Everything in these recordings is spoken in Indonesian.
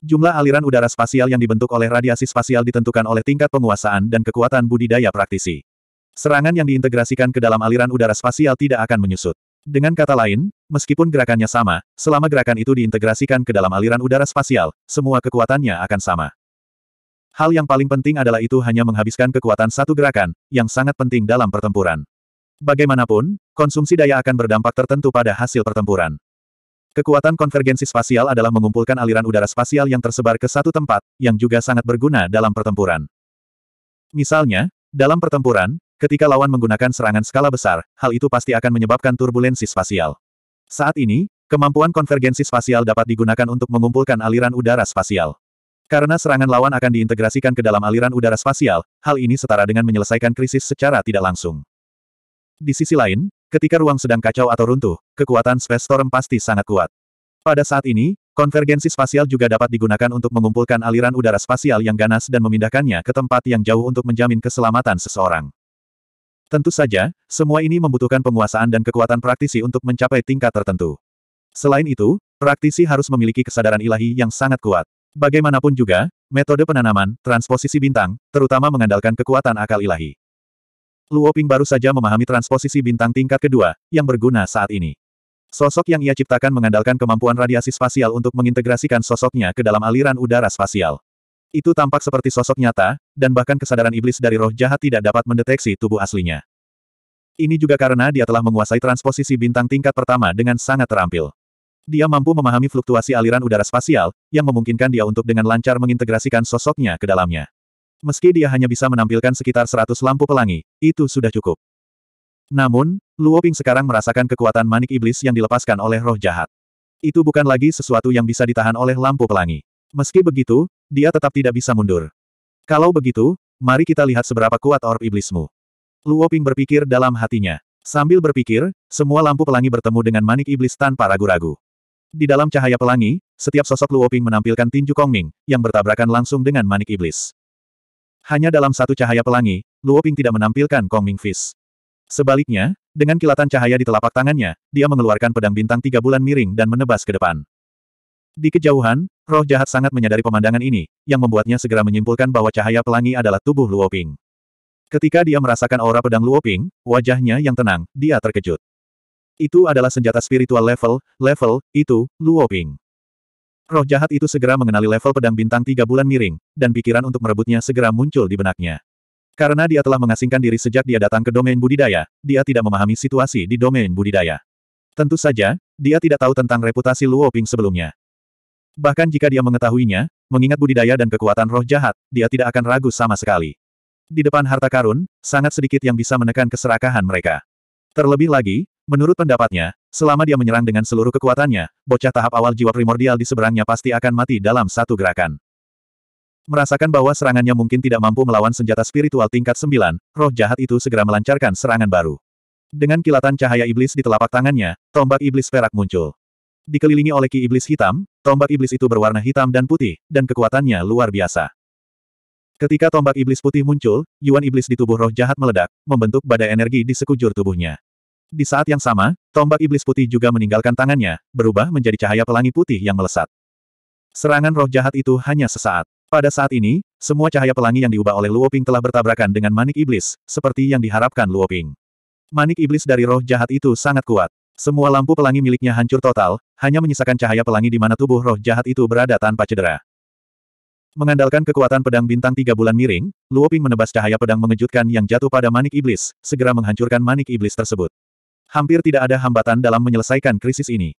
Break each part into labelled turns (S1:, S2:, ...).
S1: Jumlah aliran udara spasial yang dibentuk oleh radiasi spasial ditentukan oleh tingkat penguasaan dan kekuatan budidaya praktisi. Serangan yang diintegrasikan ke dalam aliran udara spasial tidak akan menyusut. Dengan kata lain, meskipun gerakannya sama, selama gerakan itu diintegrasikan ke dalam aliran udara spasial, semua kekuatannya akan sama. Hal yang paling penting adalah itu hanya menghabiskan kekuatan satu gerakan, yang sangat penting dalam pertempuran. Bagaimanapun, konsumsi daya akan berdampak tertentu pada hasil pertempuran. Kekuatan konvergensi spasial adalah mengumpulkan aliran udara spasial yang tersebar ke satu tempat, yang juga sangat berguna dalam pertempuran. Misalnya, dalam pertempuran, ketika lawan menggunakan serangan skala besar, hal itu pasti akan menyebabkan turbulensi spasial. Saat ini, kemampuan konvergensi spasial dapat digunakan untuk mengumpulkan aliran udara spasial. Karena serangan lawan akan diintegrasikan ke dalam aliran udara spasial, hal ini setara dengan menyelesaikan krisis secara tidak langsung. Di sisi lain, Ketika ruang sedang kacau atau runtuh, kekuatan Space Storm pasti sangat kuat. Pada saat ini, konvergensi spasial juga dapat digunakan untuk mengumpulkan aliran udara spasial yang ganas dan memindahkannya ke tempat yang jauh untuk menjamin keselamatan seseorang. Tentu saja, semua ini membutuhkan penguasaan dan kekuatan praktisi untuk mencapai tingkat tertentu. Selain itu, praktisi harus memiliki kesadaran ilahi yang sangat kuat. Bagaimanapun juga, metode penanaman, transposisi bintang, terutama mengandalkan kekuatan akal ilahi. Luo Ping baru saja memahami transposisi bintang tingkat kedua, yang berguna saat ini. Sosok yang ia ciptakan mengandalkan kemampuan radiasi spasial untuk mengintegrasikan sosoknya ke dalam aliran udara spasial. Itu tampak seperti sosok nyata, dan bahkan kesadaran iblis dari roh jahat tidak dapat mendeteksi tubuh aslinya. Ini juga karena dia telah menguasai transposisi bintang tingkat pertama dengan sangat terampil. Dia mampu memahami fluktuasi aliran udara spasial, yang memungkinkan dia untuk dengan lancar mengintegrasikan sosoknya ke dalamnya. Meski dia hanya bisa menampilkan sekitar 100 lampu pelangi, itu sudah cukup. Namun, Luo Ping sekarang merasakan kekuatan manik iblis yang dilepaskan oleh roh jahat. Itu bukan lagi sesuatu yang bisa ditahan oleh lampu pelangi. Meski begitu, dia tetap tidak bisa mundur. Kalau begitu, mari kita lihat seberapa kuat orb iblismu. Luo Ping berpikir dalam hatinya. Sambil berpikir, semua lampu pelangi bertemu dengan manik iblis tanpa ragu-ragu. Di dalam cahaya pelangi, setiap sosok Luo Ping menampilkan tinju Kongming, yang bertabrakan langsung dengan manik iblis. Hanya dalam satu cahaya pelangi, Luo Ping tidak menampilkan Kong Ming Fist. Sebaliknya, dengan kilatan cahaya di telapak tangannya, dia mengeluarkan pedang bintang tiga bulan miring dan menebas ke depan. Di kejauhan, roh jahat sangat menyadari pemandangan ini, yang membuatnya segera menyimpulkan bahwa cahaya pelangi adalah tubuh Luo Ping. Ketika dia merasakan aura pedang Luo Ping, wajahnya yang tenang, dia terkejut. Itu adalah senjata spiritual level, level, itu, Luo Ping. Roh jahat itu segera mengenali level pedang bintang tiga bulan miring, dan pikiran untuk merebutnya segera muncul di benaknya. Karena dia telah mengasingkan diri sejak dia datang ke domain budidaya, dia tidak memahami situasi di domain budidaya. Tentu saja, dia tidak tahu tentang reputasi Luo Ping sebelumnya. Bahkan jika dia mengetahuinya, mengingat budidaya dan kekuatan roh jahat, dia tidak akan ragu sama sekali. Di depan harta karun, sangat sedikit yang bisa menekan keserakahan mereka. Terlebih lagi, Menurut pendapatnya, selama dia menyerang dengan seluruh kekuatannya, bocah tahap awal jiwa primordial di seberangnya pasti akan mati dalam satu gerakan. Merasakan bahwa serangannya mungkin tidak mampu melawan senjata spiritual tingkat 9, roh jahat itu segera melancarkan serangan baru. Dengan kilatan cahaya iblis di telapak tangannya, tombak iblis perak muncul. Dikelilingi oleh ki iblis hitam, tombak iblis itu berwarna hitam dan putih, dan kekuatannya luar biasa. Ketika tombak iblis putih muncul, yuan iblis di tubuh roh jahat meledak, membentuk badai energi di sekujur tubuhnya. Di saat yang sama, tombak iblis putih juga meninggalkan tangannya, berubah menjadi cahaya pelangi putih yang melesat. Serangan roh jahat itu hanya sesaat. Pada saat ini, semua cahaya pelangi yang diubah oleh Luoping telah bertabrakan dengan manik iblis, seperti yang diharapkan Luoping. Manik iblis dari roh jahat itu sangat kuat. Semua lampu pelangi miliknya hancur total, hanya menyisakan cahaya pelangi di mana tubuh roh jahat itu berada tanpa cedera. Mengandalkan kekuatan pedang bintang tiga bulan miring, Luoping menebas cahaya pedang mengejutkan yang jatuh pada manik iblis, segera menghancurkan manik iblis tersebut hampir tidak ada hambatan dalam menyelesaikan krisis ini.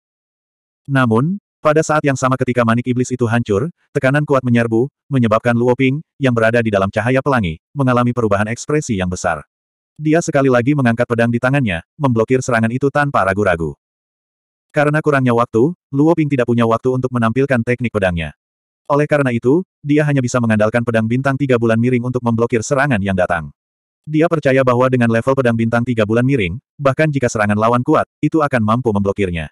S1: Namun, pada saat yang sama ketika manik iblis itu hancur, tekanan kuat menyerbu, menyebabkan Luo Ping, yang berada di dalam cahaya pelangi, mengalami perubahan ekspresi yang besar. Dia sekali lagi mengangkat pedang di tangannya, memblokir serangan itu tanpa ragu-ragu. Karena kurangnya waktu, Luo Ping tidak punya waktu untuk menampilkan teknik pedangnya. Oleh karena itu, dia hanya bisa mengandalkan pedang bintang tiga bulan miring untuk memblokir serangan yang datang. Dia percaya bahwa dengan level pedang bintang tiga bulan miring, bahkan jika serangan lawan kuat, itu akan mampu memblokirnya.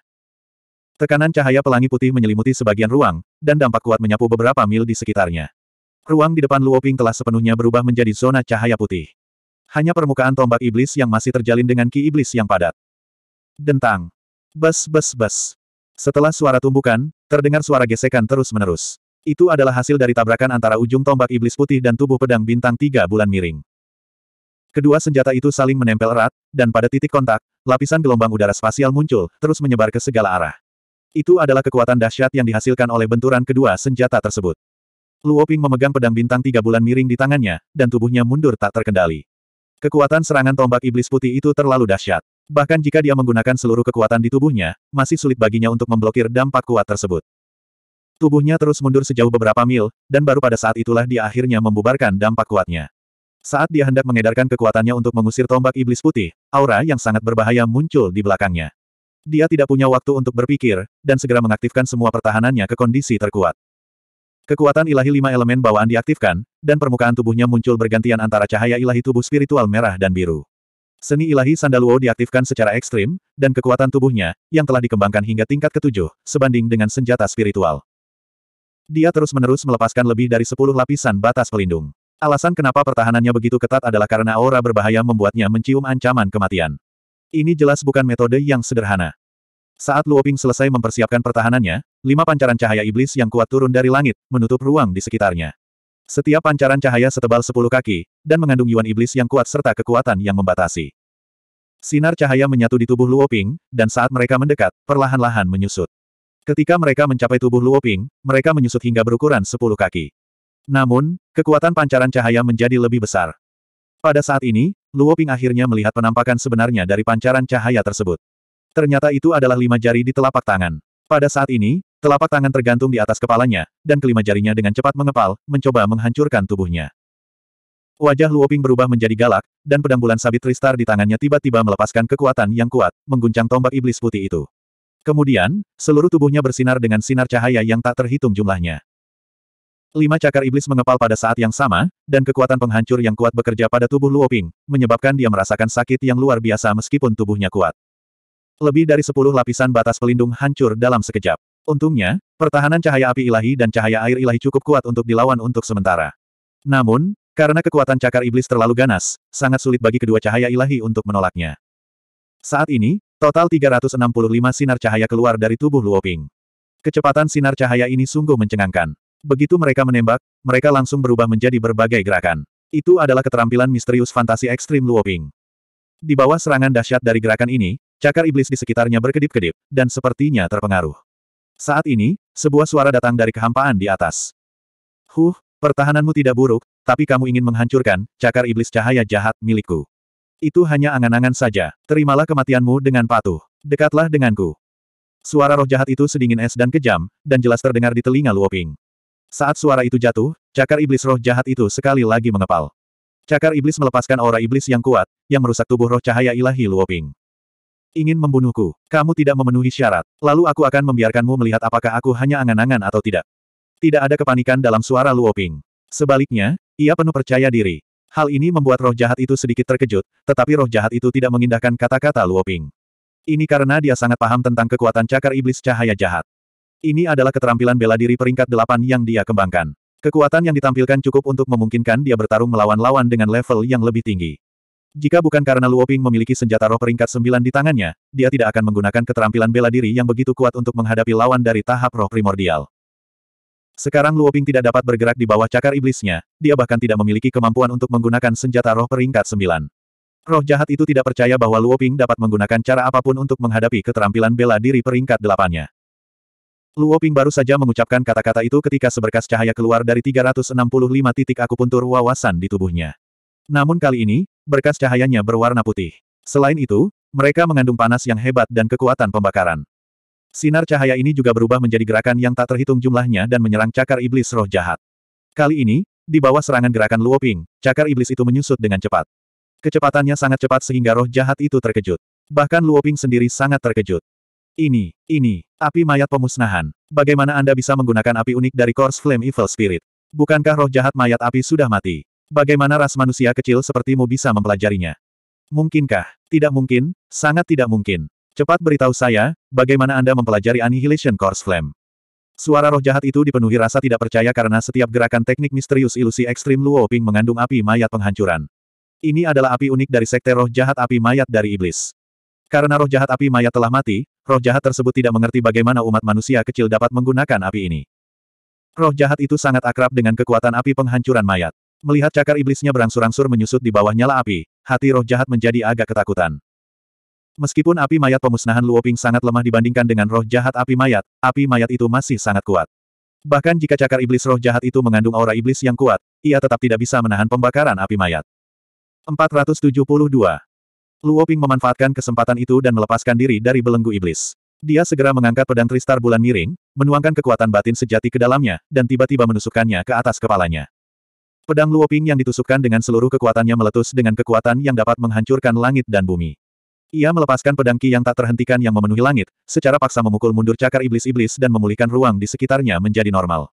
S1: Tekanan cahaya pelangi putih menyelimuti sebagian ruang, dan dampak kuat menyapu beberapa mil di sekitarnya. Ruang di depan Luoping telah sepenuhnya berubah menjadi zona cahaya putih. Hanya permukaan tombak iblis yang masih terjalin dengan ki iblis yang padat. Dentang. Bes bes bes. Setelah suara tumbukan, terdengar suara gesekan terus-menerus. Itu adalah hasil dari tabrakan antara ujung tombak iblis putih dan tubuh pedang bintang tiga bulan miring. Kedua senjata itu saling menempel erat, dan pada titik kontak, lapisan gelombang udara spasial muncul, terus menyebar ke segala arah. Itu adalah kekuatan dahsyat yang dihasilkan oleh benturan kedua senjata tersebut. Luo Ping memegang pedang bintang tiga bulan miring di tangannya, dan tubuhnya mundur tak terkendali. Kekuatan serangan tombak iblis putih itu terlalu dahsyat. Bahkan jika dia menggunakan seluruh kekuatan di tubuhnya, masih sulit baginya untuk memblokir dampak kuat tersebut. Tubuhnya terus mundur sejauh beberapa mil, dan baru pada saat itulah dia akhirnya membubarkan dampak kuatnya. Saat dia hendak mengedarkan kekuatannya untuk mengusir tombak iblis putih, aura yang sangat berbahaya muncul di belakangnya. Dia tidak punya waktu untuk berpikir, dan segera mengaktifkan semua pertahanannya ke kondisi terkuat. Kekuatan ilahi lima elemen bawaan diaktifkan, dan permukaan tubuhnya muncul bergantian antara cahaya ilahi tubuh spiritual merah dan biru. Seni ilahi Sandaluo diaktifkan secara ekstrim, dan kekuatan tubuhnya, yang telah dikembangkan hingga tingkat ketujuh, sebanding dengan senjata spiritual. Dia terus-menerus melepaskan lebih dari sepuluh lapisan batas pelindung. Alasan kenapa pertahanannya begitu ketat adalah karena aura berbahaya membuatnya mencium ancaman kematian. Ini jelas bukan metode yang sederhana. Saat Luoping selesai mempersiapkan pertahanannya, lima pancaran cahaya iblis yang kuat turun dari langit, menutup ruang di sekitarnya. Setiap pancaran cahaya setebal sepuluh kaki, dan mengandung yuan iblis yang kuat serta kekuatan yang membatasi. Sinar cahaya menyatu di tubuh Luoping, dan saat mereka mendekat, perlahan-lahan menyusut. Ketika mereka mencapai tubuh Luoping, mereka menyusut hingga berukuran sepuluh kaki. Namun, kekuatan pancaran cahaya menjadi lebih besar. Pada saat ini, Luo Ping akhirnya melihat penampakan sebenarnya dari pancaran cahaya tersebut. Ternyata itu adalah lima jari di telapak tangan. Pada saat ini, telapak tangan tergantung di atas kepalanya, dan kelima jarinya dengan cepat mengepal, mencoba menghancurkan tubuhnya. Wajah Luoping berubah menjadi galak, dan pedang bulan sabit Tristar di tangannya tiba-tiba melepaskan kekuatan yang kuat, mengguncang tombak iblis putih itu. Kemudian, seluruh tubuhnya bersinar dengan sinar cahaya yang tak terhitung jumlahnya. Lima cakar iblis mengepal pada saat yang sama, dan kekuatan penghancur yang kuat bekerja pada tubuh Luoping, menyebabkan dia merasakan sakit yang luar biasa meskipun tubuhnya kuat. Lebih dari sepuluh lapisan batas pelindung hancur dalam sekejap. Untungnya, pertahanan cahaya api ilahi dan cahaya air ilahi cukup kuat untuk dilawan untuk sementara. Namun, karena kekuatan cakar iblis terlalu ganas, sangat sulit bagi kedua cahaya ilahi untuk menolaknya. Saat ini, total 365 sinar cahaya keluar dari tubuh Luoping. Kecepatan sinar cahaya ini sungguh mencengangkan. Begitu mereka menembak, mereka langsung berubah menjadi berbagai gerakan. Itu adalah keterampilan misterius fantasi ekstrim Luoping. Di bawah serangan dahsyat dari gerakan ini, cakar iblis di sekitarnya berkedip-kedip, dan sepertinya terpengaruh. Saat ini, sebuah suara datang dari kehampaan di atas. Huh, pertahananmu tidak buruk, tapi kamu ingin menghancurkan cakar iblis cahaya jahat milikku. Itu hanya angan-angan saja. Terimalah kematianmu dengan patuh. Dekatlah denganku. Suara roh jahat itu sedingin es dan kejam, dan jelas terdengar di telinga Luoping. Saat suara itu jatuh, cakar iblis roh jahat itu sekali lagi mengepal. Cakar iblis melepaskan aura iblis yang kuat, yang merusak tubuh roh cahaya ilahi Luoping. Ingin membunuhku, kamu tidak memenuhi syarat, lalu aku akan membiarkanmu melihat apakah aku hanya angan-angan atau tidak. Tidak ada kepanikan dalam suara Luoping. Sebaliknya, ia penuh percaya diri. Hal ini membuat roh jahat itu sedikit terkejut, tetapi roh jahat itu tidak mengindahkan kata-kata Luoping. Ini karena dia sangat paham tentang kekuatan cakar iblis cahaya jahat. Ini adalah keterampilan bela diri peringkat delapan yang dia kembangkan. Kekuatan yang ditampilkan cukup untuk memungkinkan dia bertarung melawan lawan dengan level yang lebih tinggi. Jika bukan karena Luoping memiliki senjata roh peringkat sembilan di tangannya, dia tidak akan menggunakan keterampilan bela diri yang begitu kuat untuk menghadapi lawan dari tahap roh primordial. Sekarang Luoping tidak dapat bergerak di bawah cakar iblisnya, dia bahkan tidak memiliki kemampuan untuk menggunakan senjata roh peringkat sembilan. Roh jahat itu tidak percaya bahwa Luoping dapat menggunakan cara apapun untuk menghadapi keterampilan bela diri peringkat delapannya. Luo Ping baru saja mengucapkan kata-kata itu ketika seberkas cahaya keluar dari 365 titik akupuntur wawasan di tubuhnya. Namun kali ini, berkas cahayanya berwarna putih. Selain itu, mereka mengandung panas yang hebat dan kekuatan pembakaran. Sinar cahaya ini juga berubah menjadi gerakan yang tak terhitung jumlahnya dan menyerang cakar iblis roh jahat. Kali ini, di bawah serangan gerakan Luo Ping, cakar iblis itu menyusut dengan cepat. Kecepatannya sangat cepat sehingga roh jahat itu terkejut. Bahkan Luo Ping sendiri sangat terkejut. Ini, ini, api mayat pemusnahan. Bagaimana Anda bisa menggunakan api unik dari Course Flame Evil Spirit? Bukankah roh jahat mayat api sudah mati? Bagaimana ras manusia kecil sepertimu bisa mempelajarinya? Mungkinkah? Tidak mungkin, sangat tidak mungkin. Cepat beritahu saya, bagaimana Anda mempelajari Annihilation Course Flame. Suara roh jahat itu dipenuhi rasa tidak percaya karena setiap gerakan teknik misterius ilusi ekstrim Luo Ping mengandung api mayat penghancuran. Ini adalah api unik dari sekte roh jahat api mayat dari iblis. Karena roh jahat api mayat telah mati, roh jahat tersebut tidak mengerti bagaimana umat manusia kecil dapat menggunakan api ini. Roh jahat itu sangat akrab dengan kekuatan api penghancuran mayat. Melihat cakar iblisnya berangsur-angsur menyusut di bawah nyala api, hati roh jahat menjadi agak ketakutan. Meskipun api mayat pemusnahan Luoping sangat lemah dibandingkan dengan roh jahat api mayat, api mayat itu masih sangat kuat. Bahkan jika cakar iblis roh jahat itu mengandung aura iblis yang kuat, ia tetap tidak bisa menahan pembakaran api mayat. 472 Luo Ping memanfaatkan kesempatan itu dan melepaskan diri dari belenggu iblis. Dia segera mengangkat pedang kristal bulan miring, menuangkan kekuatan batin sejati ke dalamnya, dan tiba-tiba menusukkannya ke atas kepalanya. Pedang Luo Ping yang ditusukkan dengan seluruh kekuatannya meletus dengan kekuatan yang dapat menghancurkan langit dan bumi. Ia melepaskan pedang Qi yang tak terhentikan yang memenuhi langit, secara paksa memukul mundur cakar iblis-iblis dan memulihkan ruang di sekitarnya menjadi normal.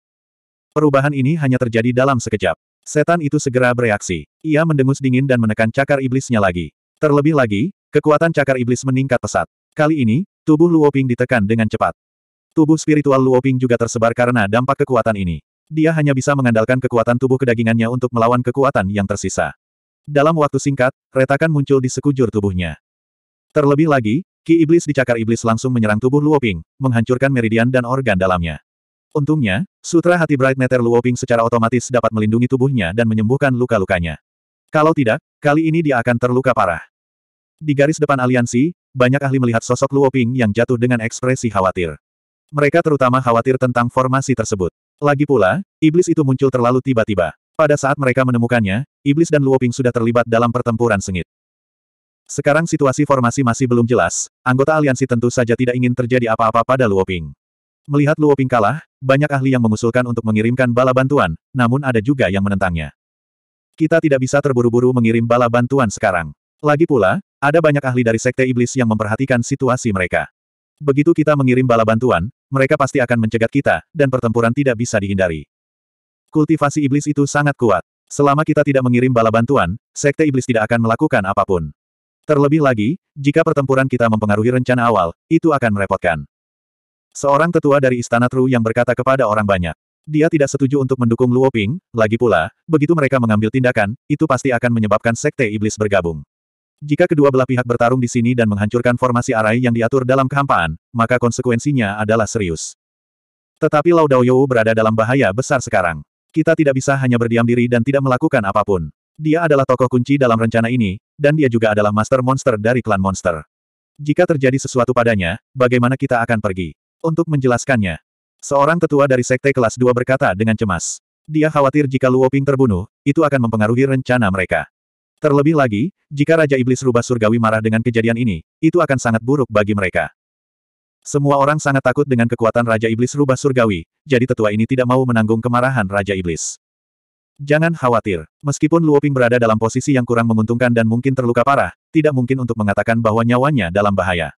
S1: Perubahan ini hanya terjadi dalam sekejap. Setan itu segera bereaksi. Ia mendengus dingin dan menekan cakar iblisnya lagi. Terlebih lagi, kekuatan cakar iblis meningkat pesat. Kali ini, tubuh Luoping ditekan dengan cepat. Tubuh spiritual Luoping juga tersebar karena dampak kekuatan ini. Dia hanya bisa mengandalkan kekuatan tubuh kedagingannya untuk melawan kekuatan yang tersisa. Dalam waktu singkat, retakan muncul di sekujur tubuhnya. Terlebih lagi, ki iblis di cakar iblis langsung menyerang tubuh Luoping, menghancurkan meridian dan organ dalamnya. Untungnya, sutra hati Bright Matter Luoping secara otomatis dapat melindungi tubuhnya dan menyembuhkan luka-lukanya. Kalau tidak, kali ini dia akan terluka parah. Di garis depan aliansi, banyak ahli melihat sosok Luo Ping yang jatuh dengan ekspresi khawatir. Mereka terutama khawatir tentang formasi tersebut. Lagi pula, iblis itu muncul terlalu tiba-tiba. Pada saat mereka menemukannya, iblis dan Luo Ping sudah terlibat dalam pertempuran sengit. Sekarang situasi formasi masih belum jelas, anggota aliansi tentu saja tidak ingin terjadi apa-apa pada Luo Ping. Melihat Luo Ping kalah, banyak ahli yang mengusulkan untuk mengirimkan bala bantuan, namun ada juga yang menentangnya. Kita tidak bisa terburu-buru mengirim bala bantuan sekarang. Lagi pula, ada banyak ahli dari Sekte Iblis yang memperhatikan situasi mereka. Begitu kita mengirim bala bantuan, mereka pasti akan mencegat kita, dan pertempuran tidak bisa dihindari. Kultivasi Iblis itu sangat kuat. Selama kita tidak mengirim bala bantuan, Sekte Iblis tidak akan melakukan apapun. Terlebih lagi, jika pertempuran kita mempengaruhi rencana awal, itu akan merepotkan. Seorang tetua dari Istana Tru yang berkata kepada orang banyak, dia tidak setuju untuk mendukung Luo Ping, lagi pula, begitu mereka mengambil tindakan, itu pasti akan menyebabkan sekte iblis bergabung. Jika kedua belah pihak bertarung di sini dan menghancurkan formasi arai yang diatur dalam kehampaan, maka konsekuensinya adalah serius. Tetapi Lao Daoyou berada dalam bahaya besar sekarang. Kita tidak bisa hanya berdiam diri dan tidak melakukan apapun. Dia adalah tokoh kunci dalam rencana ini, dan dia juga adalah master monster dari klan monster. Jika terjadi sesuatu padanya, bagaimana kita akan pergi? Untuk menjelaskannya, seorang tetua dari sekte kelas 2 berkata dengan cemas. Dia khawatir jika Luo Ping terbunuh, itu akan mempengaruhi rencana mereka. Terlebih lagi, jika Raja Iblis Rubah Surgawi marah dengan kejadian ini, itu akan sangat buruk bagi mereka. Semua orang sangat takut dengan kekuatan Raja Iblis Rubah Surgawi, jadi tetua ini tidak mau menanggung kemarahan Raja Iblis. Jangan khawatir. Meskipun Luoping berada dalam posisi yang kurang menguntungkan dan mungkin terluka parah, tidak mungkin untuk mengatakan bahwa nyawanya dalam bahaya.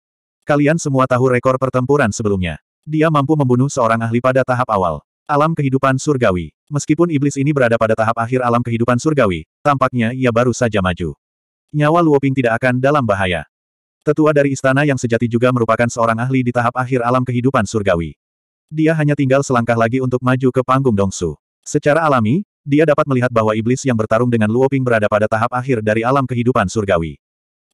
S1: Kalian semua tahu rekor pertempuran sebelumnya. Dia mampu membunuh seorang ahli pada tahap awal. Alam kehidupan surgawi. Meskipun iblis ini berada pada tahap akhir alam kehidupan surgawi, tampaknya ia baru saja maju. Nyawa Luoping tidak akan dalam bahaya. Tetua dari istana yang sejati juga merupakan seorang ahli di tahap akhir alam kehidupan surgawi. Dia hanya tinggal selangkah lagi untuk maju ke panggung Dongsu. Secara alami, dia dapat melihat bahwa iblis yang bertarung dengan Luoping berada pada tahap akhir dari alam kehidupan surgawi.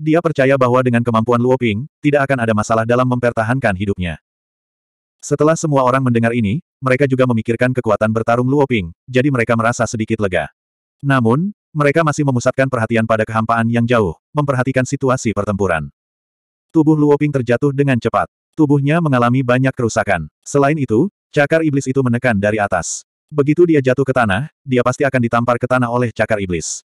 S1: Dia percaya bahwa dengan kemampuan Luoping, tidak akan ada masalah dalam mempertahankan hidupnya. Setelah semua orang mendengar ini, mereka juga memikirkan kekuatan bertarung Luoping, jadi mereka merasa sedikit lega. Namun, mereka masih memusatkan perhatian pada kehampaan yang jauh, memperhatikan situasi pertempuran. Tubuh Luoping terjatuh dengan cepat. Tubuhnya mengalami banyak kerusakan. Selain itu, cakar iblis itu menekan dari atas. Begitu dia jatuh ke tanah, dia pasti akan ditampar ke tanah oleh cakar iblis.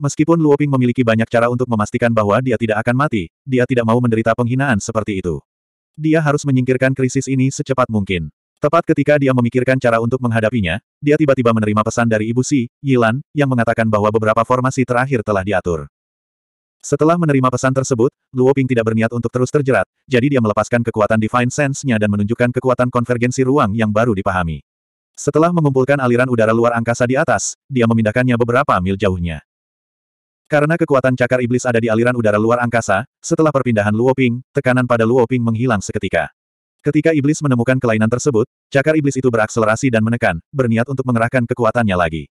S1: Meskipun Luoping memiliki banyak cara untuk memastikan bahwa dia tidak akan mati, dia tidak mau menderita penghinaan seperti itu dia harus menyingkirkan krisis ini secepat mungkin. Tepat ketika dia memikirkan cara untuk menghadapinya, dia tiba-tiba menerima pesan dari Ibu Si, Yilan, yang mengatakan bahwa beberapa formasi terakhir telah diatur. Setelah menerima pesan tersebut, Luo Ping tidak berniat untuk terus terjerat, jadi dia melepaskan kekuatan Divine Sense-nya dan menunjukkan kekuatan konvergensi ruang yang baru dipahami. Setelah mengumpulkan aliran udara luar angkasa di atas, dia memindahkannya beberapa mil jauhnya. Karena kekuatan cakar iblis ada di aliran udara luar angkasa, setelah perpindahan Luoping, tekanan pada Luoping menghilang seketika. Ketika iblis menemukan kelainan tersebut, cakar iblis itu berakselerasi dan menekan, berniat untuk mengerahkan kekuatannya lagi.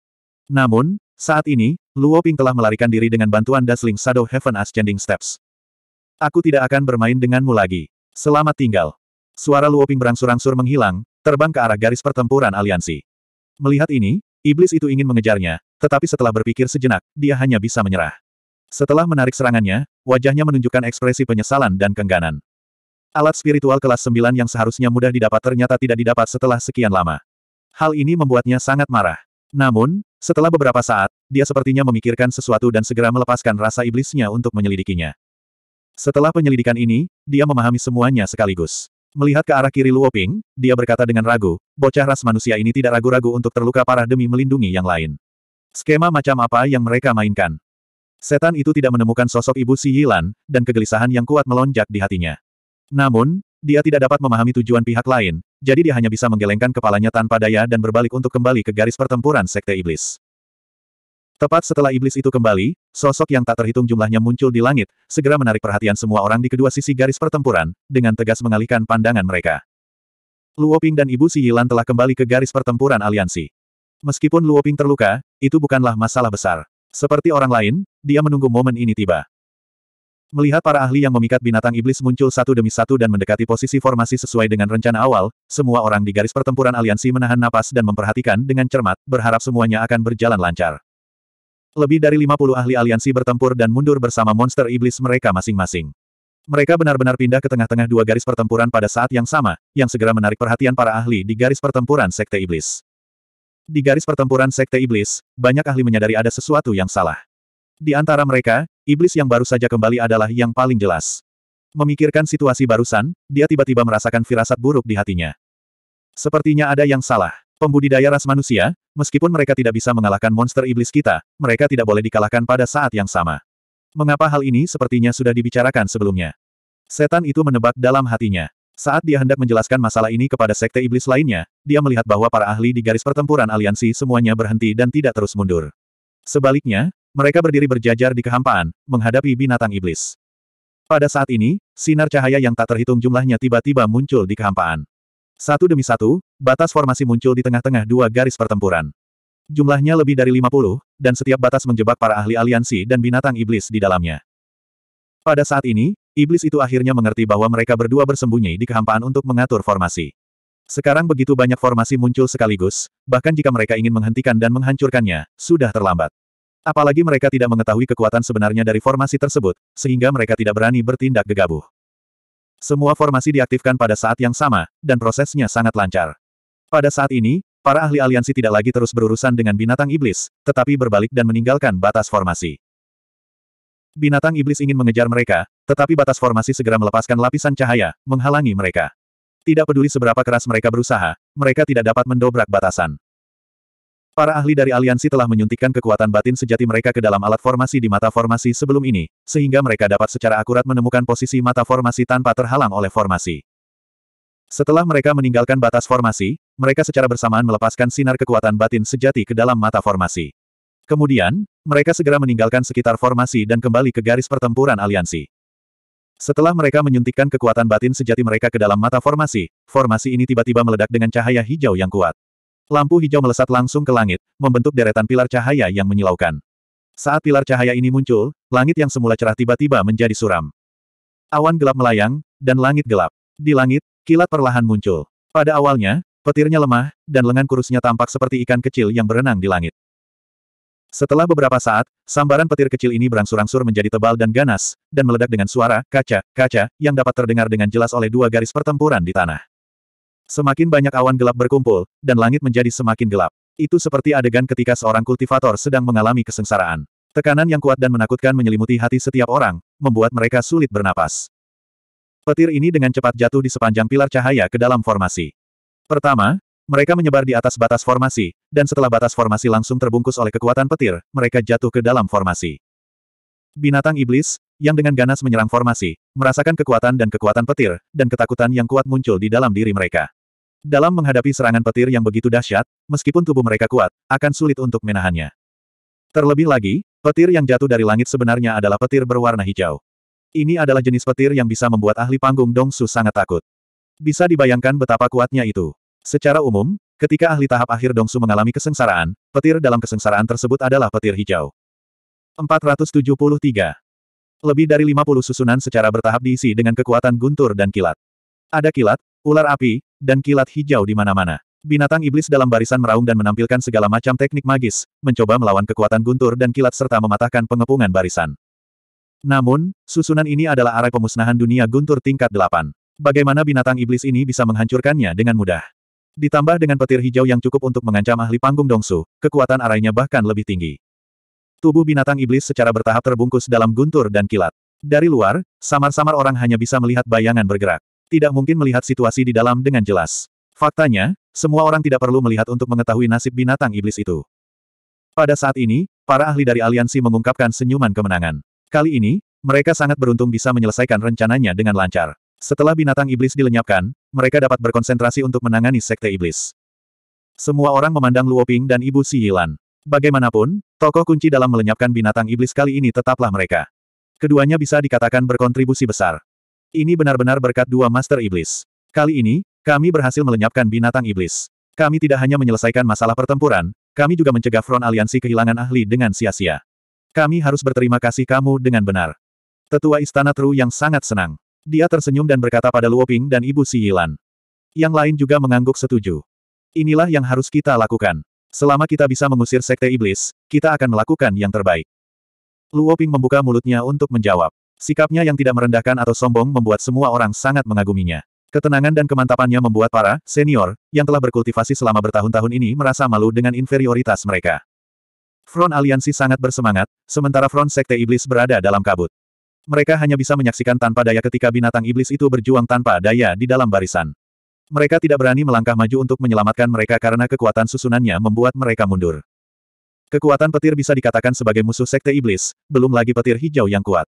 S1: Namun, saat ini, Luoping telah melarikan diri dengan bantuan Dazzling Shadow Heaven Ascending Steps. Aku tidak akan bermain denganmu lagi. Selamat tinggal. Suara Luoping berangsur-angsur menghilang, terbang ke arah garis pertempuran aliansi. Melihat ini, iblis itu ingin mengejarnya, tetapi setelah berpikir sejenak, dia hanya bisa menyerah. Setelah menarik serangannya, wajahnya menunjukkan ekspresi penyesalan dan kengganan. Alat spiritual kelas 9 yang seharusnya mudah didapat ternyata tidak didapat setelah sekian lama. Hal ini membuatnya sangat marah. Namun, setelah beberapa saat, dia sepertinya memikirkan sesuatu dan segera melepaskan rasa iblisnya untuk menyelidikinya. Setelah penyelidikan ini, dia memahami semuanya sekaligus. Melihat ke arah kiri Luoping, dia berkata dengan ragu, bocah ras manusia ini tidak ragu-ragu untuk terluka parah demi melindungi yang lain. Skema macam apa yang mereka mainkan? Setan itu tidak menemukan sosok ibu Si Yilan, dan kegelisahan yang kuat melonjak di hatinya. Namun, dia tidak dapat memahami tujuan pihak lain, jadi dia hanya bisa menggelengkan kepalanya tanpa daya dan berbalik untuk kembali ke garis pertempuran Sekte Iblis. Tepat setelah iblis itu kembali, sosok yang tak terhitung jumlahnya muncul di langit, segera menarik perhatian semua orang di kedua sisi garis pertempuran, dengan tegas mengalihkan pandangan mereka. Luoping dan Ibu Si Yilan telah kembali ke garis pertempuran aliansi. Meskipun Luoping terluka, itu bukanlah masalah besar. Seperti orang lain, dia menunggu momen ini tiba. Melihat para ahli yang memikat binatang iblis muncul satu demi satu dan mendekati posisi formasi sesuai dengan rencana awal, semua orang di garis pertempuran aliansi menahan napas dan memperhatikan dengan cermat, berharap semuanya akan berjalan lancar. Lebih dari 50 ahli aliansi bertempur dan mundur bersama monster iblis mereka masing-masing. Mereka benar-benar pindah ke tengah-tengah dua garis pertempuran pada saat yang sama, yang segera menarik perhatian para ahli di garis pertempuran Sekte Iblis. Di garis pertempuran Sekte Iblis, banyak ahli menyadari ada sesuatu yang salah. Di antara mereka, iblis yang baru saja kembali adalah yang paling jelas. Memikirkan situasi barusan, dia tiba-tiba merasakan firasat buruk di hatinya. Sepertinya ada yang salah. Pembudidaya ras manusia, meskipun mereka tidak bisa mengalahkan monster iblis kita, mereka tidak boleh dikalahkan pada saat yang sama. Mengapa hal ini sepertinya sudah dibicarakan sebelumnya? Setan itu menebak dalam hatinya. Saat dia hendak menjelaskan masalah ini kepada sekte iblis lainnya, dia melihat bahwa para ahli di garis pertempuran aliansi semuanya berhenti dan tidak terus mundur. Sebaliknya, mereka berdiri berjajar di kehampaan, menghadapi binatang iblis. Pada saat ini, sinar cahaya yang tak terhitung jumlahnya tiba-tiba muncul di kehampaan. Satu demi satu, batas formasi muncul di tengah-tengah dua garis pertempuran. Jumlahnya lebih dari 50, dan setiap batas menjebak para ahli aliansi dan binatang iblis di dalamnya. Pada saat ini, Iblis itu akhirnya mengerti bahwa mereka berdua bersembunyi di kehampaan untuk mengatur formasi. Sekarang begitu banyak formasi muncul sekaligus, bahkan jika mereka ingin menghentikan dan menghancurkannya, sudah terlambat. Apalagi mereka tidak mengetahui kekuatan sebenarnya dari formasi tersebut, sehingga mereka tidak berani bertindak gegabah. Semua formasi diaktifkan pada saat yang sama, dan prosesnya sangat lancar. Pada saat ini, para ahli aliansi tidak lagi terus berurusan dengan binatang iblis, tetapi berbalik dan meninggalkan batas formasi. Binatang iblis ingin mengejar mereka, tetapi batas formasi segera melepaskan lapisan cahaya, menghalangi mereka. Tidak peduli seberapa keras mereka berusaha, mereka tidak dapat mendobrak batasan. Para ahli dari aliansi telah menyuntikkan kekuatan batin sejati mereka ke dalam alat formasi di mata formasi sebelum ini, sehingga mereka dapat secara akurat menemukan posisi mata formasi tanpa terhalang oleh formasi. Setelah mereka meninggalkan batas formasi, mereka secara bersamaan melepaskan sinar kekuatan batin sejati ke dalam mata formasi. Kemudian, mereka segera meninggalkan sekitar formasi dan kembali ke garis pertempuran aliansi. Setelah mereka menyuntikkan kekuatan batin sejati mereka ke dalam mata formasi, formasi ini tiba-tiba meledak dengan cahaya hijau yang kuat. Lampu hijau melesat langsung ke langit, membentuk deretan pilar cahaya yang menyilaukan. Saat pilar cahaya ini muncul, langit yang semula cerah tiba-tiba menjadi suram. Awan gelap melayang, dan langit gelap. Di langit, kilat perlahan muncul. Pada awalnya, petirnya lemah, dan lengan kurusnya tampak seperti ikan kecil yang berenang di langit. Setelah beberapa saat, sambaran petir kecil ini berangsur-angsur menjadi tebal dan ganas, dan meledak dengan suara, kaca, kaca, yang dapat terdengar dengan jelas oleh dua garis pertempuran di tanah. Semakin banyak awan gelap berkumpul, dan langit menjadi semakin gelap. Itu seperti adegan ketika seorang kultivator sedang mengalami kesengsaraan. Tekanan yang kuat dan menakutkan menyelimuti hati setiap orang, membuat mereka sulit bernapas. Petir ini dengan cepat jatuh di sepanjang pilar cahaya ke dalam formasi. Pertama, mereka menyebar di atas batas formasi, dan setelah batas formasi langsung terbungkus oleh kekuatan petir, mereka jatuh ke dalam formasi. Binatang iblis, yang dengan ganas menyerang formasi, merasakan kekuatan dan kekuatan petir, dan ketakutan yang kuat muncul di dalam diri mereka. Dalam menghadapi serangan petir yang begitu dahsyat, meskipun tubuh mereka kuat, akan sulit untuk menahannya. Terlebih lagi, petir yang jatuh dari langit sebenarnya adalah petir berwarna hijau. Ini adalah jenis petir yang bisa membuat ahli panggung Dongsu sangat takut. Bisa dibayangkan betapa kuatnya itu. Secara umum, ketika ahli tahap akhir Dongsu mengalami kesengsaraan, petir dalam kesengsaraan tersebut adalah petir hijau. 473. Lebih dari 50 susunan secara bertahap diisi dengan kekuatan guntur dan kilat. Ada kilat, ular api, dan kilat hijau di mana-mana. Binatang iblis dalam barisan meraung dan menampilkan segala macam teknik magis, mencoba melawan kekuatan guntur dan kilat serta mematahkan pengepungan barisan. Namun, susunan ini adalah arai pemusnahan dunia guntur tingkat 8. Bagaimana binatang iblis ini bisa menghancurkannya dengan mudah? Ditambah dengan petir hijau yang cukup untuk mengancam ahli panggung Dongsu, kekuatan arahnya bahkan lebih tinggi. Tubuh binatang iblis secara bertahap terbungkus dalam guntur dan kilat. Dari luar, samar-samar orang hanya bisa melihat bayangan bergerak. Tidak mungkin melihat situasi di dalam dengan jelas. Faktanya, semua orang tidak perlu melihat untuk mengetahui nasib binatang iblis itu. Pada saat ini, para ahli dari aliansi mengungkapkan senyuman kemenangan. Kali ini, mereka sangat beruntung bisa menyelesaikan rencananya dengan lancar. Setelah binatang iblis dilenyapkan, mereka dapat berkonsentrasi untuk menangani sekte iblis. Semua orang memandang Luoping dan Ibu Si Bagaimanapun, tokoh kunci dalam melenyapkan binatang iblis kali ini tetaplah mereka. Keduanya bisa dikatakan berkontribusi besar. Ini benar-benar berkat dua master iblis. Kali ini, kami berhasil melenyapkan binatang iblis. Kami tidak hanya menyelesaikan masalah pertempuran, kami juga mencegah front aliansi kehilangan ahli dengan sia-sia. Kami harus berterima kasih kamu dengan benar. Tetua Istana Tru yang sangat senang. Dia tersenyum dan berkata pada Luoping dan Ibu Si Yilan. Yang lain juga mengangguk setuju. Inilah yang harus kita lakukan. Selama kita bisa mengusir sekte iblis, kita akan melakukan yang terbaik. Luoping membuka mulutnya untuk menjawab. Sikapnya yang tidak merendahkan atau sombong membuat semua orang sangat mengaguminya. Ketenangan dan kemantapannya membuat para senior yang telah berkultivasi selama bertahun-tahun ini merasa malu dengan inferioritas mereka. Front aliansi sangat bersemangat, sementara front sekte iblis berada dalam kabut. Mereka hanya bisa menyaksikan tanpa daya ketika binatang iblis itu berjuang tanpa daya di dalam barisan. Mereka tidak berani melangkah maju untuk menyelamatkan mereka karena kekuatan susunannya membuat mereka mundur. Kekuatan petir bisa dikatakan sebagai musuh sekte iblis, belum lagi petir hijau yang kuat.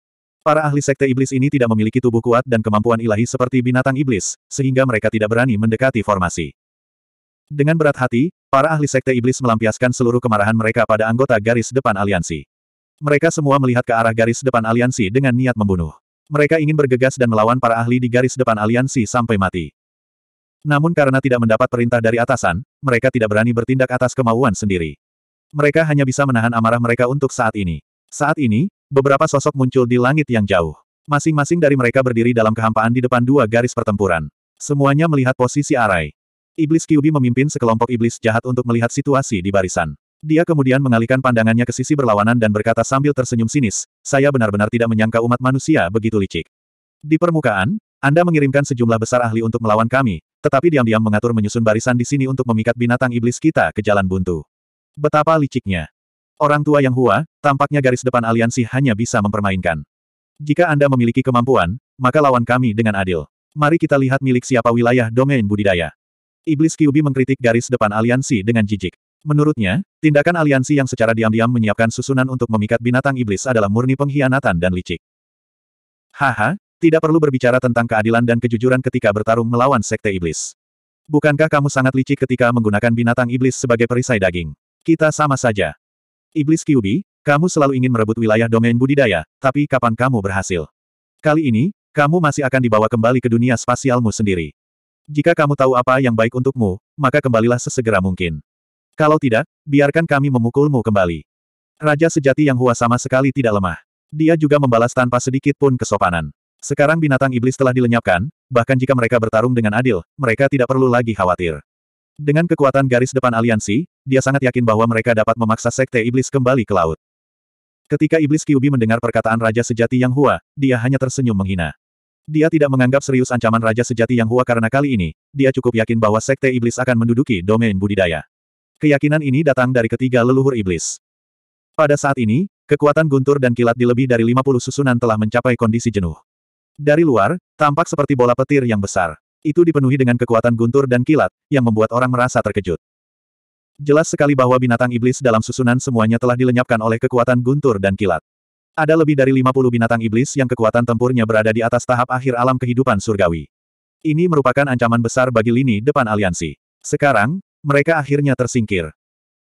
S1: Para ahli sekte iblis ini tidak memiliki tubuh kuat dan kemampuan ilahi seperti binatang iblis, sehingga mereka tidak berani mendekati formasi. Dengan berat hati, para ahli sekte iblis melampiaskan seluruh kemarahan mereka pada anggota garis depan aliansi. Mereka semua melihat ke arah garis depan aliansi dengan niat membunuh. Mereka ingin bergegas dan melawan para ahli di garis depan aliansi sampai mati. Namun karena tidak mendapat perintah dari atasan, mereka tidak berani bertindak atas kemauan sendiri. Mereka hanya bisa menahan amarah mereka untuk saat ini. Saat ini, beberapa sosok muncul di langit yang jauh. Masing-masing dari mereka berdiri dalam kehampaan di depan dua garis pertempuran. Semuanya melihat posisi Arai. Iblis Kyubi memimpin sekelompok iblis jahat untuk melihat situasi di barisan. Dia kemudian mengalihkan pandangannya ke sisi berlawanan dan berkata sambil tersenyum sinis, saya benar-benar tidak menyangka umat manusia begitu licik. Di permukaan, Anda mengirimkan sejumlah besar ahli untuk melawan kami, tetapi diam-diam mengatur menyusun barisan di sini untuk memikat binatang iblis kita ke jalan buntu. Betapa liciknya. Orang tua yang hua, tampaknya garis depan aliansi hanya bisa mempermainkan. Jika Anda memiliki kemampuan, maka lawan kami dengan adil. Mari kita lihat milik siapa wilayah domain budidaya. Iblis Kyubi mengkritik garis depan aliansi dengan jijik. Menurutnya, tindakan aliansi yang secara diam-diam menyiapkan susunan untuk memikat binatang iblis adalah murni pengkhianatan dan licik. Haha, tidak perlu berbicara tentang keadilan dan kejujuran ketika bertarung melawan sekte iblis. Bukankah kamu sangat licik ketika menggunakan binatang iblis sebagai perisai daging? Kita sama saja. Iblis Kyubi, kamu selalu ingin merebut wilayah domain budidaya, tapi kapan kamu berhasil? Kali ini, kamu masih akan dibawa kembali ke dunia spasialmu sendiri. Jika kamu tahu apa yang baik untukmu, maka kembalilah sesegera mungkin. Kalau tidak, biarkan kami memukulmu kembali. Raja sejati yang Hua sama sekali tidak lemah. Dia juga membalas tanpa sedikit pun kesopanan. Sekarang binatang iblis telah dilenyapkan, bahkan jika mereka bertarung dengan adil, mereka tidak perlu lagi khawatir. Dengan kekuatan garis depan aliansi, dia sangat yakin bahwa mereka dapat memaksa sekte iblis kembali ke laut. Ketika iblis Kyubi mendengar perkataan Raja Sejati Yang Hua, dia hanya tersenyum menghina. Dia tidak menganggap serius ancaman Raja Sejati Yang Hua karena kali ini, dia cukup yakin bahwa sekte iblis akan menduduki domain budidaya. Keyakinan ini datang dari ketiga leluhur iblis. Pada saat ini, kekuatan guntur dan kilat di lebih dari 50 susunan telah mencapai kondisi jenuh. Dari luar, tampak seperti bola petir yang besar. Itu dipenuhi dengan kekuatan guntur dan kilat, yang membuat orang merasa terkejut. Jelas sekali bahwa binatang iblis dalam susunan semuanya telah dilenyapkan oleh kekuatan guntur dan kilat. Ada lebih dari 50 binatang iblis yang kekuatan tempurnya berada di atas tahap akhir alam kehidupan surgawi. Ini merupakan ancaman besar bagi lini depan aliansi. Sekarang, mereka akhirnya tersingkir.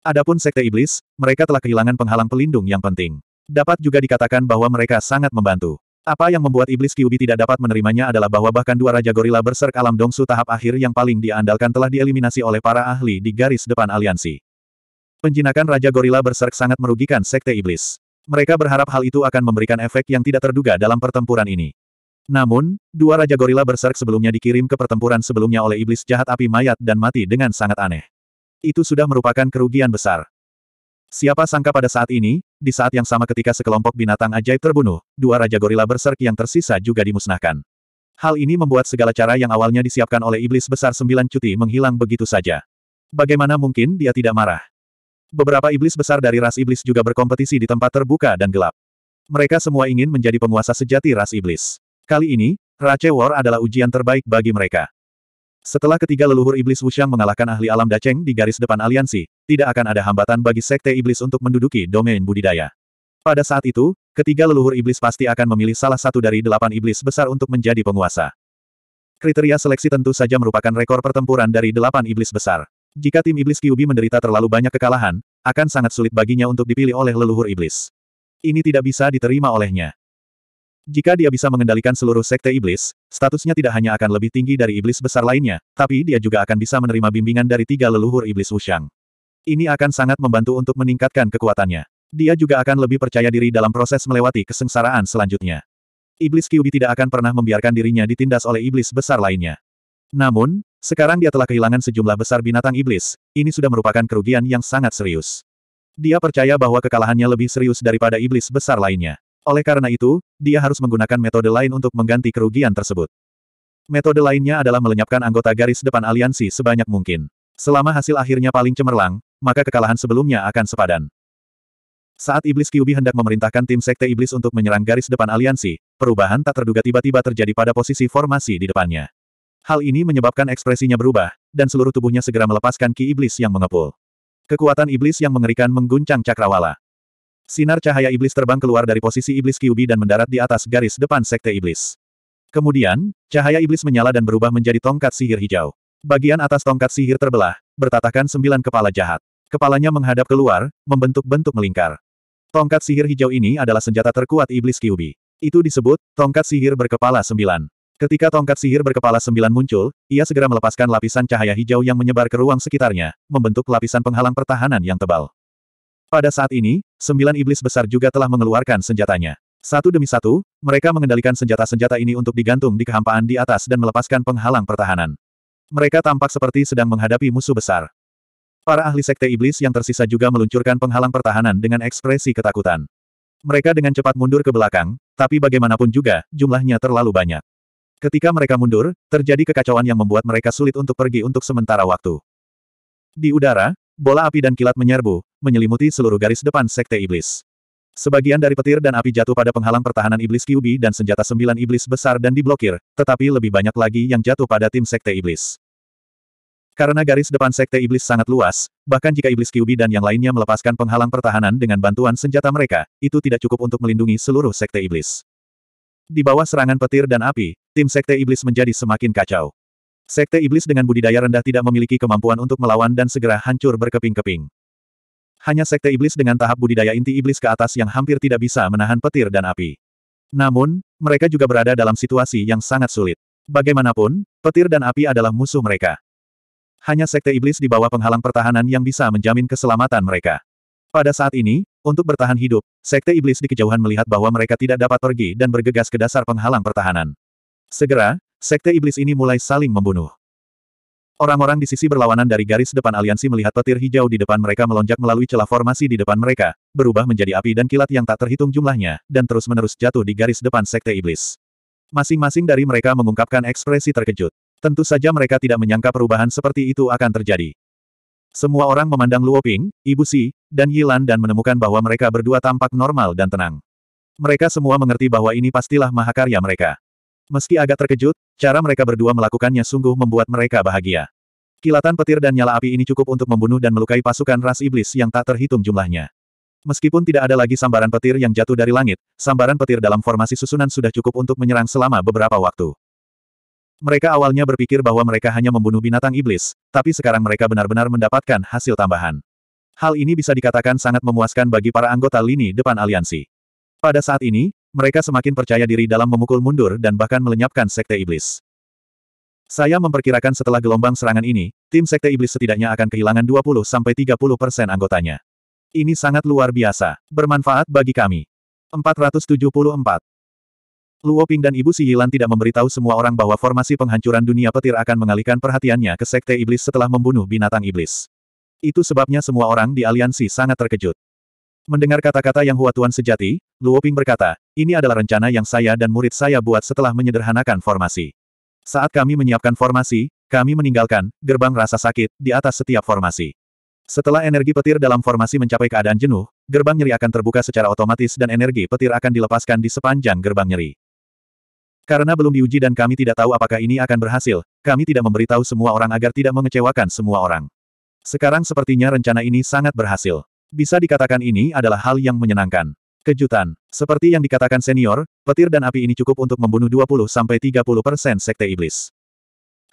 S1: Adapun Sekte Iblis, mereka telah kehilangan penghalang pelindung yang penting. Dapat juga dikatakan bahwa mereka sangat membantu. Apa yang membuat Iblis Kyubi tidak dapat menerimanya adalah bahwa bahkan dua Raja Gorila Berserk Alam Dongsu tahap akhir yang paling diandalkan telah dieliminasi oleh para ahli di garis depan aliansi. Penjinakan Raja Gorila Berserk sangat merugikan Sekte Iblis. Mereka berharap hal itu akan memberikan efek yang tidak terduga dalam pertempuran ini. Namun, dua Raja Gorila Berserk sebelumnya dikirim ke pertempuran sebelumnya oleh iblis jahat api mayat dan mati dengan sangat aneh. Itu sudah merupakan kerugian besar. Siapa sangka pada saat ini, di saat yang sama ketika sekelompok binatang ajaib terbunuh, dua Raja Gorila Berserk yang tersisa juga dimusnahkan. Hal ini membuat segala cara yang awalnya disiapkan oleh iblis besar sembilan cuti menghilang begitu saja. Bagaimana mungkin dia tidak marah? Beberapa iblis besar dari ras iblis juga berkompetisi di tempat terbuka dan gelap. Mereka semua ingin menjadi penguasa sejati ras iblis. Kali ini, Rache War adalah ujian terbaik bagi mereka. Setelah ketiga leluhur iblis Wushang mengalahkan ahli alam Daceng di garis depan aliansi, tidak akan ada hambatan bagi sekte iblis untuk menduduki domain budidaya. Pada saat itu, ketiga leluhur iblis pasti akan memilih salah satu dari delapan iblis besar untuk menjadi penguasa. Kriteria seleksi tentu saja merupakan rekor pertempuran dari delapan iblis besar. Jika tim iblis Kyubi menderita terlalu banyak kekalahan, akan sangat sulit baginya untuk dipilih oleh leluhur iblis. Ini tidak bisa diterima olehnya. Jika dia bisa mengendalikan seluruh sekte iblis, statusnya tidak hanya akan lebih tinggi dari iblis besar lainnya, tapi dia juga akan bisa menerima bimbingan dari tiga leluhur iblis Wuxiang. Ini akan sangat membantu untuk meningkatkan kekuatannya. Dia juga akan lebih percaya diri dalam proses melewati kesengsaraan selanjutnya. Iblis Kyubi tidak akan pernah membiarkan dirinya ditindas oleh iblis besar lainnya. Namun, sekarang dia telah kehilangan sejumlah besar binatang iblis, ini sudah merupakan kerugian yang sangat serius. Dia percaya bahwa kekalahannya lebih serius daripada iblis besar lainnya. Oleh karena itu, dia harus menggunakan metode lain untuk mengganti kerugian tersebut. Metode lainnya adalah melenyapkan anggota garis depan aliansi sebanyak mungkin. Selama hasil akhirnya paling cemerlang, maka kekalahan sebelumnya akan sepadan. Saat Iblis Kyubi hendak memerintahkan tim Sekte Iblis untuk menyerang garis depan aliansi, perubahan tak terduga tiba-tiba terjadi pada posisi formasi di depannya. Hal ini menyebabkan ekspresinya berubah, dan seluruh tubuhnya segera melepaskan ki iblis yang mengepul. Kekuatan iblis yang mengerikan mengguncang cakrawala. Sinar cahaya iblis terbang keluar dari posisi iblis Kyubi dan mendarat di atas garis depan sekte iblis. Kemudian, cahaya iblis menyala dan berubah menjadi tongkat sihir hijau. Bagian atas tongkat sihir terbelah, bertatakan sembilan kepala jahat. Kepalanya menghadap keluar, membentuk bentuk melingkar. Tongkat sihir hijau ini adalah senjata terkuat iblis Kyubi. Itu disebut, tongkat sihir berkepala sembilan. Ketika tongkat sihir berkepala sembilan muncul, ia segera melepaskan lapisan cahaya hijau yang menyebar ke ruang sekitarnya, membentuk lapisan penghalang pertahanan yang tebal. Pada saat ini, sembilan iblis besar juga telah mengeluarkan senjatanya. Satu demi satu, mereka mengendalikan senjata-senjata ini untuk digantung di kehampaan di atas dan melepaskan penghalang pertahanan. Mereka tampak seperti sedang menghadapi musuh besar. Para ahli sekte iblis yang tersisa juga meluncurkan penghalang pertahanan dengan ekspresi ketakutan. Mereka dengan cepat mundur ke belakang, tapi bagaimanapun juga, jumlahnya terlalu banyak. Ketika mereka mundur, terjadi kekacauan yang membuat mereka sulit untuk pergi untuk sementara waktu. Di udara, Bola api dan kilat menyerbu, menyelimuti seluruh garis depan Sekte Iblis. Sebagian dari petir dan api jatuh pada penghalang pertahanan Iblis Kyubi dan senjata sembilan Iblis besar dan diblokir, tetapi lebih banyak lagi yang jatuh pada tim Sekte Iblis. Karena garis depan Sekte Iblis sangat luas, bahkan jika Iblis Kyubi dan yang lainnya melepaskan penghalang pertahanan dengan bantuan senjata mereka, itu tidak cukup untuk melindungi seluruh Sekte Iblis. Di bawah serangan petir dan api, tim Sekte Iblis menjadi semakin kacau. Sekte iblis dengan budidaya rendah tidak memiliki kemampuan untuk melawan dan segera hancur berkeping-keping. Hanya sekte iblis dengan tahap budidaya inti iblis ke atas yang hampir tidak bisa menahan petir dan api. Namun, mereka juga berada dalam situasi yang sangat sulit. Bagaimanapun, petir dan api adalah musuh mereka. Hanya sekte iblis di bawah penghalang pertahanan yang bisa menjamin keselamatan mereka. Pada saat ini, untuk bertahan hidup, sekte iblis di kejauhan melihat bahwa mereka tidak dapat pergi dan bergegas ke dasar penghalang pertahanan. Segera, sekte iblis ini mulai saling membunuh. Orang-orang di sisi berlawanan dari garis depan aliansi melihat petir hijau di depan mereka melonjak melalui celah formasi di depan mereka, berubah menjadi api dan kilat yang tak terhitung jumlahnya, dan terus-menerus jatuh di garis depan sekte iblis. Masing-masing dari mereka mengungkapkan ekspresi terkejut. Tentu saja mereka tidak menyangka perubahan seperti itu akan terjadi. Semua orang memandang Luo Ping, Ibu Si, dan Yilan dan menemukan bahwa mereka berdua tampak normal dan tenang. Mereka semua mengerti bahwa ini pastilah mahakarya mereka. Meski agak terkejut, Cara mereka berdua melakukannya sungguh membuat mereka bahagia. Kilatan petir dan nyala api ini cukup untuk membunuh dan melukai pasukan ras iblis yang tak terhitung jumlahnya. Meskipun tidak ada lagi sambaran petir yang jatuh dari langit, sambaran petir dalam formasi susunan sudah cukup untuk menyerang selama beberapa waktu. Mereka awalnya berpikir bahwa mereka hanya membunuh binatang iblis, tapi sekarang mereka benar-benar mendapatkan hasil tambahan. Hal ini bisa dikatakan sangat memuaskan bagi para anggota lini depan aliansi. Pada saat ini, mereka semakin percaya diri dalam memukul mundur dan bahkan melenyapkan Sekte Iblis. Saya memperkirakan setelah gelombang serangan ini, tim Sekte Iblis setidaknya akan kehilangan 20-30 anggotanya. Ini sangat luar biasa. Bermanfaat bagi kami. 474. Luo Ping dan Ibu Si Yilan tidak memberitahu semua orang bahwa formasi penghancuran dunia petir akan mengalihkan perhatiannya ke Sekte Iblis setelah membunuh binatang iblis. Itu sebabnya semua orang di aliansi sangat terkejut. Mendengar kata-kata yang Huatuan sejati, Luo Ping berkata, ini adalah rencana yang saya dan murid saya buat setelah menyederhanakan formasi. Saat kami menyiapkan formasi, kami meninggalkan gerbang rasa sakit di atas setiap formasi. Setelah energi petir dalam formasi mencapai keadaan jenuh, gerbang nyeri akan terbuka secara otomatis dan energi petir akan dilepaskan di sepanjang gerbang nyeri. Karena belum diuji dan kami tidak tahu apakah ini akan berhasil, kami tidak memberitahu semua orang agar tidak mengecewakan semua orang. Sekarang sepertinya rencana ini sangat berhasil. Bisa dikatakan ini adalah hal yang menyenangkan. Kejutan. Seperti yang dikatakan senior, petir dan api ini cukup untuk membunuh 20-30% sekte iblis.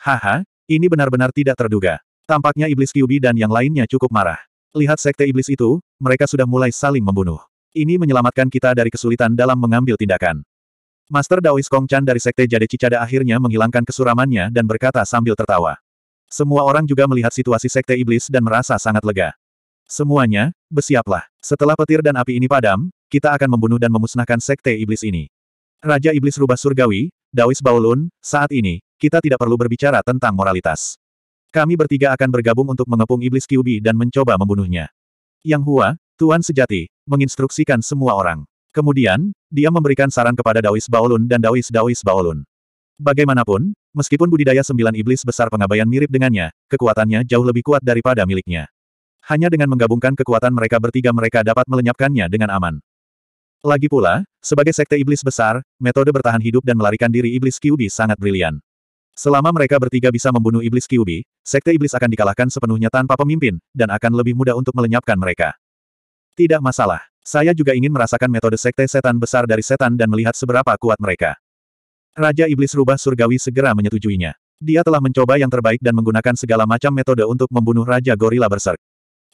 S1: Haha, ini benar-benar tidak terduga. Tampaknya iblis Kyubi dan yang lainnya cukup marah. Lihat sekte iblis itu, mereka sudah mulai saling membunuh. Ini menyelamatkan kita dari kesulitan dalam mengambil tindakan. Master Daois Kong Chan dari sekte Jade Cicada akhirnya menghilangkan kesuramannya dan berkata sambil tertawa. Semua orang juga melihat situasi sekte iblis dan merasa sangat lega. Semuanya, bersiaplah. Setelah petir dan api ini padam, kita akan membunuh dan memusnahkan sekte iblis ini. Raja Iblis Rubah Surgawi, Dawis Baulun, saat ini, kita tidak perlu berbicara tentang moralitas. Kami bertiga akan bergabung untuk mengepung Iblis Kyubi dan mencoba membunuhnya. Yang Hua, Tuan Sejati, menginstruksikan semua orang. Kemudian, dia memberikan saran kepada Dawis Baulun dan Dawis Dawis Baulun. Bagaimanapun, meskipun budidaya sembilan iblis besar pengabaian mirip dengannya, kekuatannya jauh lebih kuat daripada miliknya. Hanya dengan menggabungkan kekuatan mereka bertiga mereka dapat melenyapkannya dengan aman. Lagi pula, sebagai sekte iblis besar, metode bertahan hidup dan melarikan diri iblis Kyubi sangat brilian. Selama mereka bertiga bisa membunuh iblis Kyubi, sekte iblis akan dikalahkan sepenuhnya tanpa pemimpin, dan akan lebih mudah untuk melenyapkan mereka. Tidak masalah. Saya juga ingin merasakan metode sekte setan besar dari setan dan melihat seberapa kuat mereka. Raja Iblis Rubah Surgawi segera menyetujuinya. Dia telah mencoba yang terbaik dan menggunakan segala macam metode untuk membunuh Raja Gorila Berserk.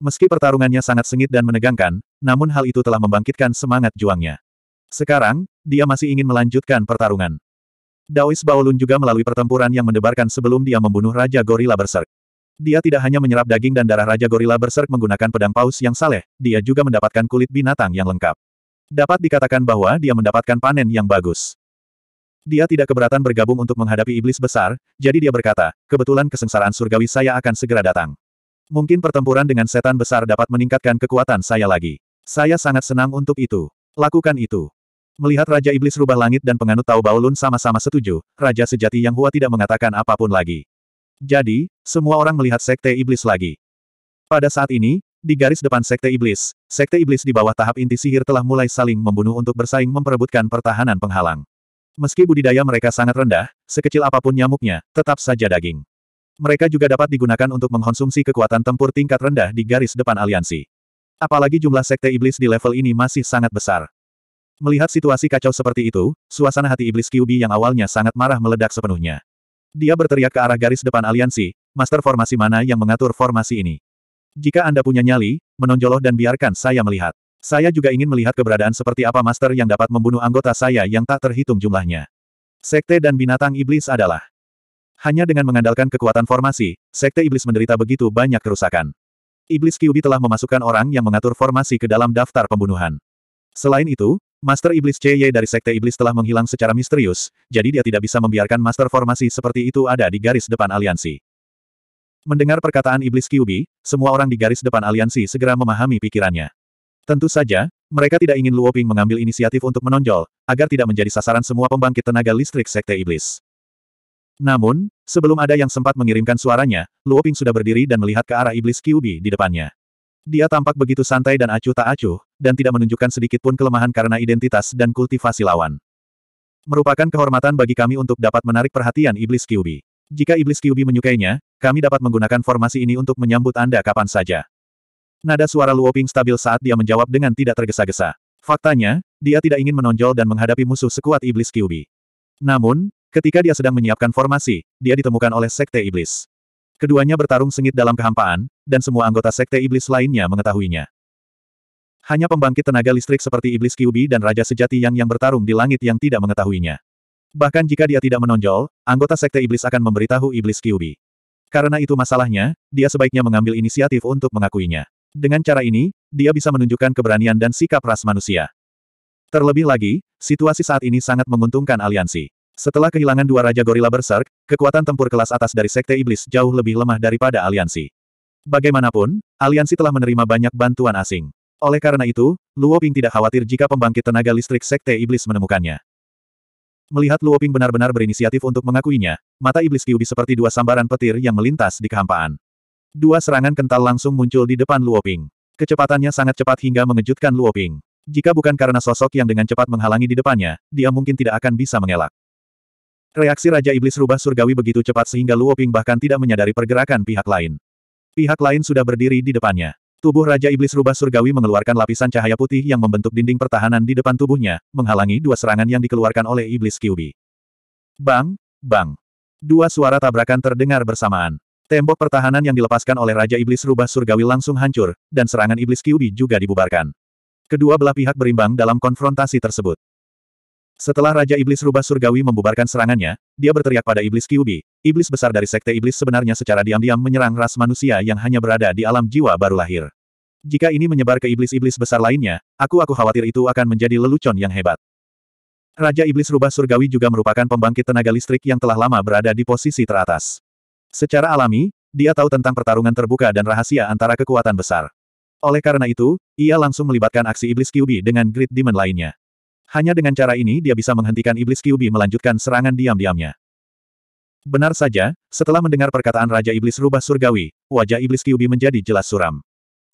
S1: Meski pertarungannya sangat sengit dan menegangkan, namun hal itu telah membangkitkan semangat juangnya. Sekarang, dia masih ingin melanjutkan pertarungan. Daois Baolun juga melalui pertempuran yang mendebarkan sebelum dia membunuh Raja Gorila Berserk. Dia tidak hanya menyerap daging dan darah Raja Gorila Berserk menggunakan pedang paus yang saleh, dia juga mendapatkan kulit binatang yang lengkap. Dapat dikatakan bahwa dia mendapatkan panen yang bagus. Dia tidak keberatan bergabung untuk menghadapi iblis besar, jadi dia berkata, kebetulan kesengsaraan surgawi saya akan segera datang. Mungkin pertempuran dengan setan besar dapat meningkatkan kekuatan saya lagi. Saya sangat senang untuk itu. Lakukan itu. Melihat Raja Iblis rubah langit dan penganut Tao Baolun sama-sama setuju, Raja Sejati Yang Hua tidak mengatakan apapun lagi. Jadi, semua orang melihat Sekte Iblis lagi. Pada saat ini, di garis depan Sekte Iblis, Sekte Iblis di bawah tahap inti sihir telah mulai saling membunuh untuk bersaing memperebutkan pertahanan penghalang. Meski budidaya mereka sangat rendah, sekecil apapun nyamuknya, tetap saja daging mereka juga dapat digunakan untuk mengkonsumsi kekuatan tempur tingkat rendah di garis depan aliansi. Apalagi jumlah sekte iblis di level ini masih sangat besar. Melihat situasi kacau seperti itu, suasana hati iblis Kyubi yang awalnya sangat marah meledak sepenuhnya. Dia berteriak ke arah garis depan aliansi, master formasi mana yang mengatur formasi ini. Jika Anda punya nyali, menonjoloh dan biarkan saya melihat. Saya juga ingin melihat keberadaan seperti apa master yang dapat membunuh anggota saya yang tak terhitung jumlahnya. Sekte dan binatang iblis adalah hanya dengan mengandalkan kekuatan formasi, Sekte Iblis menderita begitu banyak kerusakan. Iblis Kyubi telah memasukkan orang yang mengatur formasi ke dalam daftar pembunuhan. Selain itu, Master Iblis CY dari Sekte Iblis telah menghilang secara misterius, jadi dia tidak bisa membiarkan master formasi seperti itu ada di garis depan aliansi. Mendengar perkataan Iblis Kyubi, semua orang di garis depan aliansi segera memahami pikirannya. Tentu saja, mereka tidak ingin Luoping mengambil inisiatif untuk menonjol, agar tidak menjadi sasaran semua pembangkit tenaga listrik Sekte Iblis. Namun, sebelum ada yang sempat mengirimkan suaranya, Luo Ping sudah berdiri dan melihat ke arah iblis Kyubi di depannya. Dia tampak begitu santai dan acuh tak acuh, dan tidak menunjukkan sedikit pun kelemahan karena identitas dan kultivasi lawan. Merupakan kehormatan bagi kami untuk dapat menarik perhatian iblis Kyubi. Jika iblis Kyubi menyukainya, kami dapat menggunakan formasi ini untuk menyambut Anda kapan saja. Nada suara Luo Ping stabil saat dia menjawab dengan tidak tergesa-gesa. Faktanya, dia tidak ingin menonjol dan menghadapi musuh sekuat iblis Kyubi. Namun, Ketika dia sedang menyiapkan formasi, dia ditemukan oleh Sekte Iblis. Keduanya bertarung sengit dalam kehampaan, dan semua anggota Sekte Iblis lainnya mengetahuinya. Hanya pembangkit tenaga listrik seperti Iblis Kyubi dan Raja Sejati yang yang bertarung di langit yang tidak mengetahuinya. Bahkan jika dia tidak menonjol, anggota Sekte Iblis akan memberitahu Iblis Kyubi. Karena itu masalahnya, dia sebaiknya mengambil inisiatif untuk mengakuinya. Dengan cara ini, dia bisa menunjukkan keberanian dan sikap ras manusia. Terlebih lagi, situasi saat ini sangat menguntungkan aliansi. Setelah kehilangan dua Raja Gorila Berserk, kekuatan tempur kelas atas dari Sekte Iblis jauh lebih lemah daripada aliansi. Bagaimanapun, aliansi telah menerima banyak bantuan asing. Oleh karena itu, Luo Ping tidak khawatir jika pembangkit tenaga listrik Sekte Iblis menemukannya. Melihat Luo Ping benar-benar berinisiatif untuk mengakuinya, mata iblis Kyubi seperti dua sambaran petir yang melintas di kehampaan. Dua serangan kental langsung muncul di depan Luo Ping. Kecepatannya sangat cepat hingga mengejutkan Luo Ping. Jika bukan karena sosok yang dengan cepat menghalangi di depannya, dia mungkin tidak akan bisa mengelak. Reaksi Raja Iblis rubah surgawi begitu cepat sehingga Luo Ping bahkan tidak menyadari pergerakan pihak lain. Pihak lain sudah berdiri di depannya. Tubuh Raja Iblis rubah surgawi mengeluarkan lapisan cahaya putih yang membentuk dinding pertahanan di depan tubuhnya, menghalangi dua serangan yang dikeluarkan oleh Iblis Kyubi. Bang! Bang! Dua suara tabrakan terdengar bersamaan. Tembok pertahanan yang dilepaskan oleh Raja Iblis rubah surgawi langsung hancur, dan serangan Iblis Kyubi juga dibubarkan. Kedua belah pihak berimbang dalam konfrontasi tersebut. Setelah Raja Iblis Rubah Surgawi membubarkan serangannya, dia berteriak pada Iblis Kyubi, iblis besar dari Sekte Iblis sebenarnya secara diam-diam menyerang ras manusia yang hanya berada di alam jiwa baru lahir. Jika ini menyebar ke iblis-iblis besar lainnya, aku-aku khawatir itu akan menjadi lelucon yang hebat. Raja Iblis Rubah Surgawi juga merupakan pembangkit tenaga listrik yang telah lama berada di posisi teratas. Secara alami, dia tahu tentang pertarungan terbuka dan rahasia antara kekuatan besar. Oleh karena itu, ia langsung melibatkan aksi Iblis Kyubi dengan Great Demon lainnya. Hanya dengan cara ini dia bisa menghentikan iblis Kyubi melanjutkan serangan diam-diamnya. Benar saja, setelah mendengar perkataan Raja Iblis Rubah Surgawi, wajah iblis Kyubi menjadi jelas suram.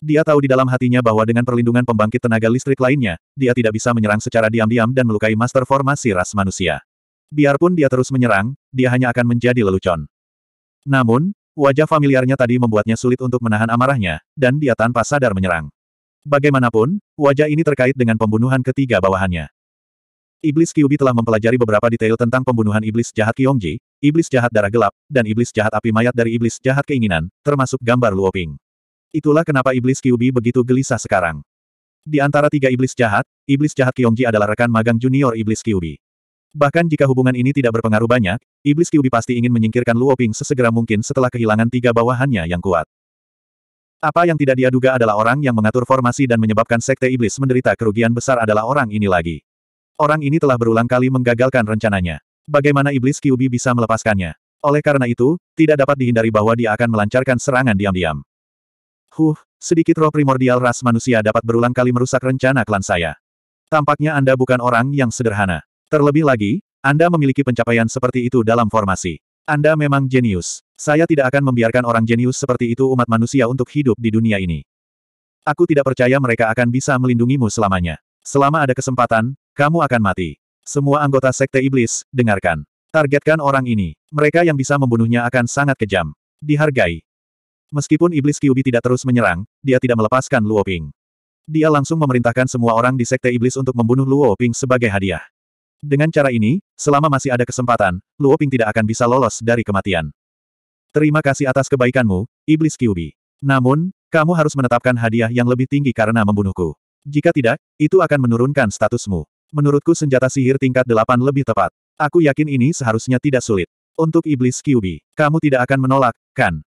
S1: Dia tahu di dalam hatinya bahwa dengan perlindungan pembangkit tenaga listrik lainnya, dia tidak bisa menyerang secara diam-diam dan melukai master formasi ras manusia. Biarpun dia terus menyerang, dia hanya akan menjadi lelucon. Namun, wajah familiarnya tadi membuatnya sulit untuk menahan amarahnya, dan dia tanpa sadar menyerang. Bagaimanapun, wajah ini terkait dengan pembunuhan ketiga bawahannya. Iblis Kyubi telah mempelajari beberapa detail tentang pembunuhan iblis jahat Kyongji, iblis jahat darah gelap, dan iblis jahat api mayat dari iblis jahat keinginan, termasuk gambar Luoping. Itulah kenapa iblis Kyubi begitu gelisah sekarang. Di antara tiga iblis jahat, iblis jahat Kyongji adalah rekan magang junior iblis Kyubi. Bahkan jika hubungan ini tidak berpengaruh banyak, iblis Kyubi pasti ingin menyingkirkan Luoping sesegera mungkin setelah kehilangan tiga bawahannya yang kuat. Apa yang tidak dia duga adalah orang yang mengatur formasi dan menyebabkan sekte iblis menderita kerugian besar adalah orang ini lagi. Orang ini telah berulang kali menggagalkan rencananya. Bagaimana iblis Kyubi bisa melepaskannya? Oleh karena itu, tidak dapat dihindari bahwa dia akan melancarkan serangan diam-diam. Huh, sedikit roh primordial ras manusia dapat berulang kali merusak rencana klan saya. Tampaknya Anda bukan orang yang sederhana. Terlebih lagi, Anda memiliki pencapaian seperti itu dalam formasi. Anda memang jenius. Saya tidak akan membiarkan orang jenius seperti itu umat manusia untuk hidup di dunia ini. Aku tidak percaya mereka akan bisa melindungimu selamanya. Selama ada kesempatan, kamu akan mati. Semua anggota Sekte Iblis, dengarkan. Targetkan orang ini. Mereka yang bisa membunuhnya akan sangat kejam. Dihargai. Meskipun Iblis Kyubi tidak terus menyerang, dia tidak melepaskan Luo Ping. Dia langsung memerintahkan semua orang di Sekte Iblis untuk membunuh Luo Ping sebagai hadiah. Dengan cara ini, selama masih ada kesempatan, Luo Ping tidak akan bisa lolos dari kematian. Terima kasih atas kebaikanmu, Iblis Kyubi. Namun, kamu harus menetapkan hadiah yang lebih tinggi karena membunuhku. Jika tidak, itu akan menurunkan statusmu. Menurutku senjata sihir tingkat delapan lebih tepat. Aku yakin ini seharusnya tidak sulit. Untuk iblis Kyubi, kamu tidak akan menolak, kan?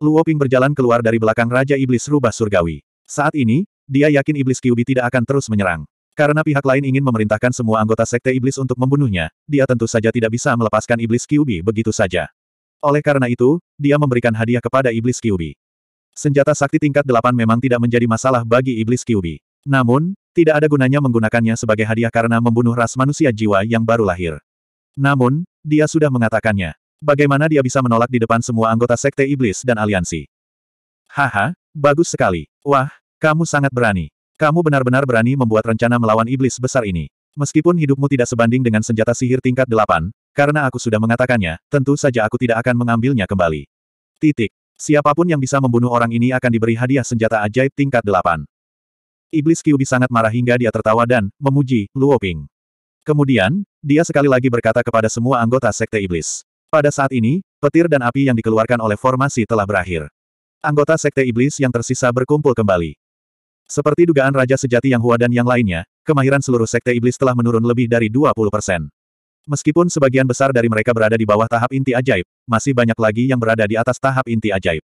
S1: Luoping berjalan keluar dari belakang Raja Iblis Rubah Surgawi. Saat ini, dia yakin iblis Kyubi tidak akan terus menyerang. Karena pihak lain ingin memerintahkan semua anggota Sekte Iblis untuk membunuhnya, dia tentu saja tidak bisa melepaskan Iblis Kyubi begitu saja. Oleh karena itu, dia memberikan hadiah kepada Iblis Kyubi. Senjata sakti tingkat delapan memang tidak menjadi masalah bagi Iblis Kyubi. Namun, tidak ada gunanya menggunakannya sebagai hadiah karena membunuh ras manusia jiwa yang baru lahir. Namun, dia sudah mengatakannya. Bagaimana dia bisa menolak di depan semua anggota Sekte Iblis dan Aliansi? Haha, bagus sekali. Wah, kamu sangat berani. Kamu benar-benar berani membuat rencana melawan iblis besar ini. Meskipun hidupmu tidak sebanding dengan senjata sihir tingkat delapan, karena aku sudah mengatakannya, tentu saja aku tidak akan mengambilnya kembali. Titik. Siapapun yang bisa membunuh orang ini akan diberi hadiah senjata ajaib tingkat delapan. Iblis Kyubi sangat marah hingga dia tertawa dan memuji Luo Ping. Kemudian, dia sekali lagi berkata kepada semua anggota Sekte Iblis. Pada saat ini, petir dan api yang dikeluarkan oleh formasi telah berakhir. Anggota Sekte Iblis yang tersisa berkumpul kembali. Seperti dugaan Raja Sejati Yang Hua dan yang lainnya, kemahiran seluruh Sekte Iblis telah menurun lebih dari 20 persen. Meskipun sebagian besar dari mereka berada di bawah tahap inti ajaib, masih banyak lagi yang berada di atas tahap inti ajaib.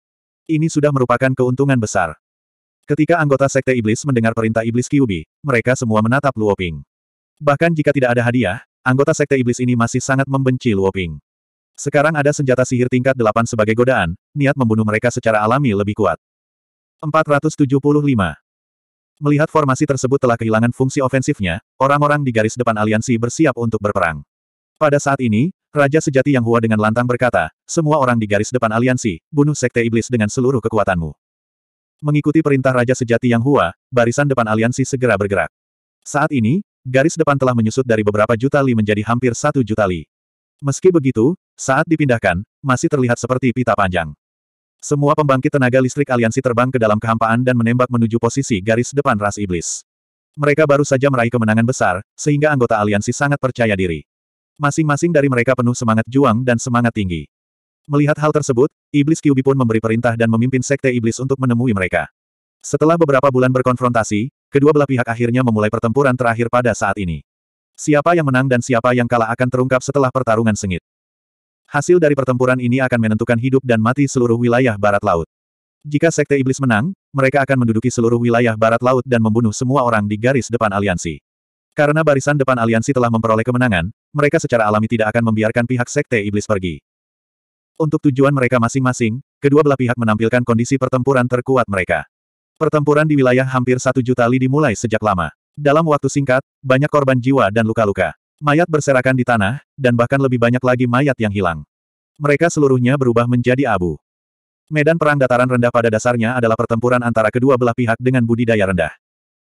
S1: Ini sudah merupakan keuntungan besar. Ketika anggota Sekte Iblis mendengar perintah Iblis Kyubi, mereka semua menatap Luoping. Bahkan jika tidak ada hadiah, anggota Sekte Iblis ini masih sangat membenci Luoping. Sekarang ada senjata sihir tingkat 8 sebagai godaan, niat membunuh mereka secara alami lebih kuat. 475. Melihat formasi tersebut telah kehilangan fungsi ofensifnya, orang-orang di garis depan aliansi bersiap untuk berperang. Pada saat ini, Raja Sejati Yang Hua dengan lantang berkata, semua orang di garis depan aliansi, bunuh Sekte Iblis dengan seluruh kekuatanmu. Mengikuti perintah Raja Sejati Yang Hua, barisan depan aliansi segera bergerak. Saat ini, garis depan telah menyusut dari beberapa juta li menjadi hampir satu juta li. Meski begitu, saat dipindahkan, masih terlihat seperti pita panjang. Semua pembangkit tenaga listrik aliansi terbang ke dalam kehampaan dan menembak menuju posisi garis depan ras iblis. Mereka baru saja meraih kemenangan besar, sehingga anggota aliansi sangat percaya diri. Masing-masing dari mereka penuh semangat juang dan semangat tinggi. Melihat hal tersebut, Iblis Kyubi pun memberi perintah dan memimpin Sekte Iblis untuk menemui mereka. Setelah beberapa bulan berkonfrontasi, kedua belah pihak akhirnya memulai pertempuran terakhir pada saat ini. Siapa yang menang dan siapa yang kalah akan terungkap setelah pertarungan sengit. Hasil dari pertempuran ini akan menentukan hidup dan mati seluruh wilayah barat laut. Jika Sekte Iblis menang, mereka akan menduduki seluruh wilayah barat laut dan membunuh semua orang di garis depan aliansi. Karena barisan depan aliansi telah memperoleh kemenangan, mereka secara alami tidak akan membiarkan pihak Sekte Iblis pergi. Untuk tujuan mereka masing-masing, kedua belah pihak menampilkan kondisi pertempuran terkuat mereka. Pertempuran di wilayah hampir satu juta li dimulai sejak lama. Dalam waktu singkat, banyak korban jiwa dan luka-luka. Mayat berserakan di tanah, dan bahkan lebih banyak lagi mayat yang hilang. Mereka seluruhnya berubah menjadi abu. Medan perang dataran rendah pada dasarnya adalah pertempuran antara kedua belah pihak dengan budidaya rendah.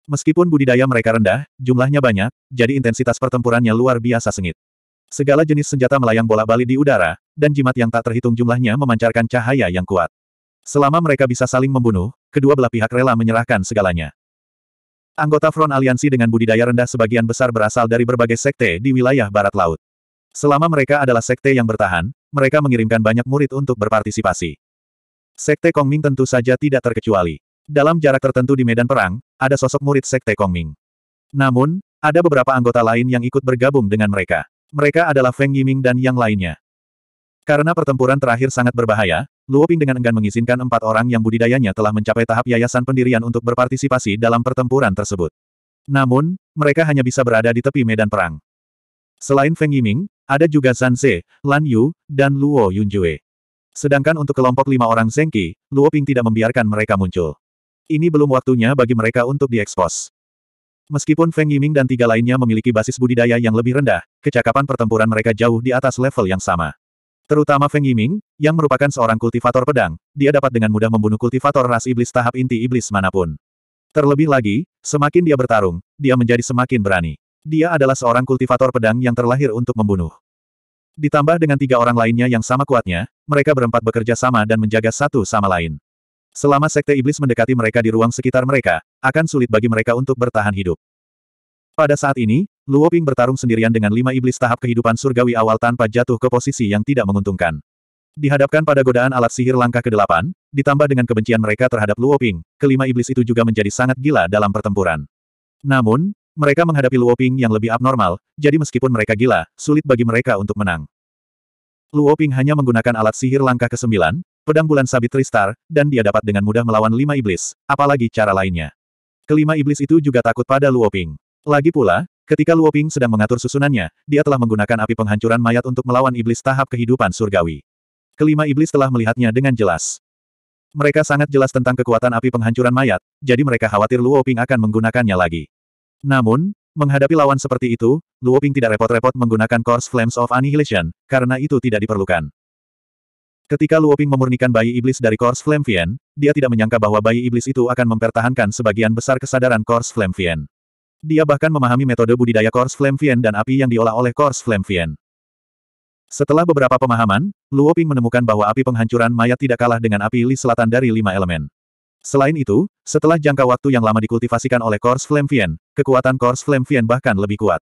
S1: Meskipun budidaya mereka rendah, jumlahnya banyak, jadi intensitas pertempurannya luar biasa sengit. Segala jenis senjata melayang bola-bali di udara, dan jimat yang tak terhitung jumlahnya memancarkan cahaya yang kuat. Selama mereka bisa saling membunuh, kedua belah pihak rela menyerahkan segalanya. Anggota Front Aliansi dengan budidaya rendah sebagian besar berasal dari berbagai sekte di wilayah barat laut. Selama mereka adalah sekte yang bertahan, mereka mengirimkan banyak murid untuk berpartisipasi. Sekte Kongming tentu saja tidak terkecuali. Dalam jarak tertentu di medan perang, ada sosok murid sekte Kongming. Namun, ada beberapa anggota lain yang ikut bergabung dengan mereka. Mereka adalah Feng Yiming dan yang lainnya. Karena pertempuran terakhir sangat berbahaya, Luoping dengan enggan mengizinkan empat orang yang budidayanya telah mencapai tahap yayasan pendirian untuk berpartisipasi dalam pertempuran tersebut. Namun, mereka hanya bisa berada di tepi medan perang. Selain Feng Yiming, ada juga Zhan Ze, Lan Yu, dan Luo Yunjue. Sedangkan untuk kelompok lima orang Luo Ping tidak membiarkan mereka muncul. Ini belum waktunya bagi mereka untuk diekspos. Meskipun Feng Yiming dan tiga lainnya memiliki basis budidaya yang lebih rendah, kecakapan pertempuran mereka jauh di atas level yang sama. Terutama Feng Yiming, yang merupakan seorang kultivator pedang, dia dapat dengan mudah membunuh kultivator ras iblis tahap inti iblis manapun. Terlebih lagi, semakin dia bertarung, dia menjadi semakin berani. Dia adalah seorang kultivator pedang yang terlahir untuk membunuh. Ditambah dengan tiga orang lainnya yang sama kuatnya, mereka berempat bekerja sama dan menjaga satu sama lain. Selama sekte iblis mendekati mereka di ruang sekitar mereka, akan sulit bagi mereka untuk bertahan hidup. Pada saat ini, Luo Ping bertarung sendirian dengan lima iblis tahap kehidupan surgawi awal tanpa jatuh ke posisi yang tidak menguntungkan. Dihadapkan pada godaan alat sihir langkah ke-8, ditambah dengan kebencian mereka terhadap Luo Ping, kelima iblis itu juga menjadi sangat gila dalam pertempuran. Namun, mereka menghadapi Luo Ping yang lebih abnormal, jadi meskipun mereka gila, sulit bagi mereka untuk menang. Luo Ping hanya menggunakan alat sihir langkah ke-9, pedang bulan sabit Tristar, dan dia dapat dengan mudah melawan lima iblis, apalagi cara lainnya. Kelima iblis itu juga takut pada Luo Ping. Lagi pula, ketika Luoping sedang mengatur susunannya, dia telah menggunakan api penghancuran mayat untuk melawan iblis tahap kehidupan surgawi. Kelima iblis telah melihatnya dengan jelas. Mereka sangat jelas tentang kekuatan api penghancuran mayat, jadi mereka khawatir Luoping akan menggunakannya lagi. Namun, menghadapi lawan seperti itu, Luoping tidak repot-repot menggunakan Course Flames of Annihilation, karena itu tidak diperlukan. Ketika Luoping memurnikan bayi iblis dari Flame Vien, dia tidak menyangka bahwa bayi iblis itu akan mempertahankan sebagian besar kesadaran Flame Vien. Dia bahkan memahami metode budidaya Kors Flamvian dan api yang diolah oleh Kors Flamvian. Setelah beberapa pemahaman, Luo Ping menemukan bahwa api penghancuran mayat tidak kalah dengan api Li Selatan dari lima elemen. Selain itu, setelah jangka waktu yang lama dikultivasikan oleh Kors Flamvian, kekuatan Kors Flamvian bahkan lebih kuat.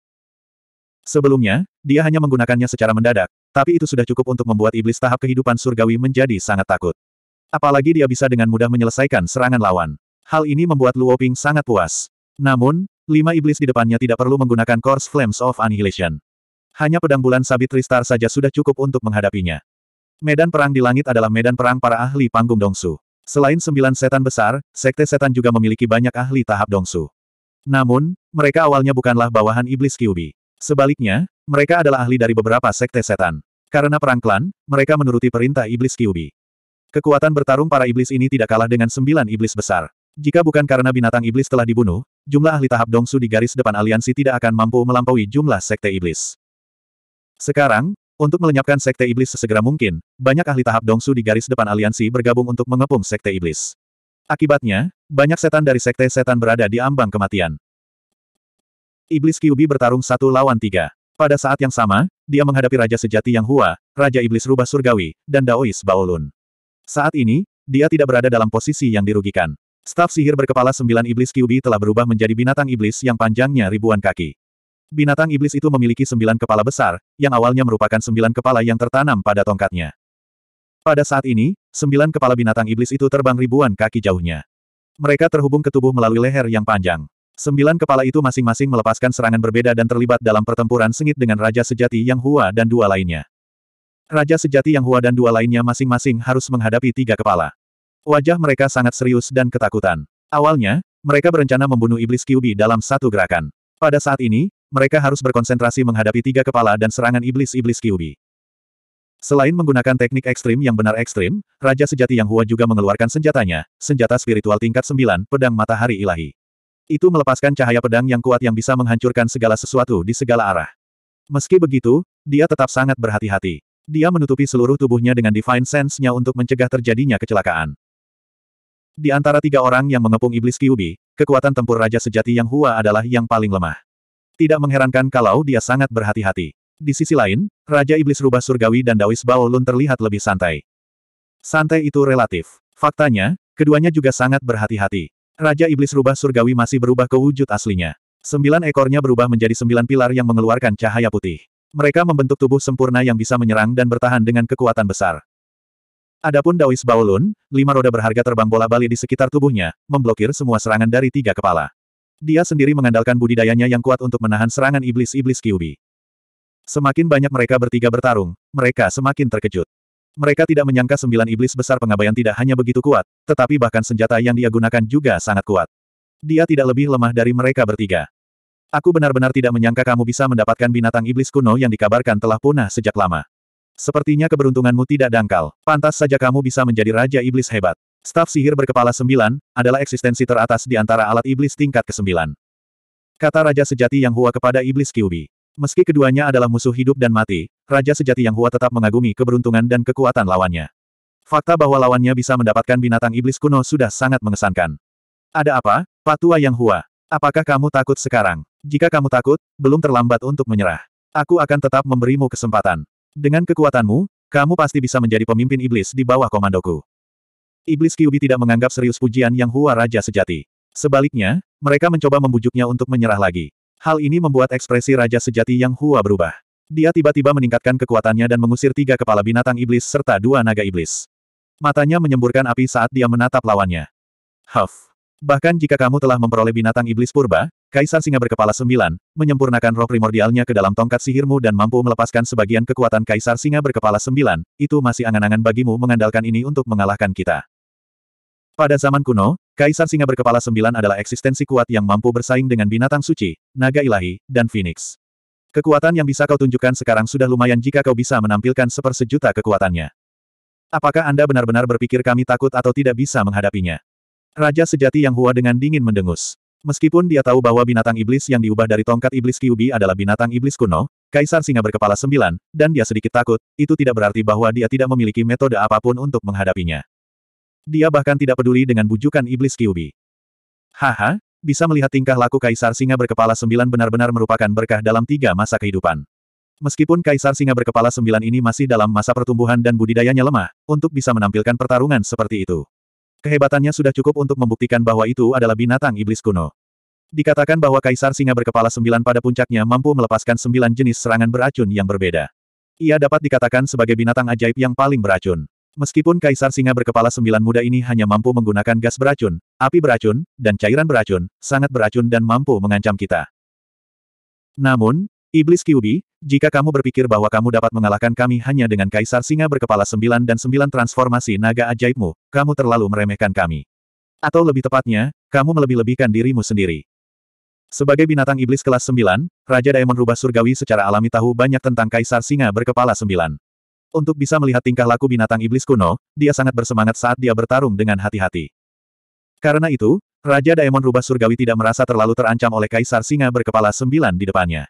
S1: Sebelumnya, dia hanya menggunakannya secara mendadak, tapi itu sudah cukup untuk membuat iblis tahap kehidupan surgawi menjadi sangat takut. Apalagi dia bisa dengan mudah menyelesaikan serangan lawan. Hal ini membuat Luo Ping sangat puas. Namun, lima iblis di depannya tidak perlu menggunakan Course Flames of Annihilation. Hanya pedang bulan sabit Tristar saja sudah cukup untuk menghadapinya. Medan perang di langit adalah medan perang para ahli panggung Dongsu. Selain sembilan setan besar, sekte setan juga memiliki banyak ahli tahap Dongsu. Namun, mereka awalnya bukanlah bawahan iblis Kyubi. Sebaliknya, mereka adalah ahli dari beberapa sekte setan. Karena perang klan, mereka menuruti perintah iblis Kyubi. Kekuatan bertarung para iblis ini tidak kalah dengan sembilan iblis besar. Jika bukan karena binatang iblis telah dibunuh, jumlah ahli tahap Dongsu di garis depan aliansi tidak akan mampu melampaui jumlah Sekte Iblis. Sekarang, untuk melenyapkan Sekte Iblis sesegera mungkin, banyak ahli tahap Dongsu di garis depan aliansi bergabung untuk mengepung Sekte Iblis. Akibatnya, banyak setan dari sekte-setan berada di ambang kematian. Iblis Kyubi bertarung satu lawan tiga. Pada saat yang sama, dia menghadapi Raja Sejati Yang Hua, Raja Iblis Rubah Surgawi, dan Daois Baolun. Saat ini, dia tidak berada dalam posisi yang dirugikan. Staf sihir berkepala sembilan iblis Kyubi telah berubah menjadi binatang iblis yang panjangnya ribuan kaki. Binatang iblis itu memiliki sembilan kepala besar, yang awalnya merupakan sembilan kepala yang tertanam pada tongkatnya. Pada saat ini, sembilan kepala binatang iblis itu terbang ribuan kaki jauhnya. Mereka terhubung ke tubuh melalui leher yang panjang. Sembilan kepala itu masing-masing melepaskan serangan berbeda dan terlibat dalam pertempuran sengit dengan Raja Sejati Yang Hua dan dua lainnya. Raja Sejati Yang Hua dan dua lainnya masing-masing harus menghadapi tiga kepala. Wajah mereka sangat serius dan ketakutan. Awalnya, mereka berencana membunuh iblis Kyubi dalam satu gerakan. Pada saat ini, mereka harus berkonsentrasi menghadapi tiga kepala dan serangan iblis-iblis Kyubi. Selain menggunakan teknik ekstrim yang benar ekstrim, Raja Sejati Yang Hua juga mengeluarkan senjatanya, senjata spiritual tingkat 9, pedang matahari ilahi. Itu melepaskan cahaya pedang yang kuat yang bisa menghancurkan segala sesuatu di segala arah. Meski begitu, dia tetap sangat berhati-hati. Dia menutupi seluruh tubuhnya dengan Divine Sense-nya untuk mencegah terjadinya kecelakaan. Di antara tiga orang yang mengepung iblis Kyubi, kekuatan tempur Raja Sejati Yang Hua adalah yang paling lemah. Tidak mengherankan kalau dia sangat berhati-hati. Di sisi lain, Raja Iblis Rubah Surgawi dan Dawis Baolun terlihat lebih santai. Santai itu relatif. Faktanya, keduanya juga sangat berhati-hati. Raja Iblis Rubah Surgawi masih berubah ke wujud aslinya. Sembilan ekornya berubah menjadi sembilan pilar yang mengeluarkan cahaya putih. Mereka membentuk tubuh sempurna yang bisa menyerang dan bertahan dengan kekuatan besar. Adapun Daois Baolun, lima roda berharga terbang bola-bali di sekitar tubuhnya, memblokir semua serangan dari tiga kepala. Dia sendiri mengandalkan budidayanya yang kuat untuk menahan serangan iblis-iblis Kyubi. Semakin banyak mereka bertiga bertarung, mereka semakin terkejut. Mereka tidak menyangka sembilan iblis besar pengabaian tidak hanya begitu kuat, tetapi bahkan senjata yang dia gunakan juga sangat kuat. Dia tidak lebih lemah dari mereka bertiga. Aku benar-benar tidak menyangka kamu bisa mendapatkan binatang iblis kuno yang dikabarkan telah punah sejak lama. Sepertinya keberuntunganmu tidak dangkal. Pantas saja kamu bisa menjadi Raja Iblis hebat. Staf sihir berkepala sembilan, adalah eksistensi teratas di antara alat iblis tingkat ke kesembilan. Kata Raja Sejati Yang Hua kepada Iblis Kyubi. Meski keduanya adalah musuh hidup dan mati, Raja Sejati Yang Hua tetap mengagumi keberuntungan dan kekuatan lawannya. Fakta bahwa lawannya bisa mendapatkan binatang iblis kuno sudah sangat mengesankan. Ada apa, Patua Yang Hua? Apakah kamu takut sekarang? Jika kamu takut, belum terlambat untuk menyerah. Aku akan tetap memberimu kesempatan. Dengan kekuatanmu, kamu pasti bisa menjadi pemimpin iblis di bawah komandoku. Iblis Kyubi tidak menganggap serius pujian yang Hua Raja sejati. Sebaliknya, mereka mencoba membujuknya untuk menyerah lagi. Hal ini membuat ekspresi Raja sejati yang Hua berubah. Dia tiba-tiba meningkatkan kekuatannya dan mengusir tiga kepala binatang iblis serta dua naga iblis. Matanya menyemburkan api saat dia menatap lawannya. Huff. Bahkan jika kamu telah memperoleh binatang iblis purba, Kaisar Singa berkepala sembilan, menyempurnakan roh primordialnya ke dalam tongkat sihirmu dan mampu melepaskan sebagian kekuatan Kaisar Singa berkepala sembilan, itu masih angan-angan bagimu mengandalkan ini untuk mengalahkan kita. Pada zaman kuno, Kaisar Singa berkepala sembilan adalah eksistensi kuat yang mampu bersaing dengan binatang suci, naga ilahi, dan phoenix. Kekuatan yang bisa kau tunjukkan sekarang sudah lumayan jika kau bisa menampilkan sepersejuta kekuatannya. Apakah Anda benar-benar berpikir kami takut atau tidak bisa menghadapinya? Raja sejati yang Hua dengan dingin mendengus. Meskipun dia tahu bahwa binatang iblis yang diubah dari tongkat iblis Kyubi adalah binatang iblis kuno, Kaisar Singa berkepala sembilan, dan dia sedikit takut, itu tidak berarti bahwa dia tidak memiliki metode apapun untuk menghadapinya. Dia bahkan tidak peduli dengan bujukan iblis Kyubi. Haha, bisa melihat tingkah laku Kaisar Singa berkepala sembilan benar-benar merupakan berkah dalam tiga masa kehidupan. Meskipun Kaisar Singa berkepala sembilan ini masih dalam masa pertumbuhan dan budidayanya lemah, untuk bisa menampilkan pertarungan seperti itu. Kehebatannya sudah cukup untuk membuktikan bahwa itu adalah binatang iblis kuno. Dikatakan bahwa kaisar singa berkepala sembilan pada puncaknya mampu melepaskan sembilan jenis serangan beracun yang berbeda. Ia dapat dikatakan sebagai binatang ajaib yang paling beracun. Meskipun kaisar singa berkepala sembilan muda ini hanya mampu menggunakan gas beracun, api beracun, dan cairan beracun, sangat beracun dan mampu mengancam kita. Namun, iblis Kyubi, jika kamu berpikir bahwa kamu dapat mengalahkan kami hanya dengan kaisar singa berkepala sembilan dan sembilan transformasi naga ajaibmu, kamu terlalu meremehkan kami. Atau lebih tepatnya, kamu melebih-lebihkan dirimu sendiri. Sebagai binatang iblis kelas sembilan, Raja Daemon Rubah Surgawi secara alami tahu banyak tentang kaisar singa berkepala sembilan. Untuk bisa melihat tingkah laku binatang iblis kuno, dia sangat bersemangat saat dia bertarung dengan hati-hati. Karena itu, Raja Daemon Rubah Surgawi tidak merasa terlalu terancam oleh kaisar singa berkepala sembilan di depannya.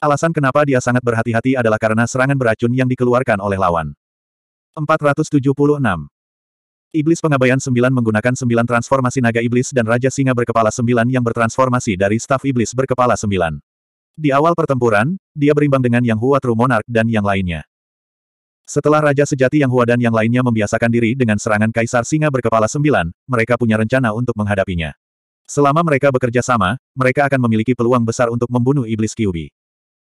S1: Alasan kenapa dia sangat berhati-hati adalah karena serangan beracun yang dikeluarkan oleh lawan. 476. Iblis Pengabaian sembilan menggunakan sembilan transformasi naga iblis dan Raja Singa berkepala sembilan yang bertransformasi dari staf iblis berkepala sembilan. Di awal pertempuran, dia berimbang dengan Yang Hua True Monarch dan yang lainnya. Setelah Raja Sejati Yang Hua dan yang lainnya membiasakan diri dengan serangan Kaisar Singa berkepala Sembilan, mereka punya rencana untuk menghadapinya. Selama mereka bekerja sama, mereka akan memiliki peluang besar untuk membunuh Iblis Kyubi.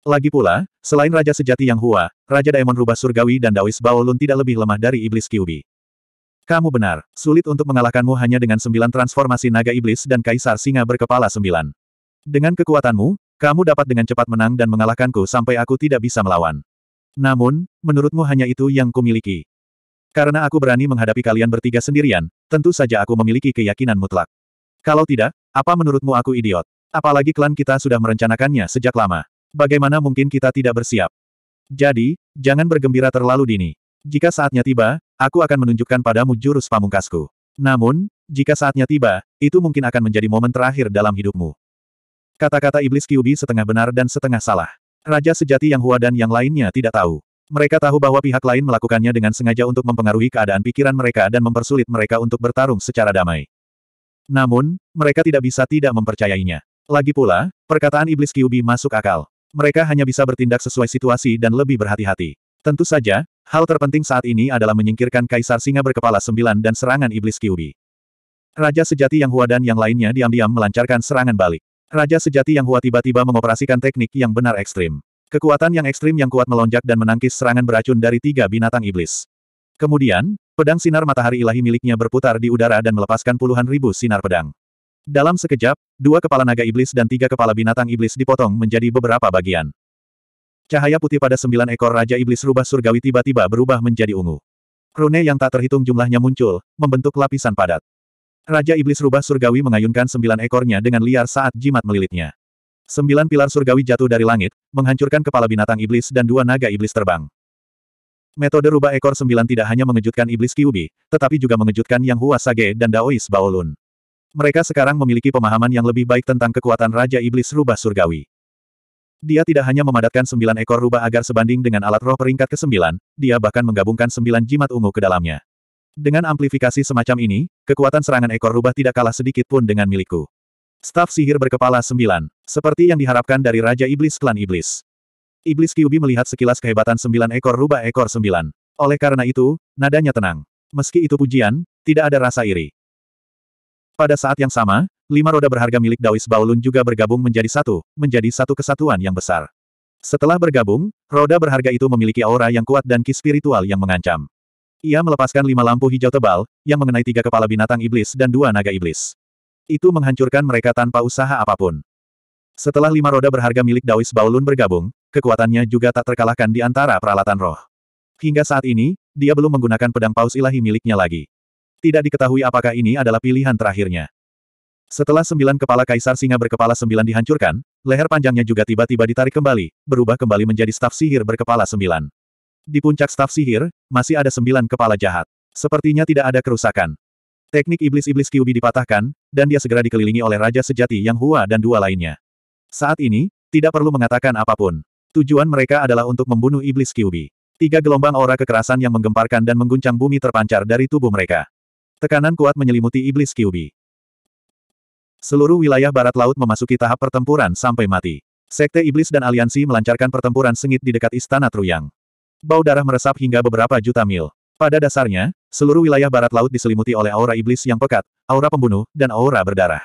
S1: Lagi pula, selain Raja Sejati Yang Hua, Raja Daemon Rubah Surgawi dan Dawis Baolun tidak lebih lemah dari Iblis Kyubi. Kamu benar, sulit untuk mengalahkanmu hanya dengan sembilan transformasi naga iblis dan kaisar singa berkepala sembilan. Dengan kekuatanmu, kamu dapat dengan cepat menang dan mengalahkanku sampai aku tidak bisa melawan. Namun, menurutmu hanya itu yang kumiliki. Karena aku berani menghadapi kalian bertiga sendirian, tentu saja aku memiliki keyakinan mutlak. Kalau tidak, apa menurutmu aku idiot? Apalagi klan kita sudah merencanakannya sejak lama. Bagaimana mungkin kita tidak bersiap? Jadi, jangan bergembira terlalu dini. Jika saatnya tiba, aku akan menunjukkan padamu jurus pamungkasku. Namun, jika saatnya tiba, itu mungkin akan menjadi momen terakhir dalam hidupmu. Kata-kata iblis Kyubi setengah benar dan setengah salah. Raja sejati yang Hua dan yang lainnya tidak tahu. Mereka tahu bahwa pihak lain melakukannya dengan sengaja untuk mempengaruhi keadaan pikiran mereka dan mempersulit mereka untuk bertarung secara damai. Namun, mereka tidak bisa tidak mempercayainya. Lagi pula, perkataan iblis Kyubi masuk akal. Mereka hanya bisa bertindak sesuai situasi dan lebih berhati-hati. Tentu saja, hal terpenting saat ini adalah menyingkirkan Kaisar Singa Berkepala Sembilan dan serangan Iblis Kyubi. Raja Sejati Yang Hua dan yang lainnya diam-diam melancarkan serangan balik. Raja Sejati Yang Hua tiba-tiba mengoperasikan teknik yang benar ekstrim. Kekuatan yang ekstrim yang kuat melonjak dan menangkis serangan beracun dari tiga binatang iblis. Kemudian, pedang sinar matahari ilahi miliknya berputar di udara dan melepaskan puluhan ribu sinar pedang. Dalam sekejap, dua kepala naga iblis dan tiga kepala binatang iblis dipotong menjadi beberapa bagian. Cahaya putih pada sembilan ekor Raja Iblis Rubah Surgawi tiba-tiba berubah menjadi ungu. Rune yang tak terhitung jumlahnya muncul, membentuk lapisan padat. Raja Iblis Rubah Surgawi mengayunkan sembilan ekornya dengan liar saat jimat melilitnya. Sembilan pilar surgawi jatuh dari langit, menghancurkan kepala binatang iblis dan dua naga iblis terbang. Metode rubah ekor sembilan tidak hanya mengejutkan iblis Kyubi, tetapi juga mengejutkan Yang Hua Sage dan Daois Baolun. Mereka sekarang memiliki pemahaman yang lebih baik tentang kekuatan Raja Iblis Rubah Surgawi. Dia tidak hanya memadatkan sembilan ekor rubah agar sebanding dengan alat roh peringkat ke-9, dia bahkan menggabungkan sembilan jimat ungu ke dalamnya. Dengan amplifikasi semacam ini, kekuatan serangan ekor rubah tidak kalah sedikit pun dengan milikku. Staf sihir berkepala sembilan, seperti yang diharapkan dari Raja Iblis Klan Iblis. Iblis Kyubi melihat sekilas kehebatan sembilan ekor rubah ekor sembilan. Oleh karena itu, nadanya tenang. Meski itu pujian, tidak ada rasa iri. Pada saat yang sama, lima roda berharga milik Daois Baolun juga bergabung menjadi satu, menjadi satu kesatuan yang besar. Setelah bergabung, roda berharga itu memiliki aura yang kuat dan ki spiritual yang mengancam. Ia melepaskan lima lampu hijau tebal, yang mengenai tiga kepala binatang iblis dan dua naga iblis. Itu menghancurkan mereka tanpa usaha apapun. Setelah lima roda berharga milik Daois Baolun bergabung, kekuatannya juga tak terkalahkan di antara peralatan roh. Hingga saat ini, dia belum menggunakan pedang paus ilahi miliknya lagi. Tidak diketahui apakah ini adalah pilihan terakhirnya. Setelah sembilan kepala kaisar singa berkepala sembilan dihancurkan, leher panjangnya juga tiba-tiba ditarik kembali, berubah kembali menjadi staf sihir berkepala sembilan. Di puncak staf sihir, masih ada sembilan kepala jahat. Sepertinya tidak ada kerusakan. Teknik iblis-iblis Kyubi dipatahkan, dan dia segera dikelilingi oleh Raja Sejati Yang Hua dan dua lainnya. Saat ini, tidak perlu mengatakan apapun. Tujuan mereka adalah untuk membunuh iblis Kyubi. Tiga gelombang aura kekerasan yang menggemparkan dan mengguncang bumi terpancar dari tubuh mereka. Tekanan kuat menyelimuti iblis Kyubi. Seluruh wilayah barat laut memasuki tahap pertempuran sampai mati. Sekte Iblis dan Aliansi melancarkan pertempuran sengit di dekat Istana Truyang. Bau darah meresap hingga beberapa juta mil. Pada dasarnya, seluruh wilayah barat laut diselimuti oleh aura iblis yang pekat, aura pembunuh, dan aura berdarah.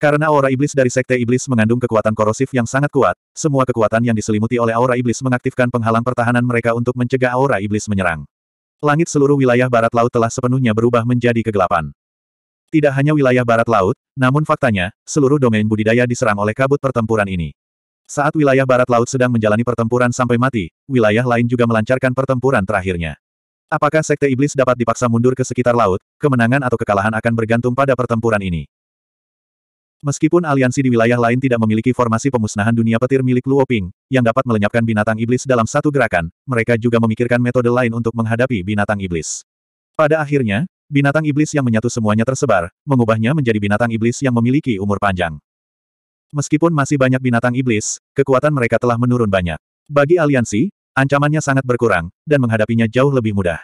S1: Karena aura iblis dari sekte iblis mengandung kekuatan korosif yang sangat kuat, semua kekuatan yang diselimuti oleh aura iblis mengaktifkan penghalang pertahanan mereka untuk mencegah aura iblis menyerang. Langit seluruh wilayah barat laut telah sepenuhnya berubah menjadi kegelapan. Tidak hanya wilayah barat laut, namun faktanya, seluruh domain budidaya diserang oleh kabut pertempuran ini. Saat wilayah barat laut sedang menjalani pertempuran sampai mati, wilayah lain juga melancarkan pertempuran terakhirnya. Apakah sekte iblis dapat dipaksa mundur ke sekitar laut, kemenangan atau kekalahan akan bergantung pada pertempuran ini. Meskipun aliansi di wilayah lain tidak memiliki formasi pemusnahan dunia petir milik Luoping, yang dapat melenyapkan binatang iblis dalam satu gerakan, mereka juga memikirkan metode lain untuk menghadapi binatang iblis. Pada akhirnya, binatang iblis yang menyatu semuanya tersebar, mengubahnya menjadi binatang iblis yang memiliki umur panjang. Meskipun masih banyak binatang iblis, kekuatan mereka telah menurun banyak. Bagi aliansi, ancamannya sangat berkurang, dan menghadapinya jauh lebih mudah.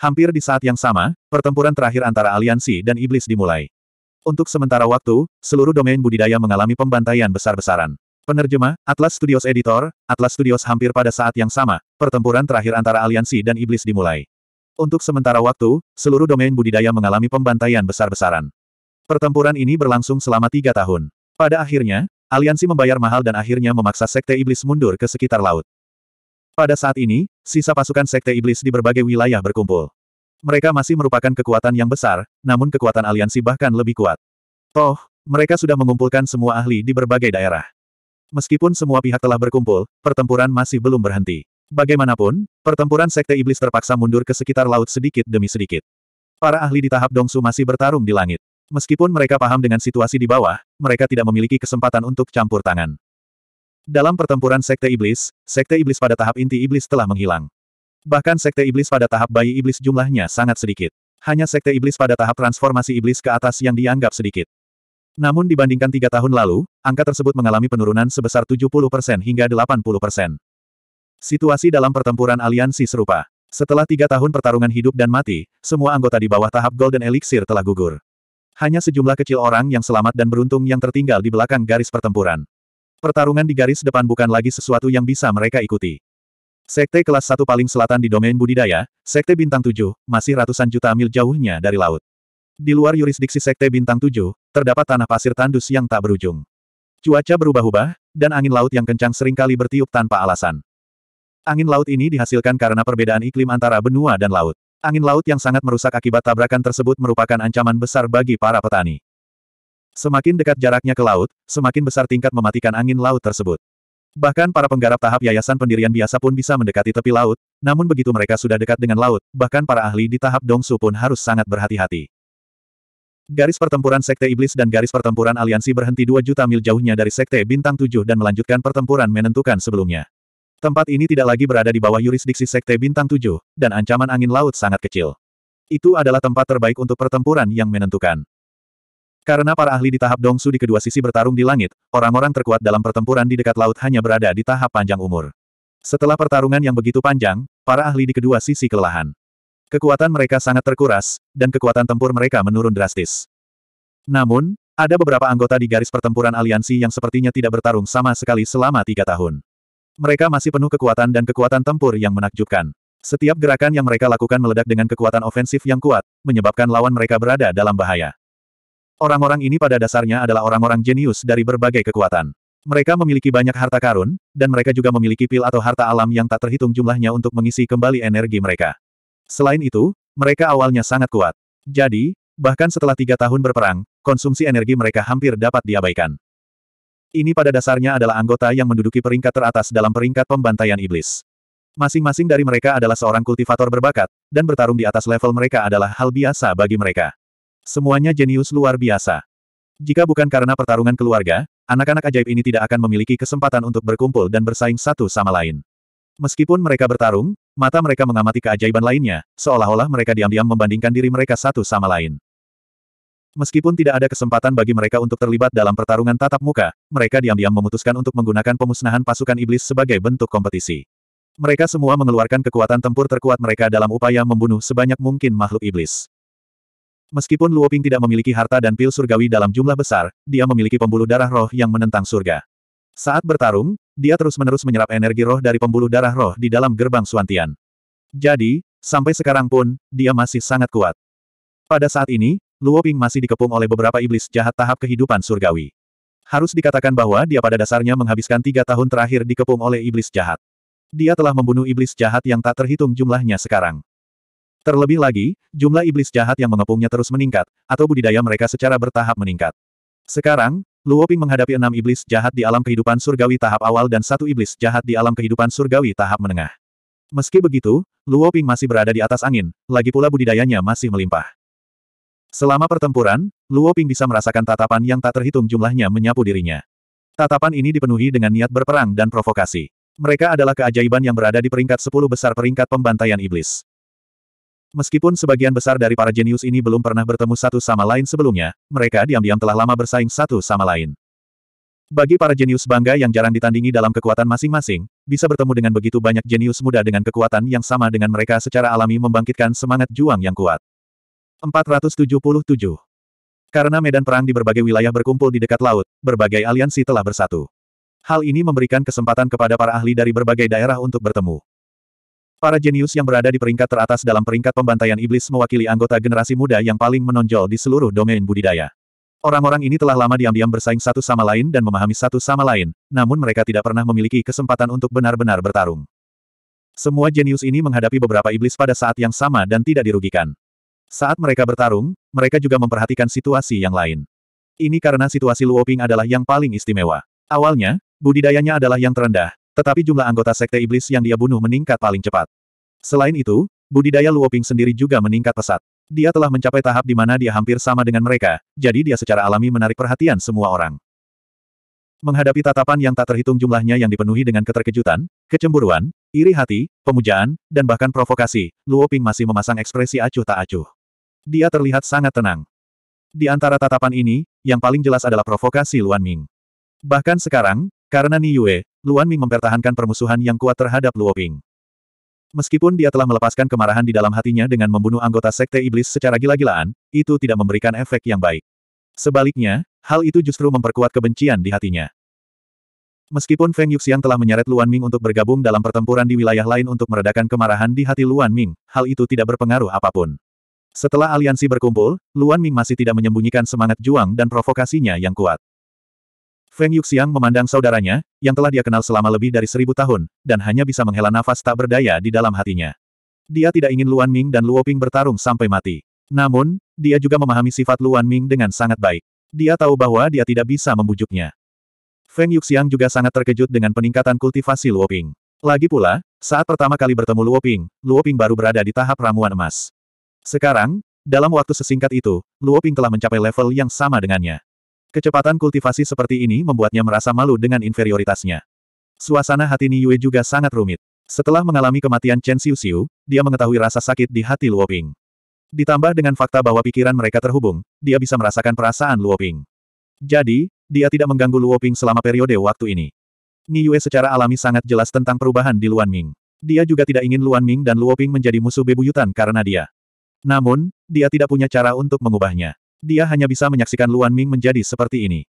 S1: Hampir di saat yang sama, pertempuran terakhir antara aliansi dan iblis dimulai. Untuk sementara waktu, seluruh domain budidaya mengalami pembantaian besar-besaran. Penerjemah, Atlas Studios Editor, Atlas Studios hampir pada saat yang sama, pertempuran terakhir antara aliansi dan iblis dimulai. Untuk sementara waktu, seluruh domain budidaya mengalami pembantaian besar-besaran. Pertempuran ini berlangsung selama tiga tahun. Pada akhirnya, aliansi membayar mahal dan akhirnya memaksa sekte iblis mundur ke sekitar laut. Pada saat ini, sisa pasukan sekte iblis di berbagai wilayah berkumpul. Mereka masih merupakan kekuatan yang besar, namun kekuatan aliansi bahkan lebih kuat. Toh, mereka sudah mengumpulkan semua ahli di berbagai daerah. Meskipun semua pihak telah berkumpul, pertempuran masih belum berhenti. Bagaimanapun, pertempuran Sekte Iblis terpaksa mundur ke sekitar laut sedikit demi sedikit. Para ahli di tahap Dongsu masih bertarung di langit. Meskipun mereka paham dengan situasi di bawah, mereka tidak memiliki kesempatan untuk campur tangan. Dalam pertempuran Sekte Iblis, Sekte Iblis pada tahap inti Iblis telah menghilang. Bahkan sekte iblis pada tahap bayi iblis jumlahnya sangat sedikit. Hanya sekte iblis pada tahap transformasi iblis ke atas yang dianggap sedikit. Namun dibandingkan tiga tahun lalu, angka tersebut mengalami penurunan sebesar 70% hingga 80%. Situasi dalam pertempuran aliansi serupa. Setelah tiga tahun pertarungan hidup dan mati, semua anggota di bawah tahap Golden Elixir telah gugur. Hanya sejumlah kecil orang yang selamat dan beruntung yang tertinggal di belakang garis pertempuran. Pertarungan di garis depan bukan lagi sesuatu yang bisa mereka ikuti. Sekte kelas satu paling selatan di domain budidaya, Sekte Bintang 7, masih ratusan juta mil jauhnya dari laut. Di luar yurisdiksi Sekte Bintang 7, terdapat tanah pasir tandus yang tak berujung. Cuaca berubah-ubah, dan angin laut yang kencang seringkali bertiup tanpa alasan. Angin laut ini dihasilkan karena perbedaan iklim antara benua dan laut. Angin laut yang sangat merusak akibat tabrakan tersebut merupakan ancaman besar bagi para petani. Semakin dekat jaraknya ke laut, semakin besar tingkat mematikan angin laut tersebut. Bahkan para penggarap tahap yayasan pendirian biasa pun bisa mendekati tepi laut, namun begitu mereka sudah dekat dengan laut, bahkan para ahli di tahap Dongsu pun harus sangat berhati-hati. Garis pertempuran Sekte Iblis dan garis pertempuran aliansi berhenti 2 juta mil jauhnya dari Sekte Bintang 7 dan melanjutkan pertempuran menentukan sebelumnya. Tempat ini tidak lagi berada di bawah yurisdiksi Sekte Bintang 7, dan ancaman angin laut sangat kecil. Itu adalah tempat terbaik untuk pertempuran yang menentukan. Karena para ahli di tahap dongsu di kedua sisi bertarung di langit, orang-orang terkuat dalam pertempuran di dekat laut hanya berada di tahap panjang umur. Setelah pertarungan yang begitu panjang, para ahli di kedua sisi kelelahan. Kekuatan mereka sangat terkuras, dan kekuatan tempur mereka menurun drastis. Namun, ada beberapa anggota di garis pertempuran aliansi yang sepertinya tidak bertarung sama sekali selama tiga tahun. Mereka masih penuh kekuatan dan kekuatan tempur yang menakjubkan. Setiap gerakan yang mereka lakukan meledak dengan kekuatan ofensif yang kuat, menyebabkan lawan mereka berada dalam bahaya. Orang-orang ini pada dasarnya adalah orang-orang jenius dari berbagai kekuatan. Mereka memiliki banyak harta karun, dan mereka juga memiliki pil atau harta alam yang tak terhitung jumlahnya untuk mengisi kembali energi mereka. Selain itu, mereka awalnya sangat kuat. Jadi, bahkan setelah tiga tahun berperang, konsumsi energi mereka hampir dapat diabaikan. Ini pada dasarnya adalah anggota yang menduduki peringkat teratas dalam peringkat pembantaian iblis. Masing-masing dari mereka adalah seorang kultivator berbakat, dan bertarung di atas level mereka adalah hal biasa bagi mereka. Semuanya jenius luar biasa. Jika bukan karena pertarungan keluarga, anak-anak ajaib ini tidak akan memiliki kesempatan untuk berkumpul dan bersaing satu sama lain. Meskipun mereka bertarung, mata mereka mengamati keajaiban lainnya, seolah-olah mereka diam-diam membandingkan diri mereka satu sama lain. Meskipun tidak ada kesempatan bagi mereka untuk terlibat dalam pertarungan tatap muka, mereka diam-diam memutuskan untuk menggunakan pemusnahan pasukan iblis sebagai bentuk kompetisi. Mereka semua mengeluarkan kekuatan tempur terkuat mereka dalam upaya membunuh sebanyak mungkin makhluk iblis. Meskipun Luoping tidak memiliki harta dan pil surgawi dalam jumlah besar, dia memiliki pembuluh darah roh yang menentang surga. Saat bertarung, dia terus-menerus menyerap energi roh dari pembuluh darah roh di dalam gerbang Suantian. Jadi, sampai sekarang pun, dia masih sangat kuat. Pada saat ini, Luoping masih dikepung oleh beberapa iblis jahat tahap kehidupan surgawi. Harus dikatakan bahwa dia pada dasarnya menghabiskan tiga tahun terakhir dikepung oleh iblis jahat. Dia telah membunuh iblis jahat yang tak terhitung jumlahnya sekarang. Terlebih lagi, jumlah iblis jahat yang mengepungnya terus meningkat, atau budidaya mereka secara bertahap meningkat. Sekarang, Luo Ping menghadapi enam iblis jahat di alam kehidupan surgawi tahap awal dan satu iblis jahat di alam kehidupan surgawi tahap menengah. Meski begitu, Luo Ping masih berada di atas angin, lagi pula budidayanya masih melimpah. Selama pertempuran, Luo Ping bisa merasakan tatapan yang tak terhitung jumlahnya menyapu dirinya. Tatapan ini dipenuhi dengan niat berperang dan provokasi. Mereka adalah keajaiban yang berada di peringkat 10 besar peringkat pembantaian iblis. Meskipun sebagian besar dari para jenius ini belum pernah bertemu satu sama lain sebelumnya, mereka diam-diam telah lama bersaing satu sama lain. Bagi para jenius bangga yang jarang ditandingi dalam kekuatan masing-masing, bisa bertemu dengan begitu banyak jenius muda dengan kekuatan yang sama dengan mereka secara alami membangkitkan semangat juang yang kuat. 477. Karena medan perang di berbagai wilayah berkumpul di dekat laut, berbagai aliansi telah bersatu. Hal ini memberikan kesempatan kepada para ahli dari berbagai daerah untuk bertemu. Para jenius yang berada di peringkat teratas dalam peringkat pembantaian iblis mewakili anggota generasi muda yang paling menonjol di seluruh domain budidaya. Orang-orang ini telah lama diam-diam bersaing satu sama lain dan memahami satu sama lain, namun mereka tidak pernah memiliki kesempatan untuk benar-benar bertarung. Semua jenius ini menghadapi beberapa iblis pada saat yang sama dan tidak dirugikan. Saat mereka bertarung, mereka juga memperhatikan situasi yang lain. Ini karena situasi Luoping adalah yang paling istimewa. Awalnya, budidayanya adalah yang terendah, tetapi jumlah anggota sekte iblis yang dia bunuh meningkat paling cepat. Selain itu, budidaya Luoping sendiri juga meningkat pesat. Dia telah mencapai tahap di mana dia hampir sama dengan mereka, jadi dia secara alami menarik perhatian semua orang. Menghadapi tatapan yang tak terhitung jumlahnya yang dipenuhi dengan keterkejutan, kecemburuan, iri hati, pemujaan, dan bahkan provokasi, Luoping masih memasang ekspresi acuh tak acuh. Dia terlihat sangat tenang. Di antara tatapan ini, yang paling jelas adalah provokasi Luan Ming. Bahkan sekarang, karena Ni Yue, Luan Ming mempertahankan permusuhan yang kuat terhadap Luo Ping. Meskipun dia telah melepaskan kemarahan di dalam hatinya dengan membunuh anggota Sekte Iblis secara gila-gilaan, itu tidak memberikan efek yang baik. Sebaliknya, hal itu justru memperkuat kebencian di hatinya. Meskipun Feng Yuxiang telah menyeret Luan Ming untuk bergabung dalam pertempuran di wilayah lain untuk meredakan kemarahan di hati Luan Ming, hal itu tidak berpengaruh apapun. Setelah aliansi berkumpul, Luan Ming masih tidak menyembunyikan semangat juang dan provokasinya yang kuat. Feng Yuxiang memandang saudaranya, yang telah dia kenal selama lebih dari seribu tahun, dan hanya bisa menghela nafas tak berdaya di dalam hatinya. Dia tidak ingin Luan Ming dan Luo Ping bertarung sampai mati. Namun, dia juga memahami sifat Luan Ming dengan sangat baik. Dia tahu bahwa dia tidak bisa membujuknya. Feng Yuxiang juga sangat terkejut dengan peningkatan kultivasi Luo Ping. Lagi pula, saat pertama kali bertemu Luo Ping, Luo Ping baru berada di tahap ramuan emas. Sekarang, dalam waktu sesingkat itu, Luo Ping telah mencapai level yang sama dengannya. Kecepatan kultivasi seperti ini membuatnya merasa malu dengan inferioritasnya. Suasana hati Ni Yue juga sangat rumit. Setelah mengalami kematian Chen Xiuxiu, dia mengetahui rasa sakit di hati Luoping. Ditambah dengan fakta bahwa pikiran mereka terhubung, dia bisa merasakan perasaan Luoping. Jadi, dia tidak mengganggu Luoping selama periode waktu ini. Ni Yue secara alami sangat jelas tentang perubahan di Luan Ming. Dia juga tidak ingin Luan Ming dan Luoping menjadi musuh bebuyutan karena dia. Namun, dia tidak punya cara untuk mengubahnya. Dia hanya bisa menyaksikan Luan Ming menjadi seperti ini.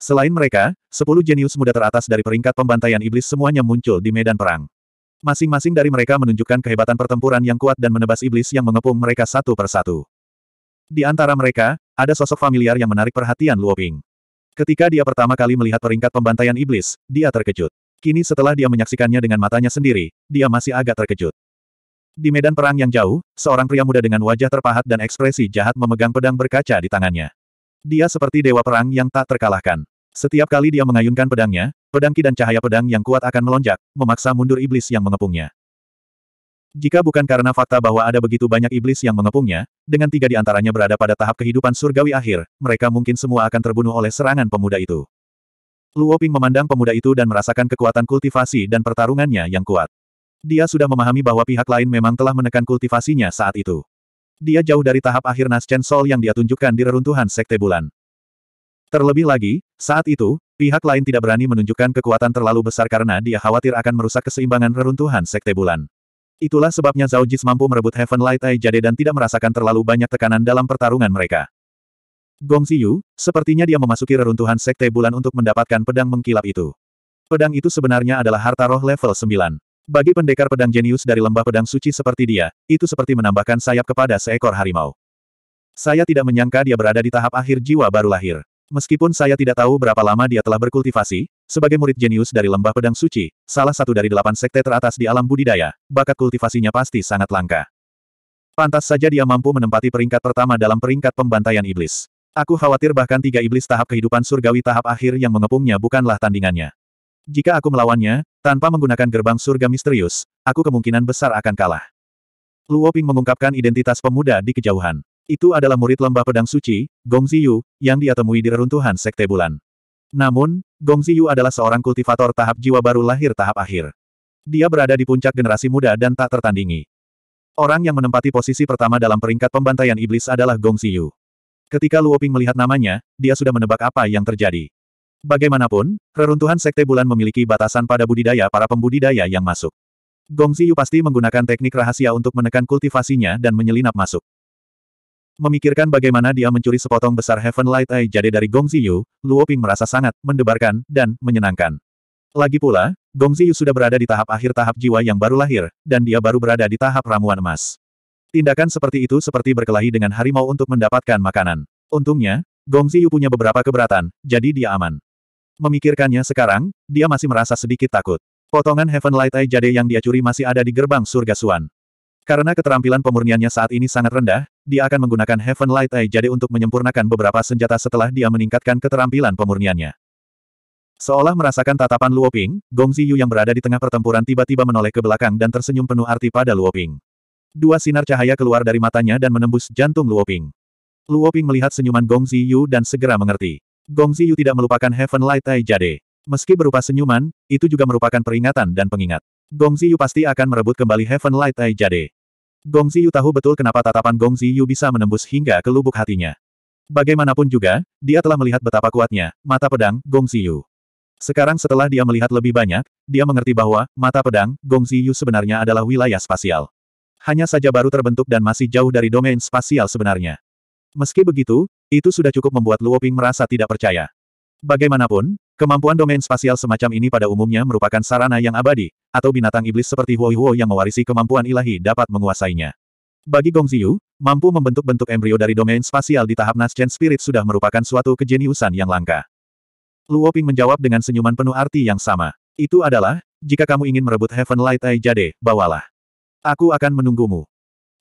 S1: Selain mereka, sepuluh jenius muda teratas dari peringkat pembantaian iblis semuanya muncul di medan perang. Masing-masing dari mereka menunjukkan kehebatan pertempuran yang kuat dan menebas iblis yang mengepung mereka satu persatu. Di antara mereka, ada sosok familiar yang menarik perhatian Luo Ping. Ketika dia pertama kali melihat peringkat pembantaian iblis, dia terkejut. Kini setelah dia menyaksikannya dengan matanya sendiri, dia masih agak terkejut. Di medan perang yang jauh, seorang pria muda dengan wajah terpahat dan ekspresi jahat memegang pedang berkaca di tangannya. Dia seperti dewa perang yang tak terkalahkan. Setiap kali dia mengayunkan pedangnya, pedangki dan cahaya pedang yang kuat akan melonjak, memaksa mundur iblis yang mengepungnya. Jika bukan karena fakta bahwa ada begitu banyak iblis yang mengepungnya, dengan tiga di antaranya berada pada tahap kehidupan surgawi akhir, mereka mungkin semua akan terbunuh oleh serangan pemuda itu. Luoping memandang pemuda itu dan merasakan kekuatan kultivasi dan pertarungannya yang kuat. Dia sudah memahami bahwa pihak lain memang telah menekan kultivasinya saat itu. Dia jauh dari tahap akhir Naschen Sol yang dia tunjukkan di reruntuhan Sekte Bulan. Terlebih lagi, saat itu, pihak lain tidak berani menunjukkan kekuatan terlalu besar karena dia khawatir akan merusak keseimbangan reruntuhan Sekte Bulan. Itulah sebabnya Zhao Jis mampu merebut Heaven Light Eye Jade dan tidak merasakan terlalu banyak tekanan dalam pertarungan mereka. Gong Xiu, sepertinya dia memasuki reruntuhan Sekte Bulan untuk mendapatkan pedang mengkilap itu. Pedang itu sebenarnya adalah harta roh level 9. Bagi pendekar pedang jenius dari lembah pedang suci seperti dia, itu seperti menambahkan sayap kepada seekor harimau. Saya tidak menyangka dia berada di tahap akhir jiwa baru lahir. Meskipun saya tidak tahu berapa lama dia telah berkultivasi, sebagai murid jenius dari lembah pedang suci, salah satu dari delapan sekte teratas di alam budidaya, bakat kultivasinya pasti sangat langka. Pantas saja dia mampu menempati peringkat pertama dalam peringkat pembantaian iblis. Aku khawatir bahkan tiga iblis tahap kehidupan surgawi tahap akhir yang mengepungnya bukanlah tandingannya. Jika aku melawannya, tanpa menggunakan gerbang surga misterius, aku kemungkinan besar akan kalah. Luo Ping mengungkapkan identitas pemuda di kejauhan. Itu adalah murid lembah pedang suci, Gong Ziyu, yang dia temui di reruntuhan Sekte Bulan. Namun, Gong Ziyu adalah seorang kultivator tahap jiwa baru lahir tahap akhir. Dia berada di puncak generasi muda dan tak tertandingi. Orang yang menempati posisi pertama dalam peringkat pembantaian iblis adalah Gong Ziyu. Ketika Luo Ping melihat namanya, dia sudah menebak apa yang terjadi. Bagaimanapun, reruntuhan sekte bulan memiliki batasan pada budidaya para pembudidaya yang masuk. Gong Ziyu pasti menggunakan teknik rahasia untuk menekan kultivasinya dan menyelinap masuk. Memikirkan bagaimana dia mencuri sepotong besar Heaven Light Eye jade dari Gong Ziyu, Luo Ping merasa sangat mendebarkan dan menyenangkan. Lagi pula, Gong Ziyu sudah berada di tahap akhir tahap jiwa yang baru lahir, dan dia baru berada di tahap ramuan emas. Tindakan seperti itu seperti berkelahi dengan harimau untuk mendapatkan makanan. Untungnya, Gong Ziyu punya beberapa keberatan, jadi dia aman. Memikirkannya sekarang, dia masih merasa sedikit takut. Potongan Heaven Light Eye Jade yang dia curi masih ada di gerbang surga Suan. Karena keterampilan pemurniannya saat ini sangat rendah, dia akan menggunakan Heaven Light Eye Jade untuk menyempurnakan beberapa senjata setelah dia meningkatkan keterampilan pemurniannya. Seolah merasakan tatapan Luoping, Gong Ziyu yang berada di tengah pertempuran tiba-tiba menoleh ke belakang dan tersenyum penuh arti pada Luoping. Dua sinar cahaya keluar dari matanya dan menembus jantung Luoping. Luoping melihat senyuman Gong Ziyu dan segera mengerti. Gong Ziyu tidak melupakan Heaven Light Tai Jade. Meski berupa senyuman, itu juga merupakan peringatan dan pengingat. Gong Ziyu pasti akan merebut kembali Heaven Light Tai Jade. Gong Ziyu tahu betul kenapa tatapan Gong Ziyu bisa menembus hingga ke lubuk hatinya. Bagaimanapun juga, dia telah melihat betapa kuatnya, mata pedang, Gong Ziyu. Sekarang setelah dia melihat lebih banyak, dia mengerti bahwa, mata pedang, Gong Ziyu sebenarnya adalah wilayah spasial. Hanya saja baru terbentuk dan masih jauh dari domain spasial sebenarnya. Meski begitu, itu sudah cukup membuat Luoping merasa tidak percaya. Bagaimanapun, kemampuan domain spasial semacam ini pada umumnya merupakan sarana yang abadi, atau binatang iblis seperti Huo Huo yang mewarisi kemampuan ilahi dapat menguasainya. Bagi Gong Ziyu, mampu membentuk bentuk embrio dari domain spasial di tahap Nascent Spirit sudah merupakan suatu kejeniusan yang langka. Luoping menjawab dengan senyuman penuh arti yang sama. Itu adalah, jika kamu ingin merebut Heaven Light Eye Jade, bawalah. Aku akan menunggumu.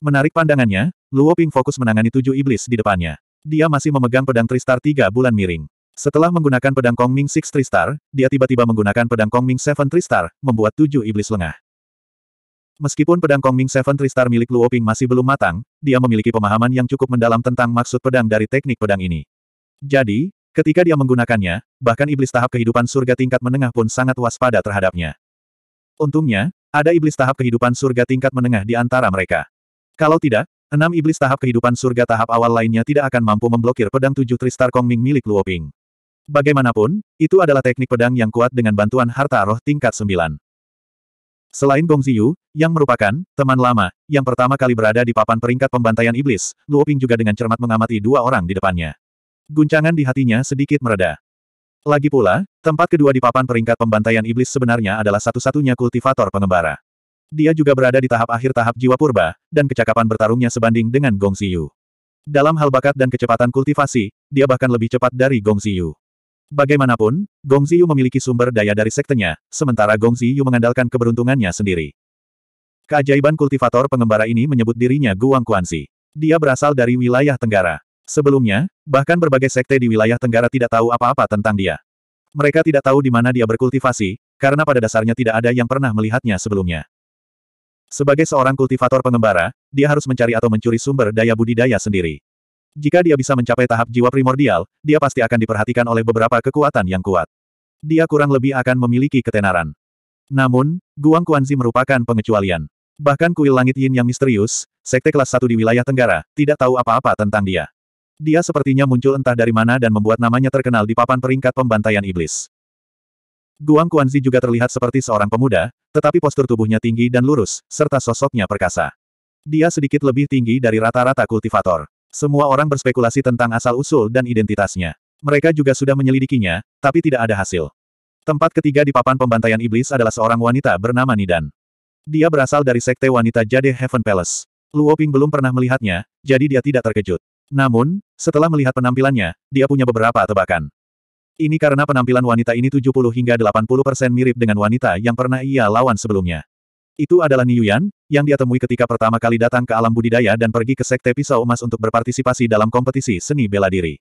S1: Menarik pandangannya, Luo Ping fokus menangani tujuh iblis di depannya. Dia masih memegang pedang Tristar tiga bulan miring. Setelah menggunakan pedang Kong Ming Six Tristar, dia tiba-tiba menggunakan pedang Kong Ming Seven Tristar, membuat tujuh iblis lengah. Meskipun pedang Kong Ming Seven Tristar milik Luo Ping masih belum matang, dia memiliki pemahaman yang cukup mendalam tentang maksud pedang dari teknik pedang ini. Jadi, ketika dia menggunakannya, bahkan iblis tahap kehidupan surga tingkat menengah pun sangat waspada terhadapnya. Untungnya, ada iblis tahap kehidupan surga tingkat menengah di antara mereka. Kalau tidak, Enam iblis tahap kehidupan surga tahap awal lainnya tidak akan mampu memblokir pedang tujuh Tristar Kong Ming milik Luo Ping. Bagaimanapun, itu adalah teknik pedang yang kuat dengan bantuan harta roh tingkat sembilan. Selain Gong Ziyu, yang merupakan teman lama, yang pertama kali berada di papan peringkat pembantaian iblis, Luo Ping juga dengan cermat mengamati dua orang di depannya. Guncangan di hatinya sedikit mereda. Lagi pula, tempat kedua di papan peringkat pembantaian iblis sebenarnya adalah satu-satunya kultivator pengembara dia juga berada di tahap akhir tahap jiwa purba, dan kecakapan bertarungnya sebanding dengan Gong Xiu. Dalam hal bakat dan kecepatan kultivasi, dia bahkan lebih cepat dari Gong Xiu. Bagaimanapun, Gong Xiu memiliki sumber daya dari sektenya, sementara Gong Xiu mengandalkan keberuntungannya sendiri. Keajaiban kultivator pengembara ini menyebut dirinya Guang Kuansi. Dia berasal dari wilayah Tenggara. Sebelumnya, bahkan berbagai sekte di wilayah Tenggara tidak tahu apa-apa tentang dia. Mereka tidak tahu di mana dia berkultivasi, karena pada dasarnya tidak ada yang pernah melihatnya sebelumnya. Sebagai seorang kultivator pengembara, dia harus mencari atau mencuri sumber daya budidaya sendiri. Jika dia bisa mencapai tahap jiwa primordial, dia pasti akan diperhatikan oleh beberapa kekuatan yang kuat. Dia kurang lebih akan memiliki ketenaran. Namun, Guang Kuanzi merupakan pengecualian. Bahkan kuil langit yin yang misterius, sekte kelas 1 di wilayah Tenggara, tidak tahu apa-apa tentang dia. Dia sepertinya muncul entah dari mana dan membuat namanya terkenal di papan peringkat pembantaian iblis. Guang Kuanzi juga terlihat seperti seorang pemuda, tetapi postur tubuhnya tinggi dan lurus, serta sosoknya perkasa. Dia sedikit lebih tinggi dari rata-rata kultivator. Semua orang berspekulasi tentang asal-usul dan identitasnya. Mereka juga sudah menyelidikinya, tapi tidak ada hasil. Tempat ketiga di papan pembantaian iblis adalah seorang wanita bernama Nidan. Dia berasal dari sekte wanita Jade Heaven Palace. Luoping belum pernah melihatnya, jadi dia tidak terkejut. Namun, setelah melihat penampilannya, dia punya beberapa tebakan. Ini karena penampilan wanita ini 70 hingga 80 persen mirip dengan wanita yang pernah ia lawan sebelumnya. Itu adalah Niuyan, yang dia temui ketika pertama kali datang ke alam budidaya dan pergi ke Sekte Pisau Emas untuk berpartisipasi dalam kompetisi seni bela diri.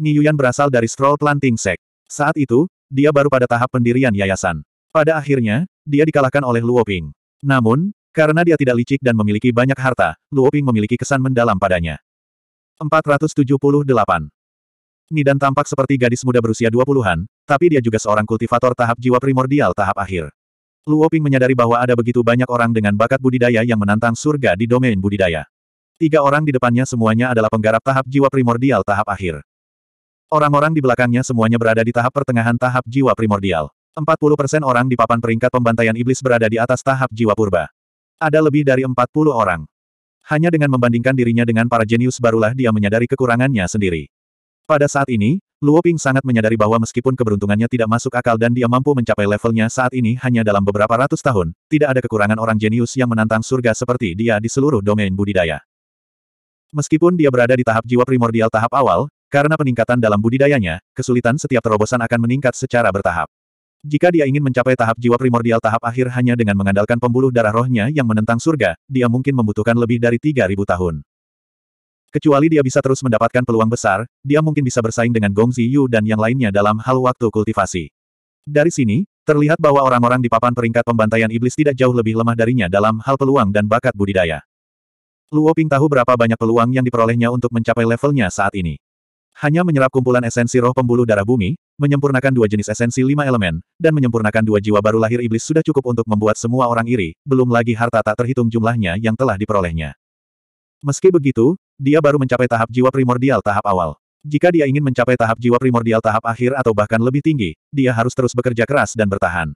S1: Niuyan berasal dari Stroll Planting Sek. Saat itu, dia baru pada tahap pendirian yayasan. Pada akhirnya, dia dikalahkan oleh Luo Ping. Namun, karena dia tidak licik dan memiliki banyak harta, Luo Ping memiliki kesan mendalam padanya. 478. Nidan tampak seperti gadis muda berusia 20-an, tapi dia juga seorang kultivator tahap jiwa primordial tahap akhir. Luo Ping menyadari bahwa ada begitu banyak orang dengan bakat budidaya yang menantang surga di domain budidaya. Tiga orang di depannya semuanya adalah penggarap tahap jiwa primordial tahap akhir. Orang-orang di belakangnya semuanya berada di tahap pertengahan tahap jiwa primordial. 40% orang di papan peringkat pembantaian iblis berada di atas tahap jiwa purba. Ada lebih dari 40 orang. Hanya dengan membandingkan dirinya dengan para jenius barulah dia menyadari kekurangannya sendiri. Pada saat ini, Luo Ping sangat menyadari bahwa meskipun keberuntungannya tidak masuk akal dan dia mampu mencapai levelnya saat ini hanya dalam beberapa ratus tahun, tidak ada kekurangan orang jenius yang menantang surga seperti dia di seluruh domain budidaya. Meskipun dia berada di tahap jiwa primordial tahap awal, karena peningkatan dalam budidayanya, kesulitan setiap terobosan akan meningkat secara bertahap. Jika dia ingin mencapai tahap jiwa primordial tahap akhir hanya dengan mengandalkan pembuluh darah rohnya yang menentang surga, dia mungkin membutuhkan lebih dari 3.000 tahun. Kecuali dia bisa terus mendapatkan peluang besar, dia mungkin bisa bersaing dengan Gong Ziyu dan yang lainnya dalam hal waktu kultivasi. Dari sini, terlihat bahwa orang-orang di papan peringkat pembantaian iblis tidak jauh lebih lemah darinya dalam hal peluang dan bakat budidaya. Luo Ping tahu berapa banyak peluang yang diperolehnya untuk mencapai levelnya saat ini. Hanya menyerap kumpulan esensi roh pembuluh darah bumi, menyempurnakan dua jenis esensi lima elemen, dan menyempurnakan dua jiwa baru lahir iblis sudah cukup untuk membuat semua orang iri, belum lagi harta tak terhitung jumlahnya yang telah diperolehnya. Meski begitu, dia baru mencapai tahap jiwa primordial tahap awal. Jika dia ingin mencapai tahap jiwa primordial tahap akhir atau bahkan lebih tinggi, dia harus terus bekerja keras dan bertahan.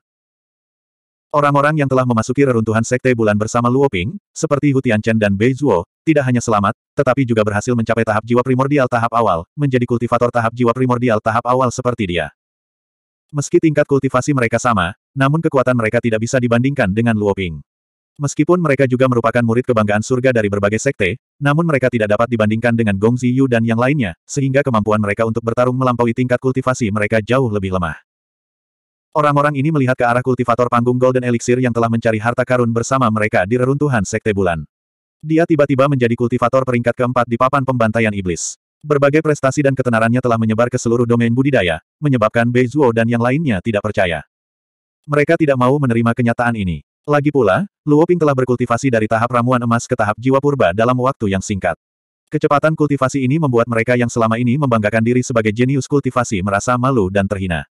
S1: Orang-orang yang telah memasuki reruntuhan Sekte Bulan bersama Luo Ping, seperti Hu Tianchen dan Bei Zhuo, tidak hanya selamat, tetapi juga berhasil mencapai tahap jiwa primordial tahap awal, menjadi kultivator tahap jiwa primordial tahap awal seperti dia. Meski tingkat kultivasi mereka sama, namun kekuatan mereka tidak bisa dibandingkan dengan Luo Ping. Meskipun mereka juga merupakan murid kebanggaan surga dari berbagai sekte, namun mereka tidak dapat dibandingkan dengan Gong Ziyu dan yang lainnya, sehingga kemampuan mereka untuk bertarung melampaui tingkat kultivasi mereka jauh lebih lemah. Orang-orang ini melihat ke arah kultivator panggung Golden Elixir yang telah mencari harta karun bersama mereka di reruntuhan sekte bulan. Dia tiba-tiba menjadi kultivator peringkat keempat di papan pembantaian iblis. Berbagai prestasi dan ketenarannya telah menyebar ke seluruh domain budidaya, menyebabkan Bei Zuo dan yang lainnya tidak percaya. Mereka tidak mau menerima kenyataan ini. Lagi pula, Luoping telah berkultivasi dari tahap ramuan emas ke tahap jiwa purba dalam waktu yang singkat. Kecepatan kultivasi ini membuat mereka yang selama ini membanggakan diri sebagai jenius kultivasi merasa malu dan terhina.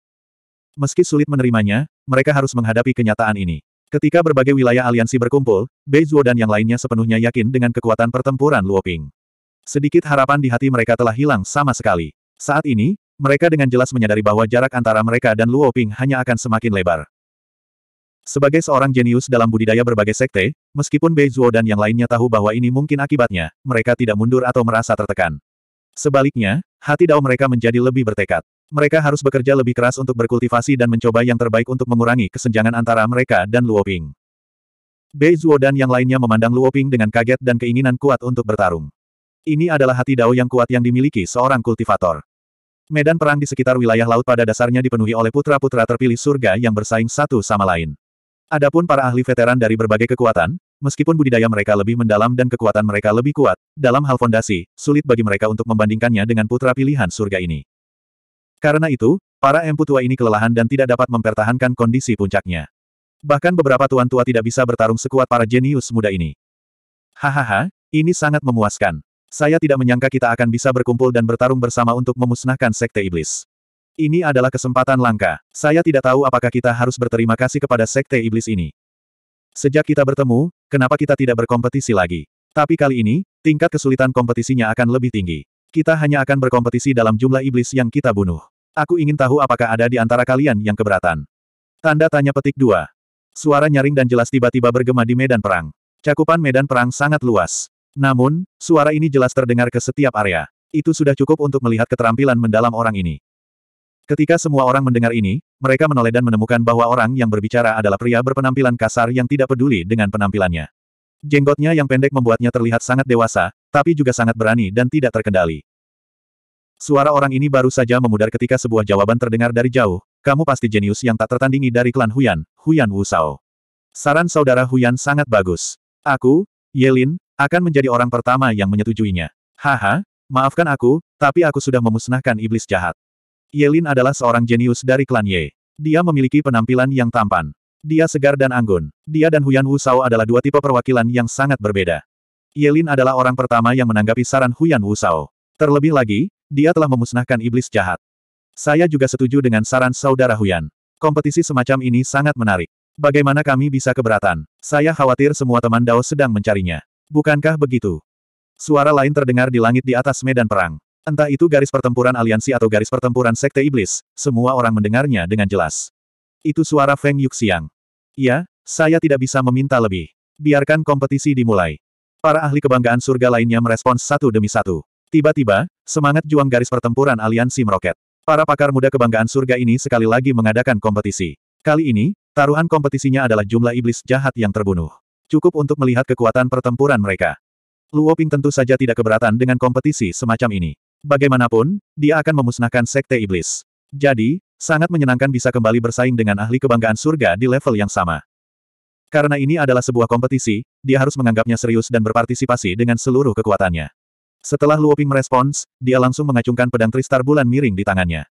S1: Meski sulit menerimanya, mereka harus menghadapi kenyataan ini. Ketika berbagai wilayah aliansi berkumpul, Bei Beizuo dan yang lainnya sepenuhnya yakin dengan kekuatan pertempuran Luoping. Sedikit harapan di hati mereka telah hilang sama sekali. Saat ini, mereka dengan jelas menyadari bahwa jarak antara mereka dan Luoping hanya akan semakin lebar. Sebagai seorang jenius dalam budidaya berbagai sekte, meskipun Bei Zuo dan yang lainnya tahu bahwa ini mungkin akibatnya, mereka tidak mundur atau merasa tertekan. Sebaliknya, hati dao mereka menjadi lebih bertekad. Mereka harus bekerja lebih keras untuk berkultivasi dan mencoba yang terbaik untuk mengurangi kesenjangan antara mereka dan Luoping. Bei Zuo dan yang lainnya memandang Luoping dengan kaget dan keinginan kuat untuk bertarung. Ini adalah hati dao yang kuat yang dimiliki seorang kultivator. Medan perang di sekitar wilayah laut pada dasarnya dipenuhi oleh putra-putra terpilih surga yang bersaing satu sama lain. Adapun para ahli veteran dari berbagai kekuatan, meskipun budidaya mereka lebih mendalam dan kekuatan mereka lebih kuat, dalam hal fondasi, sulit bagi mereka untuk membandingkannya dengan putra pilihan surga ini. Karena itu, para empu tua ini kelelahan dan tidak dapat mempertahankan kondisi puncaknya. Bahkan beberapa tuan tua tidak bisa bertarung sekuat para jenius muda ini. Hahaha, ini sangat memuaskan. Saya tidak menyangka kita akan bisa berkumpul dan bertarung bersama untuk memusnahkan Sekte Iblis. Ini adalah kesempatan langka. Saya tidak tahu apakah kita harus berterima kasih kepada Sekte Iblis ini. Sejak kita bertemu, kenapa kita tidak berkompetisi lagi? Tapi kali ini, tingkat kesulitan kompetisinya akan lebih tinggi. Kita hanya akan berkompetisi dalam jumlah iblis yang kita bunuh. Aku ingin tahu apakah ada di antara kalian yang keberatan. Tanda tanya petik 2. Suara nyaring dan jelas tiba-tiba bergema di medan perang. Cakupan medan perang sangat luas. Namun, suara ini jelas terdengar ke setiap area. Itu sudah cukup untuk melihat keterampilan mendalam orang ini. Ketika semua orang mendengar ini, mereka menoleh dan menemukan bahwa orang yang berbicara adalah pria berpenampilan kasar yang tidak peduli dengan penampilannya. Jenggotnya yang pendek membuatnya terlihat sangat dewasa, tapi juga sangat berani dan tidak terkendali. Suara orang ini baru saja memudar ketika sebuah jawaban terdengar dari jauh, kamu pasti jenius yang tak tertandingi dari klan Huyan, Huyan Sao. Saran saudara Huyan sangat bagus. Aku, Yelin, akan menjadi orang pertama yang menyetujuinya. Haha, maafkan aku, tapi aku sudah memusnahkan iblis jahat. Yelin adalah seorang jenius dari klan Ye. Dia memiliki penampilan yang tampan. Dia segar dan anggun. Dia dan Huyan Wu Sao adalah dua tipe perwakilan yang sangat berbeda. Yelin adalah orang pertama yang menanggapi saran Huyan Wu Sao. Terlebih lagi, dia telah memusnahkan iblis jahat. Saya juga setuju dengan saran saudara Huyan. Kompetisi semacam ini sangat menarik. Bagaimana kami bisa keberatan? Saya khawatir semua teman Dao sedang mencarinya. Bukankah begitu? Suara lain terdengar di langit di atas medan perang. Entah itu garis pertempuran aliansi atau garis pertempuran sekte iblis, semua orang mendengarnya dengan jelas. Itu suara Feng Yuxiang. Ya, saya tidak bisa meminta lebih. Biarkan kompetisi dimulai. Para ahli kebanggaan surga lainnya merespons satu demi satu. Tiba-tiba, semangat juang garis pertempuran aliansi meroket. Para pakar muda kebanggaan surga ini sekali lagi mengadakan kompetisi. Kali ini, taruhan kompetisinya adalah jumlah iblis jahat yang terbunuh. Cukup untuk melihat kekuatan pertempuran mereka. Luo Ping tentu saja tidak keberatan dengan kompetisi semacam ini. Bagaimanapun, dia akan memusnahkan sekte iblis. Jadi, sangat menyenangkan bisa kembali bersaing dengan ahli kebanggaan surga di level yang sama. Karena ini adalah sebuah kompetisi, dia harus menganggapnya serius dan berpartisipasi dengan seluruh kekuatannya. Setelah Luoping merespons, dia langsung mengacungkan pedang Tristar bulan miring di tangannya.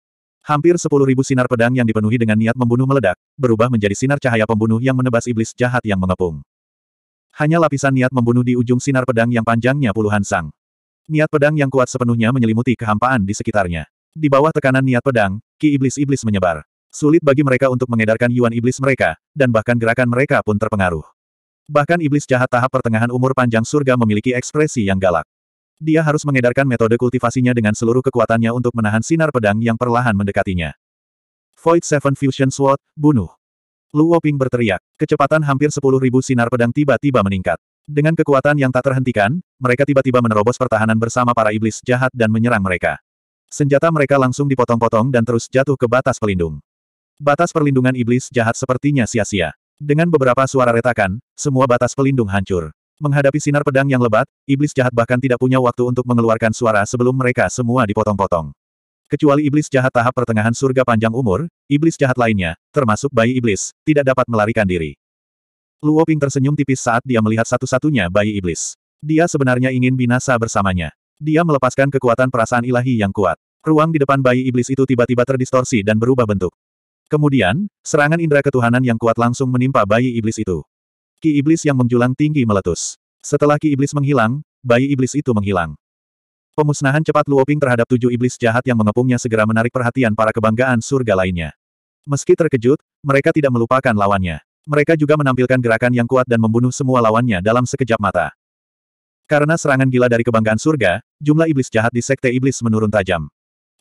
S1: Hampir sepuluh ribu sinar pedang yang dipenuhi dengan niat membunuh meledak, berubah menjadi sinar cahaya pembunuh yang menebas iblis jahat yang mengepung. Hanya lapisan niat membunuh di ujung sinar pedang yang panjangnya puluhan sang. Niat pedang yang kuat sepenuhnya menyelimuti kehampaan di sekitarnya. Di bawah tekanan niat pedang, ki iblis-iblis menyebar. Sulit bagi mereka untuk mengedarkan yuan iblis mereka, dan bahkan gerakan mereka pun terpengaruh. Bahkan iblis jahat tahap pertengahan umur panjang surga memiliki ekspresi yang galak. Dia harus mengedarkan metode kultivasinya dengan seluruh kekuatannya untuk menahan sinar pedang yang perlahan mendekatinya. Void Seven Fusion Sword, bunuh. Lu Woping berteriak. Kecepatan hampir 10.000 sinar pedang tiba-tiba meningkat. Dengan kekuatan yang tak terhentikan, mereka tiba-tiba menerobos pertahanan bersama para iblis jahat dan menyerang mereka. Senjata mereka langsung dipotong-potong dan terus jatuh ke batas pelindung. Batas perlindungan iblis jahat sepertinya sia-sia. Dengan beberapa suara retakan, semua batas pelindung hancur. Menghadapi sinar pedang yang lebat, iblis jahat bahkan tidak punya waktu untuk mengeluarkan suara sebelum mereka semua dipotong-potong. Kecuali iblis jahat tahap pertengahan surga panjang umur, iblis jahat lainnya, termasuk bayi iblis, tidak dapat melarikan diri. Luo Ping tersenyum tipis saat dia melihat satu-satunya bayi iblis. Dia sebenarnya ingin binasa bersamanya. Dia melepaskan kekuatan perasaan ilahi yang kuat. Ruang di depan bayi iblis itu tiba-tiba terdistorsi dan berubah bentuk. Kemudian, serangan indera ketuhanan yang kuat langsung menimpa bayi iblis itu. Ki iblis yang menjulang tinggi meletus. Setelah ki iblis menghilang, bayi iblis itu menghilang. Pemusnahan cepat Luoping terhadap tujuh iblis jahat yang mengepungnya segera menarik perhatian para kebanggaan surga lainnya. Meski terkejut, mereka tidak melupakan lawannya. Mereka juga menampilkan gerakan yang kuat dan membunuh semua lawannya dalam sekejap mata. Karena serangan gila dari kebanggaan surga, jumlah iblis jahat di Sekte Iblis menurun tajam.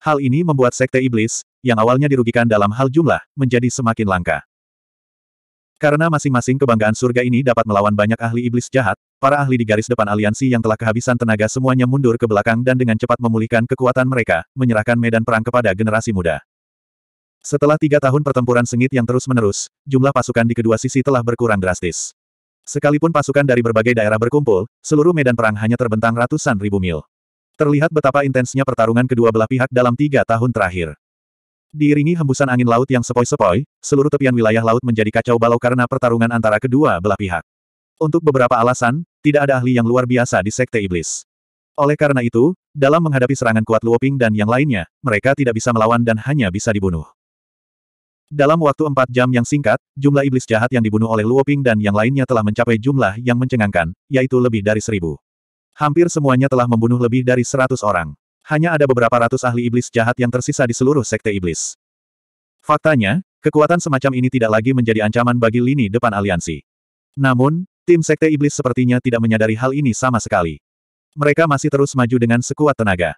S1: Hal ini membuat Sekte Iblis, yang awalnya dirugikan dalam hal jumlah, menjadi semakin langka. Karena masing-masing kebanggaan surga ini dapat melawan banyak ahli iblis jahat, para ahli di garis depan aliansi yang telah kehabisan tenaga semuanya mundur ke belakang dan dengan cepat memulihkan kekuatan mereka, menyerahkan medan perang kepada generasi muda. Setelah tiga tahun pertempuran sengit yang terus-menerus, jumlah pasukan di kedua sisi telah berkurang drastis. Sekalipun pasukan dari berbagai daerah berkumpul, seluruh medan perang hanya terbentang ratusan ribu mil. Terlihat betapa intensnya pertarungan kedua belah pihak dalam tiga tahun terakhir. Diiringi hembusan angin laut yang sepoi-sepoi, seluruh tepian wilayah laut menjadi kacau balau karena pertarungan antara kedua belah pihak. Untuk beberapa alasan, tidak ada ahli yang luar biasa di Sekte Iblis. Oleh karena itu, dalam menghadapi serangan kuat Luoping dan yang lainnya, mereka tidak bisa melawan dan hanya bisa dibunuh. Dalam waktu empat jam yang singkat, jumlah iblis jahat yang dibunuh oleh Luo Ping dan yang lainnya telah mencapai jumlah yang mencengangkan, yaitu lebih dari seribu. Hampir semuanya telah membunuh lebih dari seratus orang. Hanya ada beberapa ratus ahli iblis jahat yang tersisa di seluruh sekte iblis. Faktanya, kekuatan semacam ini tidak lagi menjadi ancaman bagi lini depan aliansi. Namun, tim sekte iblis sepertinya tidak menyadari hal ini sama sekali. Mereka masih terus maju dengan sekuat tenaga.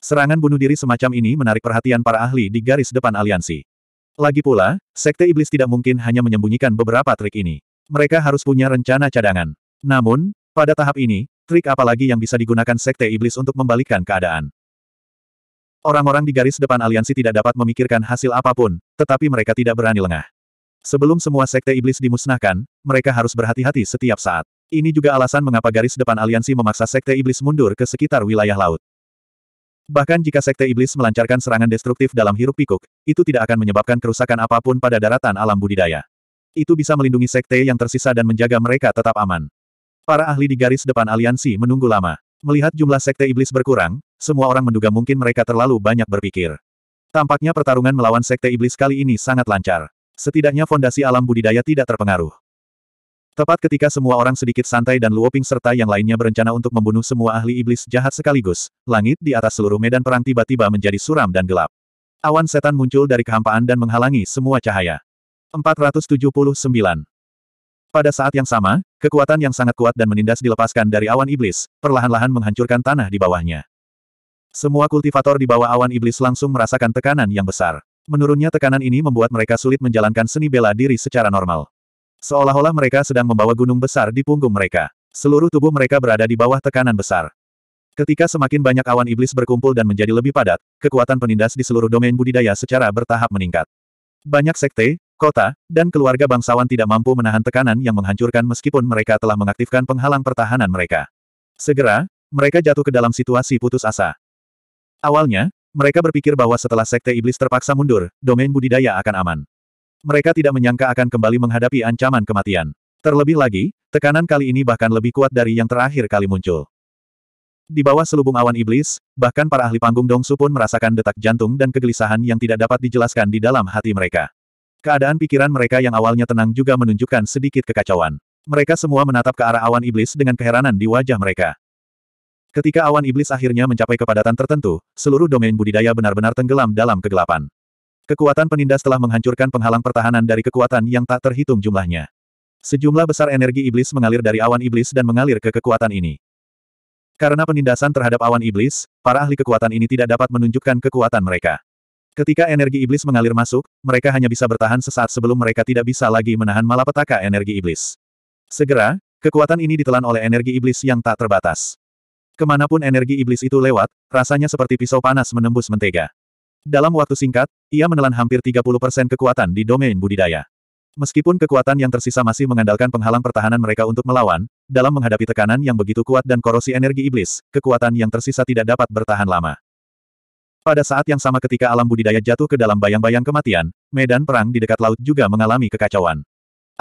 S1: Serangan bunuh diri semacam ini menarik perhatian para ahli di garis depan aliansi. Lagi pula, Sekte Iblis tidak mungkin hanya menyembunyikan beberapa trik ini. Mereka harus punya rencana cadangan. Namun, pada tahap ini, trik apa lagi yang bisa digunakan Sekte Iblis untuk membalikkan keadaan? Orang-orang di garis depan aliansi tidak dapat memikirkan hasil apapun, tetapi mereka tidak berani lengah. Sebelum semua Sekte Iblis dimusnahkan, mereka harus berhati-hati setiap saat. Ini juga alasan mengapa garis depan aliansi memaksa Sekte Iblis mundur ke sekitar wilayah laut. Bahkan jika sekte iblis melancarkan serangan destruktif dalam hirup pikuk, itu tidak akan menyebabkan kerusakan apapun pada daratan alam budidaya. Itu bisa melindungi sekte yang tersisa dan menjaga mereka tetap aman. Para ahli di garis depan aliansi menunggu lama. Melihat jumlah sekte iblis berkurang, semua orang menduga mungkin mereka terlalu banyak berpikir. Tampaknya pertarungan melawan sekte iblis kali ini sangat lancar. Setidaknya fondasi alam budidaya tidak terpengaruh. Tepat ketika semua orang sedikit santai dan Luoping serta yang lainnya berencana untuk membunuh semua ahli iblis jahat sekaligus, langit di atas seluruh medan perang tiba-tiba menjadi suram dan gelap. Awan setan muncul dari kehampaan dan menghalangi semua cahaya. 479. Pada saat yang sama, kekuatan yang sangat kuat dan menindas dilepaskan dari awan iblis, perlahan-lahan menghancurkan tanah di bawahnya. Semua kultivator di bawah awan iblis langsung merasakan tekanan yang besar. Menurunnya tekanan ini membuat mereka sulit menjalankan seni bela diri secara normal. Seolah-olah mereka sedang membawa gunung besar di punggung mereka. Seluruh tubuh mereka berada di bawah tekanan besar. Ketika semakin banyak awan iblis berkumpul dan menjadi lebih padat, kekuatan penindas di seluruh domain budidaya secara bertahap meningkat. Banyak sekte, kota, dan keluarga bangsawan tidak mampu menahan tekanan yang menghancurkan meskipun mereka telah mengaktifkan penghalang pertahanan mereka. Segera, mereka jatuh ke dalam situasi putus asa. Awalnya, mereka berpikir bahwa setelah sekte iblis terpaksa mundur, domain budidaya akan aman mereka tidak menyangka akan kembali menghadapi ancaman kematian. Terlebih lagi, tekanan kali ini bahkan lebih kuat dari yang terakhir kali muncul. Di bawah selubung awan iblis, bahkan para ahli panggung Dongsu pun merasakan detak jantung dan kegelisahan yang tidak dapat dijelaskan di dalam hati mereka. Keadaan pikiran mereka yang awalnya tenang juga menunjukkan sedikit kekacauan. Mereka semua menatap ke arah awan iblis dengan keheranan di wajah mereka. Ketika awan iblis akhirnya mencapai kepadatan tertentu, seluruh domain budidaya benar-benar tenggelam dalam kegelapan. Kekuatan penindas telah menghancurkan penghalang pertahanan dari kekuatan yang tak terhitung jumlahnya. Sejumlah besar energi iblis mengalir dari awan iblis dan mengalir ke kekuatan ini. Karena penindasan terhadap awan iblis, para ahli kekuatan ini tidak dapat menunjukkan kekuatan mereka. Ketika energi iblis mengalir masuk, mereka hanya bisa bertahan sesaat sebelum mereka tidak bisa lagi menahan malapetaka energi iblis. Segera, kekuatan ini ditelan oleh energi iblis yang tak terbatas. Kemanapun energi iblis itu lewat, rasanya seperti pisau panas menembus mentega. Dalam waktu singkat, ia menelan hampir 30% kekuatan di domain budidaya. Meskipun kekuatan yang tersisa masih mengandalkan penghalang pertahanan mereka untuk melawan, dalam menghadapi tekanan yang begitu kuat dan korosi energi iblis, kekuatan yang tersisa tidak dapat bertahan lama. Pada saat yang sama ketika alam budidaya jatuh ke dalam bayang-bayang kematian, medan perang di dekat laut juga mengalami kekacauan.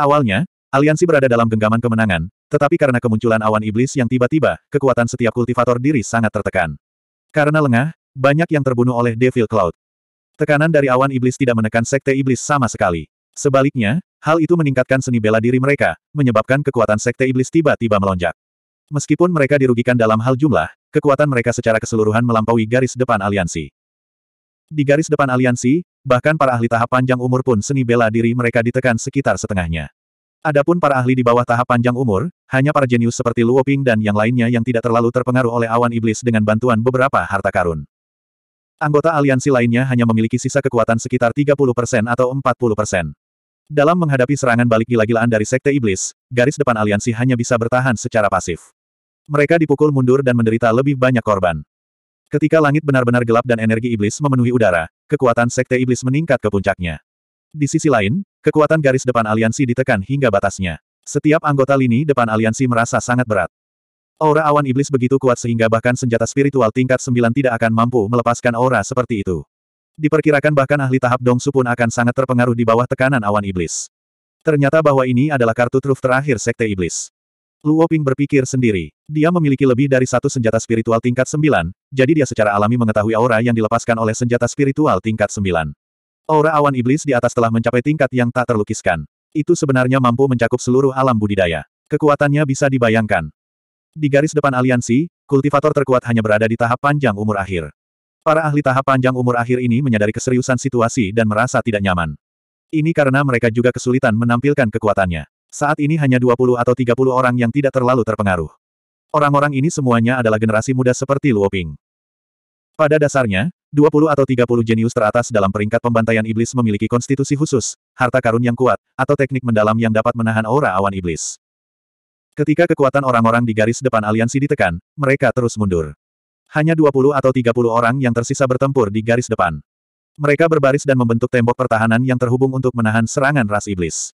S1: Awalnya, aliansi berada dalam genggaman kemenangan, tetapi karena kemunculan awan iblis yang tiba-tiba, kekuatan setiap kultivator diri sangat tertekan. Karena lengah, banyak yang terbunuh oleh Devil Cloud. Tekanan dari awan iblis tidak menekan sekte iblis sama sekali. Sebaliknya, hal itu meningkatkan seni bela diri mereka, menyebabkan kekuatan sekte iblis tiba-tiba melonjak. Meskipun mereka dirugikan dalam hal jumlah, kekuatan mereka secara keseluruhan melampaui garis depan aliansi. Di garis depan aliansi, bahkan para ahli tahap panjang umur pun seni bela diri mereka ditekan sekitar setengahnya. Adapun para ahli di bawah tahap panjang umur, hanya para jenius seperti Luoping dan yang lainnya yang tidak terlalu terpengaruh oleh awan iblis dengan bantuan beberapa harta karun. Anggota aliansi lainnya hanya memiliki sisa kekuatan sekitar 30% atau 40%. Dalam menghadapi serangan balik gila-gilaan dari Sekte Iblis, garis depan aliansi hanya bisa bertahan secara pasif. Mereka dipukul mundur dan menderita lebih banyak korban. Ketika langit benar-benar gelap dan energi iblis memenuhi udara, kekuatan Sekte Iblis meningkat ke puncaknya. Di sisi lain, kekuatan garis depan aliansi ditekan hingga batasnya. Setiap anggota lini depan aliansi merasa sangat berat. Aura awan iblis begitu kuat sehingga bahkan senjata spiritual tingkat 9 tidak akan mampu melepaskan aura seperti itu. Diperkirakan bahkan ahli tahap Dongsu pun akan sangat terpengaruh di bawah tekanan awan iblis. Ternyata bahwa ini adalah kartu truf terakhir Sekte Iblis. Luo Ping berpikir sendiri. Dia memiliki lebih dari satu senjata spiritual tingkat 9, jadi dia secara alami mengetahui aura yang dilepaskan oleh senjata spiritual tingkat 9. Aura awan iblis di atas telah mencapai tingkat yang tak terlukiskan. Itu sebenarnya mampu mencakup seluruh alam budidaya. Kekuatannya bisa dibayangkan. Di garis depan aliansi, kultivator terkuat hanya berada di tahap panjang umur akhir. Para ahli tahap panjang umur akhir ini menyadari keseriusan situasi dan merasa tidak nyaman. Ini karena mereka juga kesulitan menampilkan kekuatannya. Saat ini hanya 20 atau 30 orang yang tidak terlalu terpengaruh. Orang-orang ini semuanya adalah generasi muda seperti Luoping. Pada dasarnya, 20 atau 30 jenius teratas dalam peringkat pembantaian iblis memiliki konstitusi khusus, harta karun yang kuat, atau teknik mendalam yang dapat menahan aura awan iblis. Ketika kekuatan orang-orang di garis depan aliansi ditekan, mereka terus mundur. Hanya 20 atau 30 orang yang tersisa bertempur di garis depan. Mereka berbaris dan membentuk tembok pertahanan yang terhubung untuk menahan serangan ras iblis.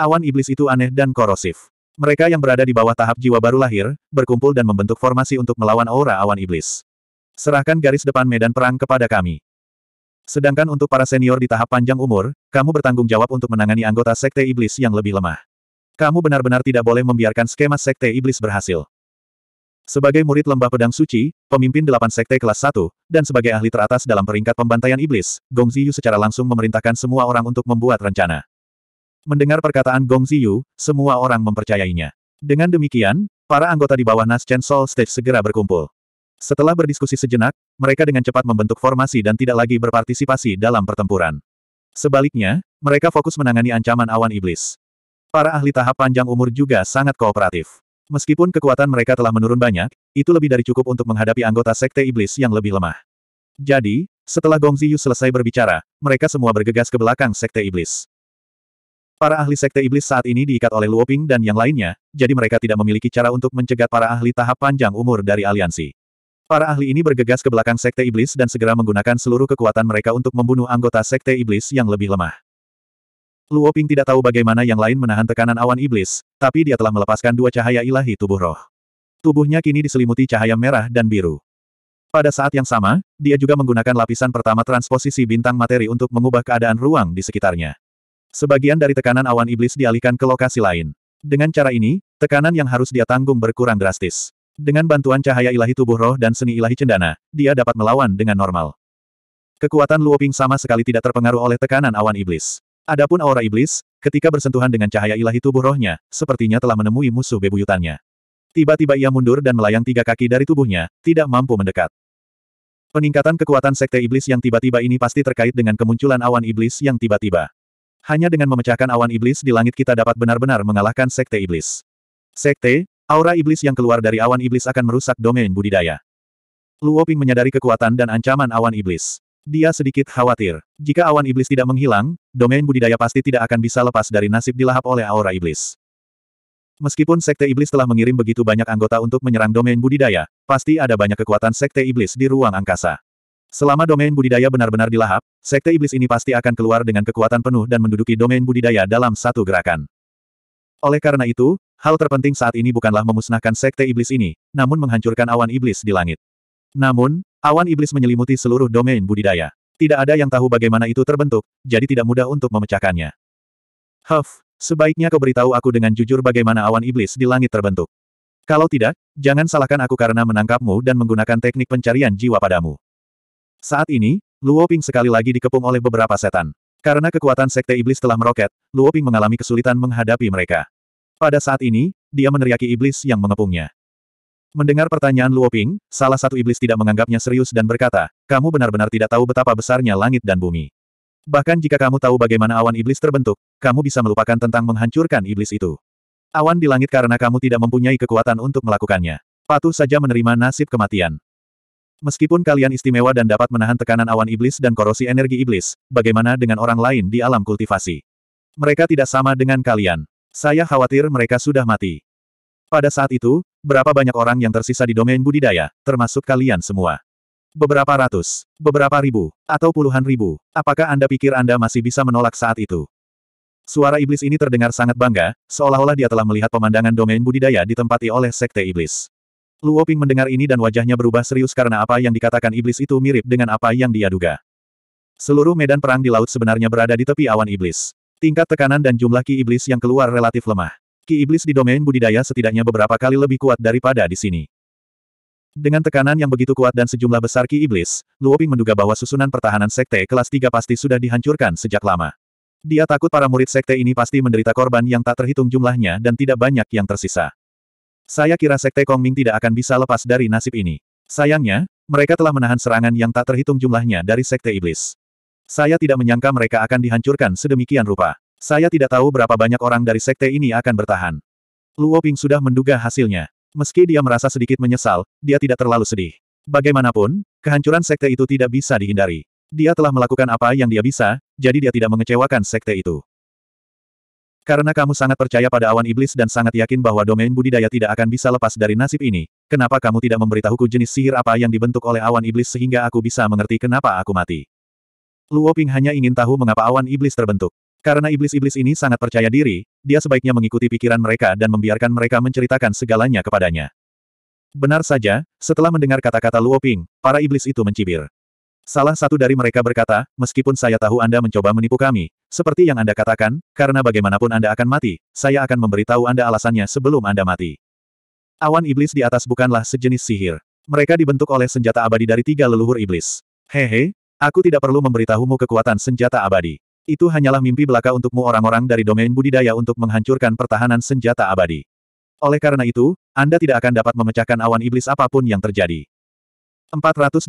S1: Awan iblis itu aneh dan korosif. Mereka yang berada di bawah tahap jiwa baru lahir, berkumpul dan membentuk formasi untuk melawan aura awan iblis. Serahkan garis depan medan perang kepada kami. Sedangkan untuk para senior di tahap panjang umur, kamu bertanggung jawab untuk menangani anggota sekte iblis yang lebih lemah. Kamu benar-benar tidak boleh membiarkan skema Sekte Iblis berhasil. Sebagai murid lembah pedang suci, pemimpin delapan sekte kelas satu, dan sebagai ahli teratas dalam peringkat pembantaian iblis, Gong Ziyu secara langsung memerintahkan semua orang untuk membuat rencana. Mendengar perkataan Gong Ziyu, semua orang mempercayainya. Dengan demikian, para anggota di bawah Nas Chen Soul Stage segera berkumpul. Setelah berdiskusi sejenak, mereka dengan cepat membentuk formasi dan tidak lagi berpartisipasi dalam pertempuran. Sebaliknya, mereka fokus menangani ancaman awan iblis. Para ahli tahap panjang umur juga sangat kooperatif. Meskipun kekuatan mereka telah menurun banyak, itu lebih dari cukup untuk menghadapi anggota sekte iblis yang lebih lemah. Jadi, setelah Gong Ziyu selesai berbicara, mereka semua bergegas ke belakang sekte iblis. Para ahli sekte iblis saat ini diikat oleh Luoping dan yang lainnya, jadi mereka tidak memiliki cara untuk mencegat para ahli tahap panjang umur dari aliansi. Para ahli ini bergegas ke belakang sekte iblis dan segera menggunakan seluruh kekuatan mereka untuk membunuh anggota sekte iblis yang lebih lemah. Luo Ping tidak tahu bagaimana yang lain menahan tekanan awan iblis, tapi dia telah melepaskan dua cahaya ilahi tubuh roh. Tubuhnya kini diselimuti cahaya merah dan biru. Pada saat yang sama, dia juga menggunakan lapisan pertama transposisi bintang materi untuk mengubah keadaan ruang di sekitarnya. Sebagian dari tekanan awan iblis dialihkan ke lokasi lain. Dengan cara ini, tekanan yang harus dia tanggung berkurang drastis. Dengan bantuan cahaya ilahi tubuh roh dan seni ilahi cendana, dia dapat melawan dengan normal. Kekuatan Luoping sama sekali tidak terpengaruh oleh tekanan awan iblis. Adapun aura iblis, ketika bersentuhan dengan cahaya ilahi tubuh rohnya, sepertinya telah menemui musuh bebuyutannya. Tiba-tiba ia mundur dan melayang tiga kaki dari tubuhnya, tidak mampu mendekat. Peningkatan kekuatan sekte iblis yang tiba-tiba ini pasti terkait dengan kemunculan awan iblis yang tiba-tiba. Hanya dengan memecahkan awan iblis di langit kita dapat benar-benar mengalahkan sekte iblis. Sekte, aura iblis yang keluar dari awan iblis akan merusak domain budidaya. Luoping menyadari kekuatan dan ancaman awan iblis. Dia sedikit khawatir. Jika awan iblis tidak menghilang, domain budidaya pasti tidak akan bisa lepas dari nasib dilahap oleh aura iblis. Meskipun Sekte Iblis telah mengirim begitu banyak anggota untuk menyerang domain budidaya, pasti ada banyak kekuatan Sekte Iblis di ruang angkasa. Selama domain budidaya benar-benar dilahap, Sekte Iblis ini pasti akan keluar dengan kekuatan penuh dan menduduki domain budidaya dalam satu gerakan. Oleh karena itu, hal terpenting saat ini bukanlah memusnahkan Sekte Iblis ini, namun menghancurkan awan iblis di langit. Namun, Awan iblis menyelimuti seluruh domain budidaya. Tidak ada yang tahu bagaimana itu terbentuk, jadi tidak mudah untuk memecahkannya. Huff, sebaiknya kau beritahu aku dengan jujur bagaimana awan iblis di langit terbentuk. Kalau tidak, jangan salahkan aku karena menangkapmu dan menggunakan teknik pencarian jiwa padamu. Saat ini, Luo Ping sekali lagi dikepung oleh beberapa setan. Karena kekuatan sekte iblis telah meroket, Luo Ping mengalami kesulitan menghadapi mereka. Pada saat ini, dia meneriaki iblis yang mengepungnya. Mendengar pertanyaan Luo Ping, salah satu iblis tidak menganggapnya serius dan berkata, kamu benar-benar tidak tahu betapa besarnya langit dan bumi. Bahkan jika kamu tahu bagaimana awan iblis terbentuk, kamu bisa melupakan tentang menghancurkan iblis itu. Awan di langit karena kamu tidak mempunyai kekuatan untuk melakukannya. Patuh saja menerima nasib kematian. Meskipun kalian istimewa dan dapat menahan tekanan awan iblis dan korosi energi iblis, bagaimana dengan orang lain di alam kultivasi? Mereka tidak sama dengan kalian. Saya khawatir mereka sudah mati. Pada saat itu, Berapa banyak orang yang tersisa di domain budidaya, termasuk kalian semua? Beberapa ratus, beberapa ribu, atau puluhan ribu. Apakah Anda pikir Anda masih bisa menolak saat itu? Suara iblis ini terdengar sangat bangga, seolah-olah dia telah melihat pemandangan domain budidaya ditempati oleh sekte iblis. Luo Ping mendengar ini dan wajahnya berubah serius karena apa yang dikatakan iblis itu mirip dengan apa yang dia duga. Seluruh medan perang di laut sebenarnya berada di tepi awan iblis. Tingkat tekanan dan jumlah ki iblis yang keluar relatif lemah. Ki iblis di domain budidaya setidaknya beberapa kali lebih kuat daripada di sini. Dengan tekanan yang begitu kuat dan sejumlah besar ki iblis, Luoping menduga bahwa susunan pertahanan sekte kelas 3 pasti sudah dihancurkan sejak lama. Dia takut para murid sekte ini pasti menderita korban yang tak terhitung jumlahnya dan tidak banyak yang tersisa. Saya kira sekte Kong Ming tidak akan bisa lepas dari nasib ini. Sayangnya, mereka telah menahan serangan yang tak terhitung jumlahnya dari sekte iblis. Saya tidak menyangka mereka akan dihancurkan sedemikian rupa. Saya tidak tahu berapa banyak orang dari sekte ini akan bertahan. Luo Ping sudah menduga hasilnya. Meski dia merasa sedikit menyesal, dia tidak terlalu sedih. Bagaimanapun, kehancuran sekte itu tidak bisa dihindari. Dia telah melakukan apa yang dia bisa, jadi dia tidak mengecewakan sekte itu. Karena kamu sangat percaya pada awan iblis dan sangat yakin bahwa domain budidaya tidak akan bisa lepas dari nasib ini, kenapa kamu tidak memberitahuku jenis sihir apa yang dibentuk oleh awan iblis sehingga aku bisa mengerti kenapa aku mati? Luo Ping hanya ingin tahu mengapa awan iblis terbentuk. Karena iblis-iblis ini sangat percaya diri, dia sebaiknya mengikuti pikiran mereka dan membiarkan mereka menceritakan segalanya kepadanya. Benar saja, setelah mendengar kata-kata Luo Ping, para iblis itu mencibir. Salah satu dari mereka berkata, meskipun saya tahu Anda mencoba menipu kami, seperti yang Anda katakan, karena bagaimanapun Anda akan mati, saya akan memberitahu Anda alasannya sebelum Anda mati. Awan iblis di atas bukanlah sejenis sihir. Mereka dibentuk oleh senjata abadi dari tiga leluhur iblis. Hehe, aku tidak perlu memberitahumu kekuatan senjata abadi. Itu hanyalah mimpi belaka untukmu orang-orang dari domain budidaya untuk menghancurkan pertahanan senjata abadi. Oleh karena itu, Anda tidak akan dapat memecahkan awan iblis apapun yang terjadi. 480.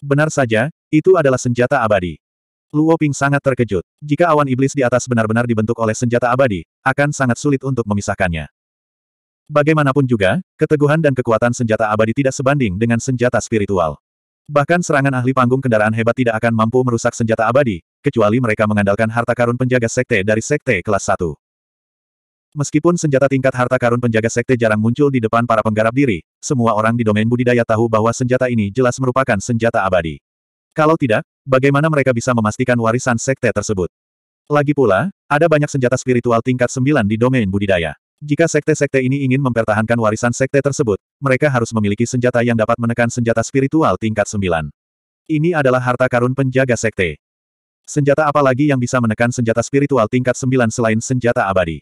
S1: Benar saja, itu adalah senjata abadi. Luo Ping sangat terkejut. Jika awan iblis di atas benar-benar dibentuk oleh senjata abadi, akan sangat sulit untuk memisahkannya. Bagaimanapun juga, keteguhan dan kekuatan senjata abadi tidak sebanding dengan senjata spiritual. Bahkan serangan ahli panggung kendaraan hebat tidak akan mampu merusak senjata abadi, kecuali mereka mengandalkan harta karun penjaga sekte dari sekte kelas 1. Meskipun senjata tingkat harta karun penjaga sekte jarang muncul di depan para penggarap diri, semua orang di domain budidaya tahu bahwa senjata ini jelas merupakan senjata abadi. Kalau tidak, bagaimana mereka bisa memastikan warisan sekte tersebut? Lagi pula, ada banyak senjata spiritual tingkat 9 di domain budidaya. Jika sekte-sekte ini ingin mempertahankan warisan sekte tersebut, mereka harus memiliki senjata yang dapat menekan senjata spiritual tingkat 9. Ini adalah harta karun penjaga sekte. Senjata apa lagi yang bisa menekan senjata spiritual tingkat 9 selain senjata abadi?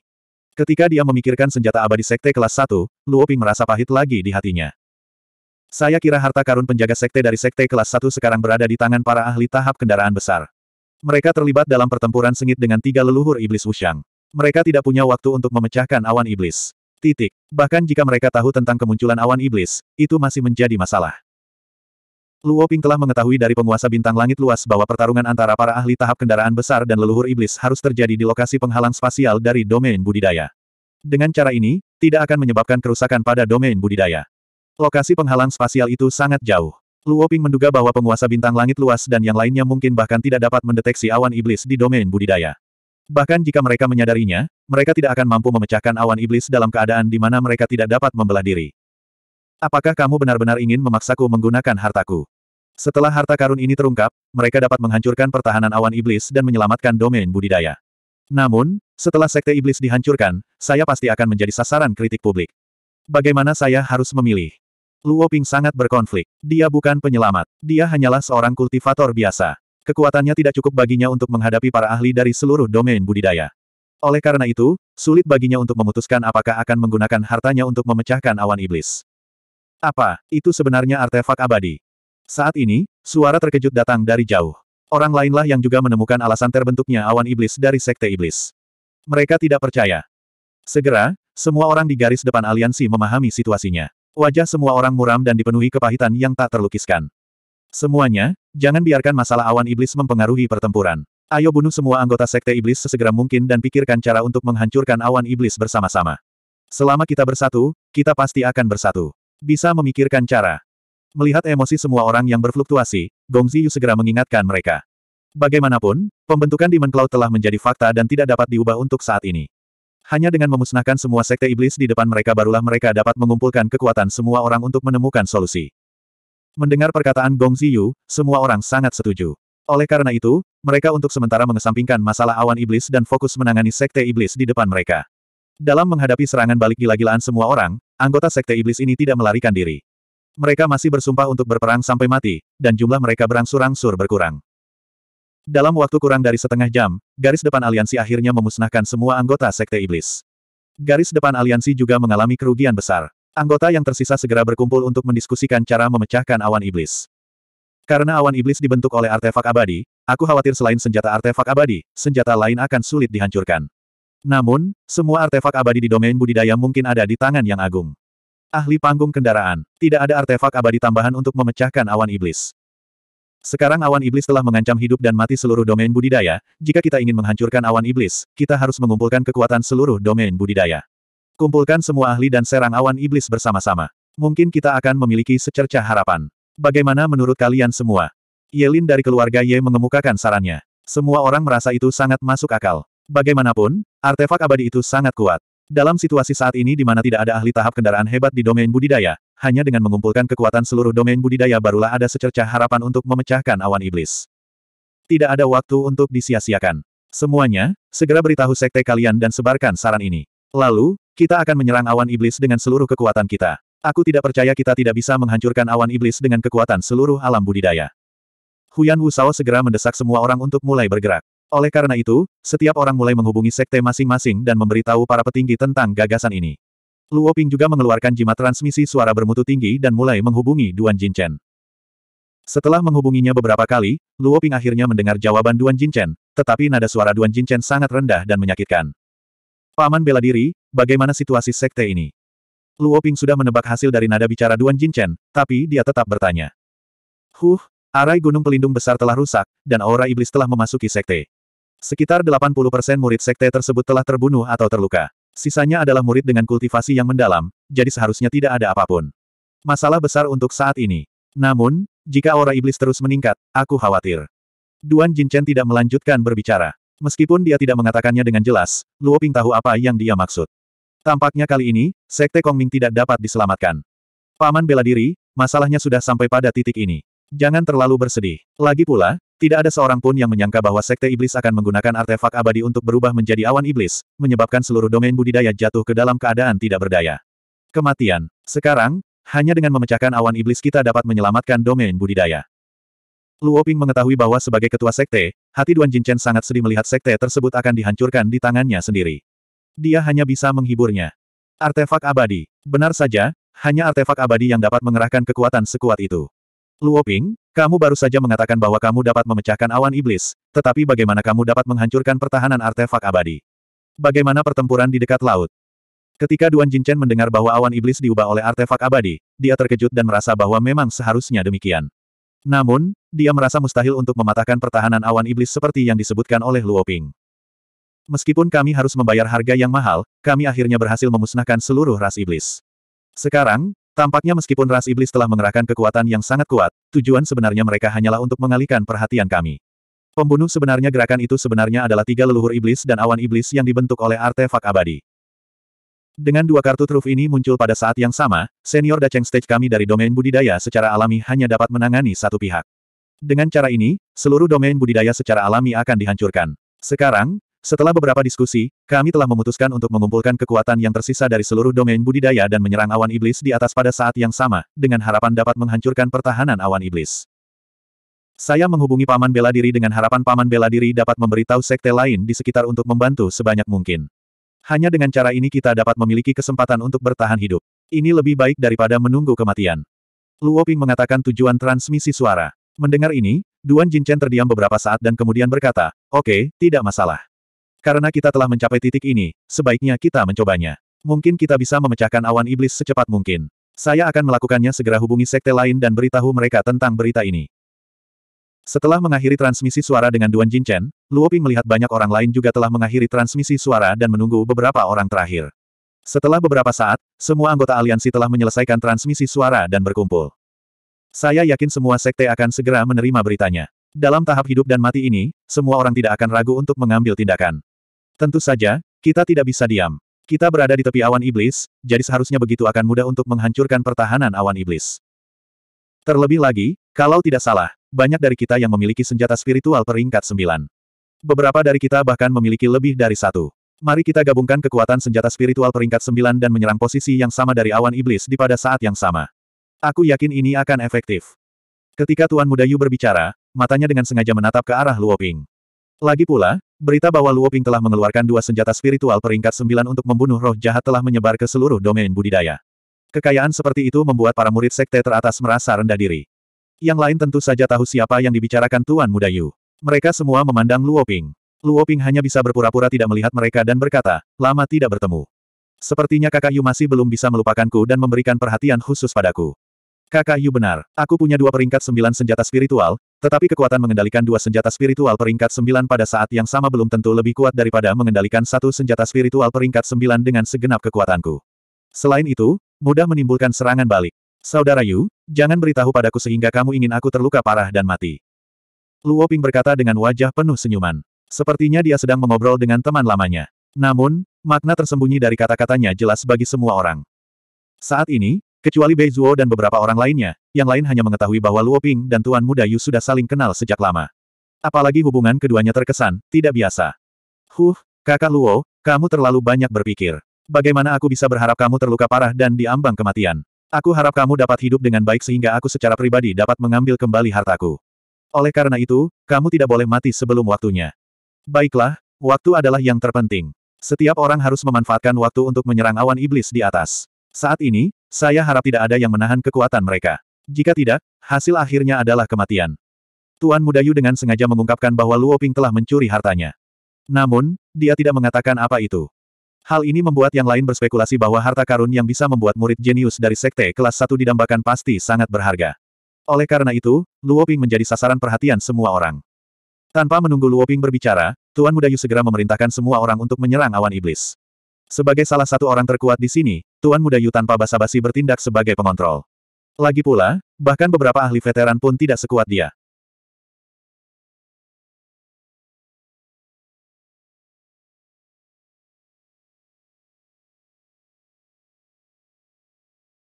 S1: Ketika dia memikirkan senjata abadi sekte kelas 1, Luoping merasa pahit lagi di hatinya. Saya kira harta karun penjaga sekte dari sekte kelas 1 sekarang berada di tangan para ahli tahap kendaraan besar. Mereka terlibat dalam pertempuran sengit dengan tiga leluhur iblis Wushang. Mereka tidak punya waktu untuk memecahkan awan iblis. Titik. Bahkan jika mereka tahu tentang kemunculan awan iblis, itu masih menjadi masalah. Luo Ping telah mengetahui dari penguasa bintang langit luas bahwa pertarungan antara para ahli tahap kendaraan besar dan leluhur iblis harus terjadi di lokasi penghalang spasial dari domain budidaya. Dengan cara ini, tidak akan menyebabkan kerusakan pada domain budidaya. Lokasi penghalang spasial itu sangat jauh. Luo Ping menduga bahwa penguasa bintang langit luas dan yang lainnya mungkin bahkan tidak dapat mendeteksi awan iblis di domain budidaya. Bahkan jika mereka menyadarinya, mereka tidak akan mampu memecahkan awan iblis dalam keadaan di mana mereka tidak dapat membelah diri. Apakah kamu benar-benar ingin memaksaku menggunakan hartaku? Setelah harta karun ini terungkap, mereka dapat menghancurkan pertahanan awan iblis dan menyelamatkan domain budidaya. Namun, setelah sekte iblis dihancurkan, saya pasti akan menjadi sasaran kritik publik. Bagaimana saya harus memilih? Luoping sangat berkonflik. Dia bukan penyelamat. Dia hanyalah seorang kultivator biasa kekuatannya tidak cukup baginya untuk menghadapi para ahli dari seluruh domain budidaya. Oleh karena itu, sulit baginya untuk memutuskan apakah akan menggunakan hartanya untuk memecahkan awan iblis. Apa, itu sebenarnya artefak abadi? Saat ini, suara terkejut datang dari jauh. Orang lainlah yang juga menemukan alasan terbentuknya awan iblis dari sekte iblis. Mereka tidak percaya. Segera, semua orang di garis depan aliansi memahami situasinya. Wajah semua orang muram dan dipenuhi kepahitan yang tak terlukiskan. Semuanya, Jangan biarkan masalah awan iblis mempengaruhi pertempuran. Ayo bunuh semua anggota sekte iblis sesegera mungkin dan pikirkan cara untuk menghancurkan awan iblis bersama-sama. Selama kita bersatu, kita pasti akan bersatu. Bisa memikirkan cara. Melihat emosi semua orang yang berfluktuasi, Gong Ziyu segera mengingatkan mereka. Bagaimanapun, pembentukan Demon Cloud telah menjadi fakta dan tidak dapat diubah untuk saat ini. Hanya dengan memusnahkan semua sekte iblis di depan mereka barulah mereka dapat mengumpulkan kekuatan semua orang untuk menemukan solusi. Mendengar perkataan Gong Ziyu, semua orang sangat setuju. Oleh karena itu, mereka untuk sementara mengesampingkan masalah awan iblis dan fokus menangani sekte iblis di depan mereka. Dalam menghadapi serangan balik gila-gilaan semua orang, anggota sekte iblis ini tidak melarikan diri. Mereka masih bersumpah untuk berperang sampai mati, dan jumlah mereka berangsur-angsur berkurang. Dalam waktu kurang dari setengah jam, garis depan aliansi akhirnya memusnahkan semua anggota sekte iblis. Garis depan aliansi juga mengalami kerugian besar. Anggota yang tersisa segera berkumpul untuk mendiskusikan cara memecahkan awan iblis. Karena awan iblis dibentuk oleh artefak abadi, aku khawatir selain senjata artefak abadi, senjata lain akan sulit dihancurkan. Namun, semua artefak abadi di domain budidaya mungkin ada di tangan yang agung. Ahli panggung kendaraan, tidak ada artefak abadi tambahan untuk memecahkan awan iblis. Sekarang awan iblis telah mengancam hidup dan mati seluruh domain budidaya, jika kita ingin menghancurkan awan iblis, kita harus mengumpulkan kekuatan seluruh domain budidaya. Kumpulkan semua ahli dan serang awan iblis bersama-sama. Mungkin kita akan memiliki secercah harapan. Bagaimana menurut kalian semua? Yelin dari keluarga Ye mengemukakan sarannya. Semua orang merasa itu sangat masuk akal. Bagaimanapun, artefak abadi itu sangat kuat. Dalam situasi saat ini di mana tidak ada ahli tahap kendaraan hebat di domain budidaya, hanya dengan mengumpulkan kekuatan seluruh domain budidaya barulah ada secercah harapan untuk memecahkan awan iblis. Tidak ada waktu untuk disia-siakan. Semuanya, segera beritahu sekte kalian dan sebarkan saran ini. Lalu, kita akan menyerang awan iblis dengan seluruh kekuatan kita. Aku tidak percaya kita tidak bisa menghancurkan awan iblis dengan kekuatan seluruh alam budidaya. Huyan Wusao segera mendesak semua orang untuk mulai bergerak. Oleh karena itu, setiap orang mulai menghubungi sekte masing-masing dan memberitahu para petinggi tentang gagasan ini. Luo Ping juga mengeluarkan jimat transmisi suara bermutu tinggi dan mulai menghubungi Duan Jinchen. Setelah menghubunginya beberapa kali, Luo Ping akhirnya mendengar jawaban Duan Jinchen, tetapi nada suara Duan Jinchen sangat rendah dan menyakitkan. Paman bela diri, bagaimana situasi sekte ini? Luo Ping sudah menebak hasil dari nada bicara Duan Jinchen, tapi dia tetap bertanya. Huh, arai gunung pelindung besar telah rusak, dan aura iblis telah memasuki sekte. Sekitar 80% murid sekte tersebut telah terbunuh atau terluka. Sisanya adalah murid dengan kultivasi yang mendalam, jadi seharusnya tidak ada apapun. Masalah besar untuk saat ini. Namun, jika aura iblis terus meningkat, aku khawatir. Duan Jinchen tidak melanjutkan berbicara. Meskipun dia tidak mengatakannya dengan jelas, Luo Ping tahu apa yang dia maksud. Tampaknya kali ini, Sekte Kong Ming tidak dapat diselamatkan. Paman bela diri, masalahnya sudah sampai pada titik ini. Jangan terlalu bersedih. Lagi pula, tidak ada seorang pun yang menyangka bahwa Sekte Iblis akan menggunakan artefak abadi untuk berubah menjadi awan iblis, menyebabkan seluruh domain budidaya jatuh ke dalam keadaan tidak berdaya. Kematian. Sekarang, hanya dengan memecahkan awan iblis kita dapat menyelamatkan domain budidaya. Luo Ping mengetahui bahwa sebagai ketua sekte, hati Duan Jinchen sangat sedih melihat sekte tersebut akan dihancurkan di tangannya sendiri. Dia hanya bisa menghiburnya. Artefak abadi. Benar saja, hanya artefak abadi yang dapat mengerahkan kekuatan sekuat itu. Luo Ping, kamu baru saja mengatakan bahwa kamu dapat memecahkan awan iblis, tetapi bagaimana kamu dapat menghancurkan pertahanan artefak abadi? Bagaimana pertempuran di dekat laut? Ketika Duan Jinchen mendengar bahwa awan iblis diubah oleh artefak abadi, dia terkejut dan merasa bahwa memang seharusnya demikian. Namun, dia merasa mustahil untuk mematahkan pertahanan awan iblis seperti yang disebutkan oleh Luo Ping. Meskipun kami harus membayar harga yang mahal, kami akhirnya berhasil memusnahkan seluruh ras iblis. Sekarang, tampaknya meskipun ras iblis telah mengerahkan kekuatan yang sangat kuat, tujuan sebenarnya mereka hanyalah untuk mengalihkan perhatian kami. Pembunuh sebenarnya gerakan itu sebenarnya adalah tiga leluhur iblis dan awan iblis yang dibentuk oleh artefak abadi. Dengan dua kartu truf ini muncul pada saat yang sama, senior Daceng stage kami dari domain budidaya secara alami hanya dapat menangani satu pihak. Dengan cara ini, seluruh domain budidaya secara alami akan dihancurkan. Sekarang, setelah beberapa diskusi, kami telah memutuskan untuk mengumpulkan kekuatan yang tersisa dari seluruh domain budidaya dan menyerang awan iblis di atas pada saat yang sama, dengan harapan dapat menghancurkan pertahanan awan iblis. Saya menghubungi Paman Bela Diri dengan harapan Paman Bela Diri dapat memberitahu sekte lain di sekitar untuk membantu sebanyak mungkin. Hanya dengan cara ini kita dapat memiliki kesempatan untuk bertahan hidup. Ini lebih baik daripada menunggu kematian. Luo Ping mengatakan tujuan transmisi suara. Mendengar ini, Duan Jinchen terdiam beberapa saat dan kemudian berkata, oke, okay, tidak masalah. Karena kita telah mencapai titik ini, sebaiknya kita mencobanya. Mungkin kita bisa memecahkan awan iblis secepat mungkin. Saya akan melakukannya segera hubungi sekte lain dan beritahu mereka tentang berita ini. Setelah mengakhiri transmisi suara dengan Duan Jinchen, Luo Ping melihat banyak orang lain juga telah mengakhiri transmisi suara dan menunggu beberapa orang terakhir. Setelah beberapa saat, semua anggota aliansi telah menyelesaikan transmisi suara dan berkumpul. Saya yakin semua sekte akan segera menerima beritanya. Dalam tahap hidup dan mati ini, semua orang tidak akan ragu untuk mengambil tindakan. Tentu saja, kita tidak bisa diam. Kita berada di tepi awan iblis, jadi seharusnya begitu akan mudah untuk menghancurkan pertahanan awan iblis. Terlebih lagi, kalau tidak salah, banyak dari kita yang memiliki senjata spiritual peringkat sembilan. Beberapa dari kita bahkan memiliki lebih dari satu. Mari kita gabungkan kekuatan senjata spiritual peringkat sembilan dan menyerang posisi yang sama dari awan iblis di pada saat yang sama. Aku yakin ini akan efektif. Ketika Tuan Muda Yu berbicara, matanya dengan sengaja menatap ke arah Luoping. Lagi pula, berita bahwa Luoping telah mengeluarkan dua senjata spiritual peringkat sembilan untuk membunuh roh jahat telah menyebar ke seluruh domain budidaya. Kekayaan seperti itu membuat para murid sekte teratas merasa rendah diri. Yang lain tentu saja tahu siapa yang dibicarakan Tuan Muda Yu. Mereka semua memandang Luoping. Luoping hanya bisa berpura-pura tidak melihat mereka dan berkata, lama tidak bertemu. Sepertinya kakak Yu masih belum bisa melupakanku dan memberikan perhatian khusus padaku. Kakak Yu benar, aku punya dua peringkat sembilan senjata spiritual, tetapi kekuatan mengendalikan dua senjata spiritual peringkat sembilan pada saat yang sama belum tentu lebih kuat daripada mengendalikan satu senjata spiritual peringkat sembilan dengan segenap kekuatanku. Selain itu, mudah menimbulkan serangan balik. Saudara Yu, jangan beritahu padaku sehingga kamu ingin aku terluka parah dan mati. Luo Ping berkata dengan wajah penuh senyuman. Sepertinya dia sedang mengobrol dengan teman lamanya. Namun, makna tersembunyi dari kata-katanya jelas bagi semua orang. Saat ini, kecuali Bei Zuo dan beberapa orang lainnya, yang lain hanya mengetahui bahwa Luo Ping dan Tuan Muda Yu sudah saling kenal sejak lama. Apalagi hubungan keduanya terkesan, tidak biasa. Huh, kakak Luo, kamu terlalu banyak berpikir. Bagaimana aku bisa berharap kamu terluka parah dan diambang kematian? Aku harap kamu dapat hidup dengan baik sehingga aku secara pribadi dapat mengambil kembali hartaku. Oleh karena itu, kamu tidak boleh mati sebelum waktunya. Baiklah, waktu adalah yang terpenting. Setiap orang harus memanfaatkan waktu untuk menyerang awan iblis di atas. Saat ini, saya harap tidak ada yang menahan kekuatan mereka. Jika tidak, hasil akhirnya adalah kematian. Tuan Muda Yu dengan sengaja mengungkapkan bahwa Luoping telah mencuri hartanya. Namun, dia tidak mengatakan apa itu. Hal ini membuat yang lain berspekulasi bahwa harta karun yang bisa membuat murid jenius dari sekte kelas 1 didambakan pasti sangat berharga. Oleh karena itu, Luoping menjadi sasaran perhatian semua orang. Tanpa menunggu Luoping berbicara, Tuan Muda Yu segera memerintahkan semua orang untuk menyerang awan iblis. Sebagai salah satu orang terkuat di sini, Tuan Muda Yu tanpa basa-basi bertindak sebagai pengontrol. Lagi pula, bahkan beberapa ahli veteran pun tidak sekuat dia.